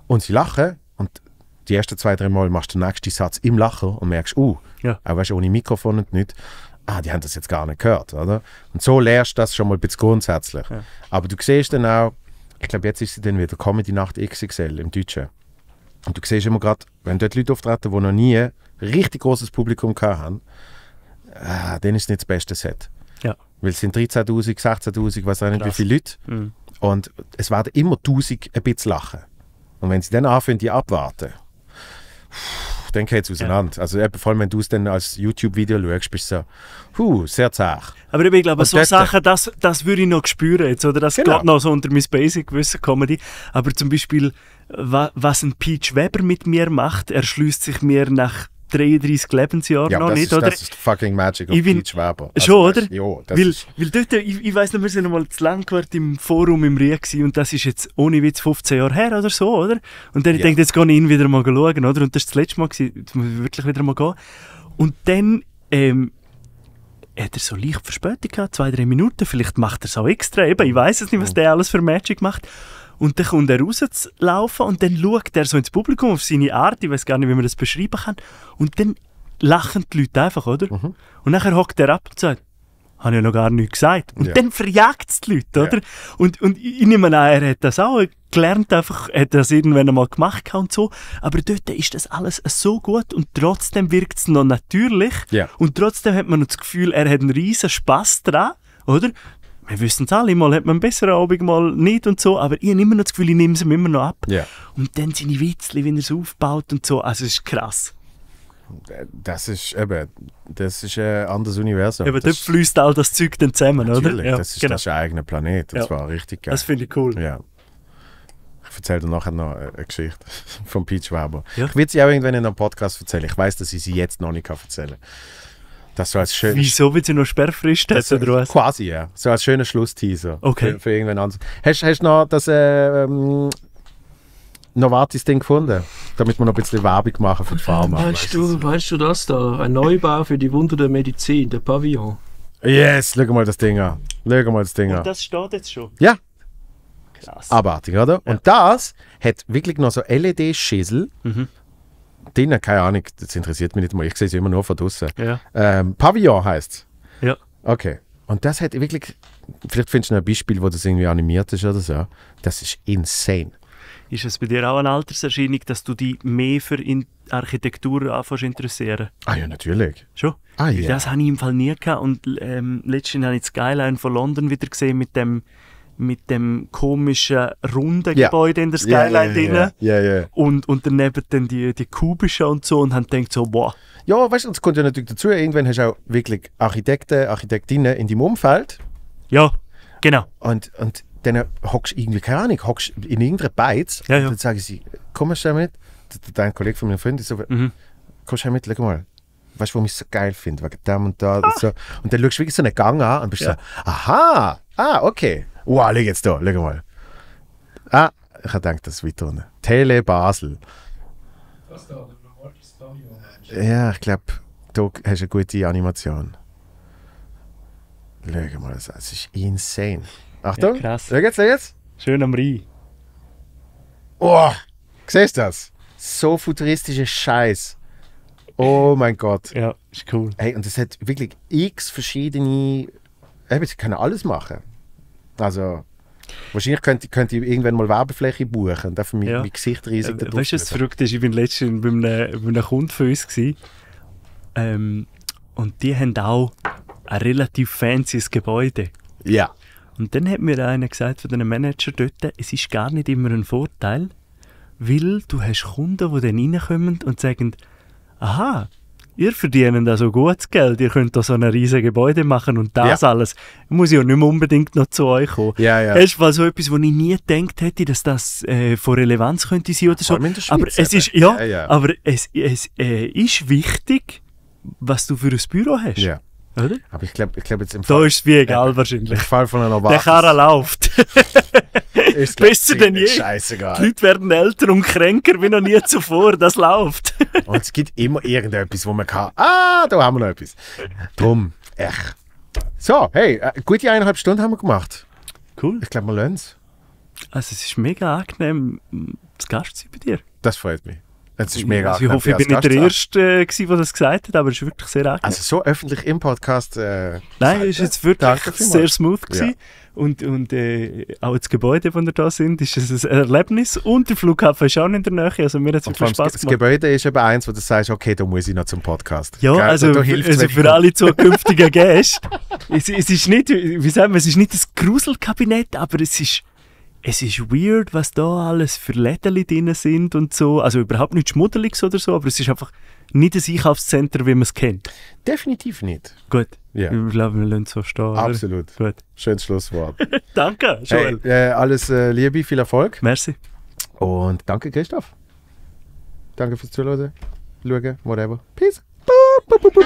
und sie lachen die ersten zwei, drei Mal machst du den nächsten Satz im Lachen und merkst, uh, ja. auch weißt, ohne Mikrofon und nicht, ah, die haben das jetzt gar nicht gehört, oder? Und so lernst du das schon mal ein bisschen grundsätzlich. Ja. Aber du siehst dann auch, ich glaube, jetzt ist sie dann wieder Comedy-Nacht XXL im Deutschen. Und du siehst immer gerade, wenn dort Leute auftreten, die noch nie ein richtig großes Publikum hatten, ah, dann ist es nicht das beste Set. Ja. Weil es sind 13.000, 16.000, weiß auch nicht, Krass. wie viele Leute. Mhm. Und es werden immer 1000 ein bisschen lachen. Und wenn sie dann anfangen, die abwarten, dann geht es auseinander. Ja. Also, vor allem, wenn du es dann als YouTube-Video schaust, bist du so, huh, sehr zart. Aber ich glaube, so dort, äh, Sachen, das, das würde ich noch spüren jetzt, oder? Das genau. geht noch so unter mein Basic-Wissen-Comedy. Aber zum Beispiel, was ein Peach Weber mit mir macht, erschließt sich mir nach 33 Lebensjahr ja, noch nicht, ist, oder? das ist fucking Magic of ich bin, Also, schon, oder? ja, das weil, ist. weil dort, ich, ich weiss noch, wir sind einmal zu Langquart im Forum im Rie und das ist jetzt ohne Witz 15 Jahre her oder so, oder? Und dann ja. ich jetzt gehe ich ihn wieder mal schauen, oder? Und das ist das letzte Mal, jetzt muss ich wirklich wieder mal gehen. Und dann, ähm, hat er so leicht Verspätung gehabt, zwei, drei Minuten, vielleicht macht er es auch extra, eben, ich weiss es nicht, was mhm. der alles für Magic macht. Und dann kommt er rauszulaufen und dann schaut er so ins Publikum auf seine Art, ich weiß gar nicht, wie man das beschreiben kann. Und dann lachen die Leute einfach, oder? Mhm. Und nachher hockt er ab und sagt, habe ich ja noch gar nichts gesagt. Und ja. dann verjagt es die Leute, oder? Ja. Und, und ich nehme an, er hat das auch gelernt, einfach, hat das irgendwann einmal gemacht und so. Aber dort ist das alles so gut und trotzdem wirkt es noch natürlich. Ja. Und trotzdem hat man noch das Gefühl, er hat einen riesen Spass daran, oder? wir wissen es alle, mal hat man einen besseren Abend, mal nicht und so, aber ich habe immer noch das Gefühl, ich nehme es ihm immer noch ab. Yeah. Und dann seine Witzli, wie er es aufbaut und so, also es ist krass. Das ist eben, das ist ein anderes Universum. Eben, dort fließt all das Zeug dann zusammen, natürlich, oder? Ja, das ist genau. das ein eigener Planet, das ja. war richtig geil. Das finde ich cool. Ja. Ich erzähle dir nachher noch eine Geschichte von Peach Weber. Ja. Ich werde sie auch irgendwann in einem Podcast erzählen. Ich weiß, dass ich sie jetzt noch nicht erzählen kann. Das so als schön. Wieso willst sie noch Sperrfrist das oder was? Quasi, ja. So als schöner Schlussteaser. Okay. Für, für irgendwen anderes. Hast du noch das äh, ähm, Novartis-Ding gefunden? Damit wir noch ein bisschen Werbung machen für die Pharma. Meinst du, meinst du das da? Ein Neubau für die Wunder der Medizin, der Pavillon. Yes, schau mal das Ding an. Schau mal das Ding an. Und das steht jetzt schon? Ja. Krass. Abartig, oder? Ja. Und das hat wirklich noch so LED-Schüssel. Mhm drinnen, keine Ahnung, das interessiert mich nicht mal. Ich sehe es immer nur von draußen. Ja. Ähm, Pavillon heißt es. Ja. Okay. Und das hat wirklich, vielleicht findest du noch ein Beispiel, wo das irgendwie animiert ist oder so. Das ist insane. Ist es bei dir auch eine Alterserscheinung, dass du dich mehr für in Architektur anfängst interessieren? Ah ja, natürlich. Schon? Ah, ja. Das habe ich im Fall nie gehabt. Und ähm, letztens habe ich die Skyline von London wieder gesehen mit dem mit dem komischen runden yeah. Gebäude in der Skyline yeah, yeah, yeah. Und, und daneben dann die, die kubischen und so und haben gedacht so, wow. Ja, weißt du, das kommt ja natürlich dazu, irgendwann hast du auch wirklich Architekten, Architektinnen in deinem Umfeld. Ja, genau. Und, und dann hockst du irgendwie, keine Ahnung, hockst in irgendeiner Beiz ja, ja. und dann sagen sie, kommst du mit? Dein Kollege von meinem Freund ist so, mhm. kommst du mit, schau mal, weißt du, warum ich es so geil finde, wegen dem und da ah. und so. Und dann schaust du wirklich so einen Gang an und bist ja. so, aha, ah, okay. Wow, schau jetzt da, schau mal. Ah, ich denke, das ist weiter unten. Tele Basel. Das da, der Ja, ich glaube, du hast eine gute Animation. Schau mal das es ist insane. Achtung, ja, krass. schau jetzt, schau jetzt. Schön am Rhein. Oh, siehst du das? So futuristische Scheiß. Oh mein Gott. Ja, ist cool. Hey, und es hat wirklich x verschiedene. sie können alles machen. Also, wahrscheinlich könnte, könnte ich irgendwann mal Werbefläche buchen und dafür mein, ja. mein Gesicht riesig äh, Weißt du, was verrückt ist? Ich war letztens bei einem, bei einem Kunden von uns. Gewesen, ähm, und die haben auch ein relativ fancy Gebäude. Ja. Und dann hat mir einer gesagt von einem Manager dort, es ist gar nicht immer ein Vorteil, weil du hast Kunden, die dann reinkommen und sagen, aha, ihr verdient also gutes Geld, ihr könnt da so ein riesiges Gebäude machen und das ja. alles. Ich muss ja nicht mehr unbedingt noch zu euch kommen. Ja, ja. Es war so etwas, wo ich nie gedacht hätte, dass das äh, von Relevanz könnte sein oder so. Schweiz, aber es ist, ja, ja, ja. aber es, es äh, ist wichtig, was du für ein Büro hast. Ja. Oder? Aber ich glaube ich glaub jetzt im Fall... Da ist es wie egal äh, wahrscheinlich. Ich Fall von einer Novartis... Der Karre läuft. ist Besser denn je. Scheißegal. Die Leute werden älter und kränker wie noch nie zuvor. Das läuft. und es gibt immer irgendetwas, wo man kann... Ah, da haben wir noch etwas. Drum, echt. So, hey, äh, gute eineinhalb Stunden haben wir gemacht. Cool. Ich glaube, wir lernen es. Also es ist mega angenehm, das Gast zu sein bei dir. Das freut mich. Das ist mega. Also ich hoffe, ich bin nicht der Erste, äh, gewesen, der das gesagt hat, aber es ist wirklich sehr angenehm. Also so öffentlich im Podcast. Äh, Nein, es ist jetzt wirklich sehr smooth Ja. Und, und äh, auch das Gebäude, wo wir da sind, ist ein Erlebnis. Und der Flughafen ist auch in der Nähe. Also mir hat es wirklich Spaß gemacht. Das Gebäude ist eben eins, wo du sagst, okay, da muss ich noch zum Podcast. Ja, Gell? also, also, also für alle zukünftigen Gäste. es, es, ist nicht, wie sagen wir, es ist nicht das Gruselkabinett, aber es ist es ist weird, was da alles für Läden drin sind und so. Also überhaupt nicht Schmuddeliges oder so, aber es ist einfach nicht ein Einkaufszentrum, wie man es kennt. Definitiv nicht. Gut. Ja. Ich glaube, wir lassen es so stehen. Absolut. Gut. Schönes Schlusswort. danke, Joel. Hey, äh, alles äh, Liebe, viel Erfolg. Merci. Und danke, Christoph. Danke fürs Zuhören, schauen, whatever. Peace. Boop, boop, boop,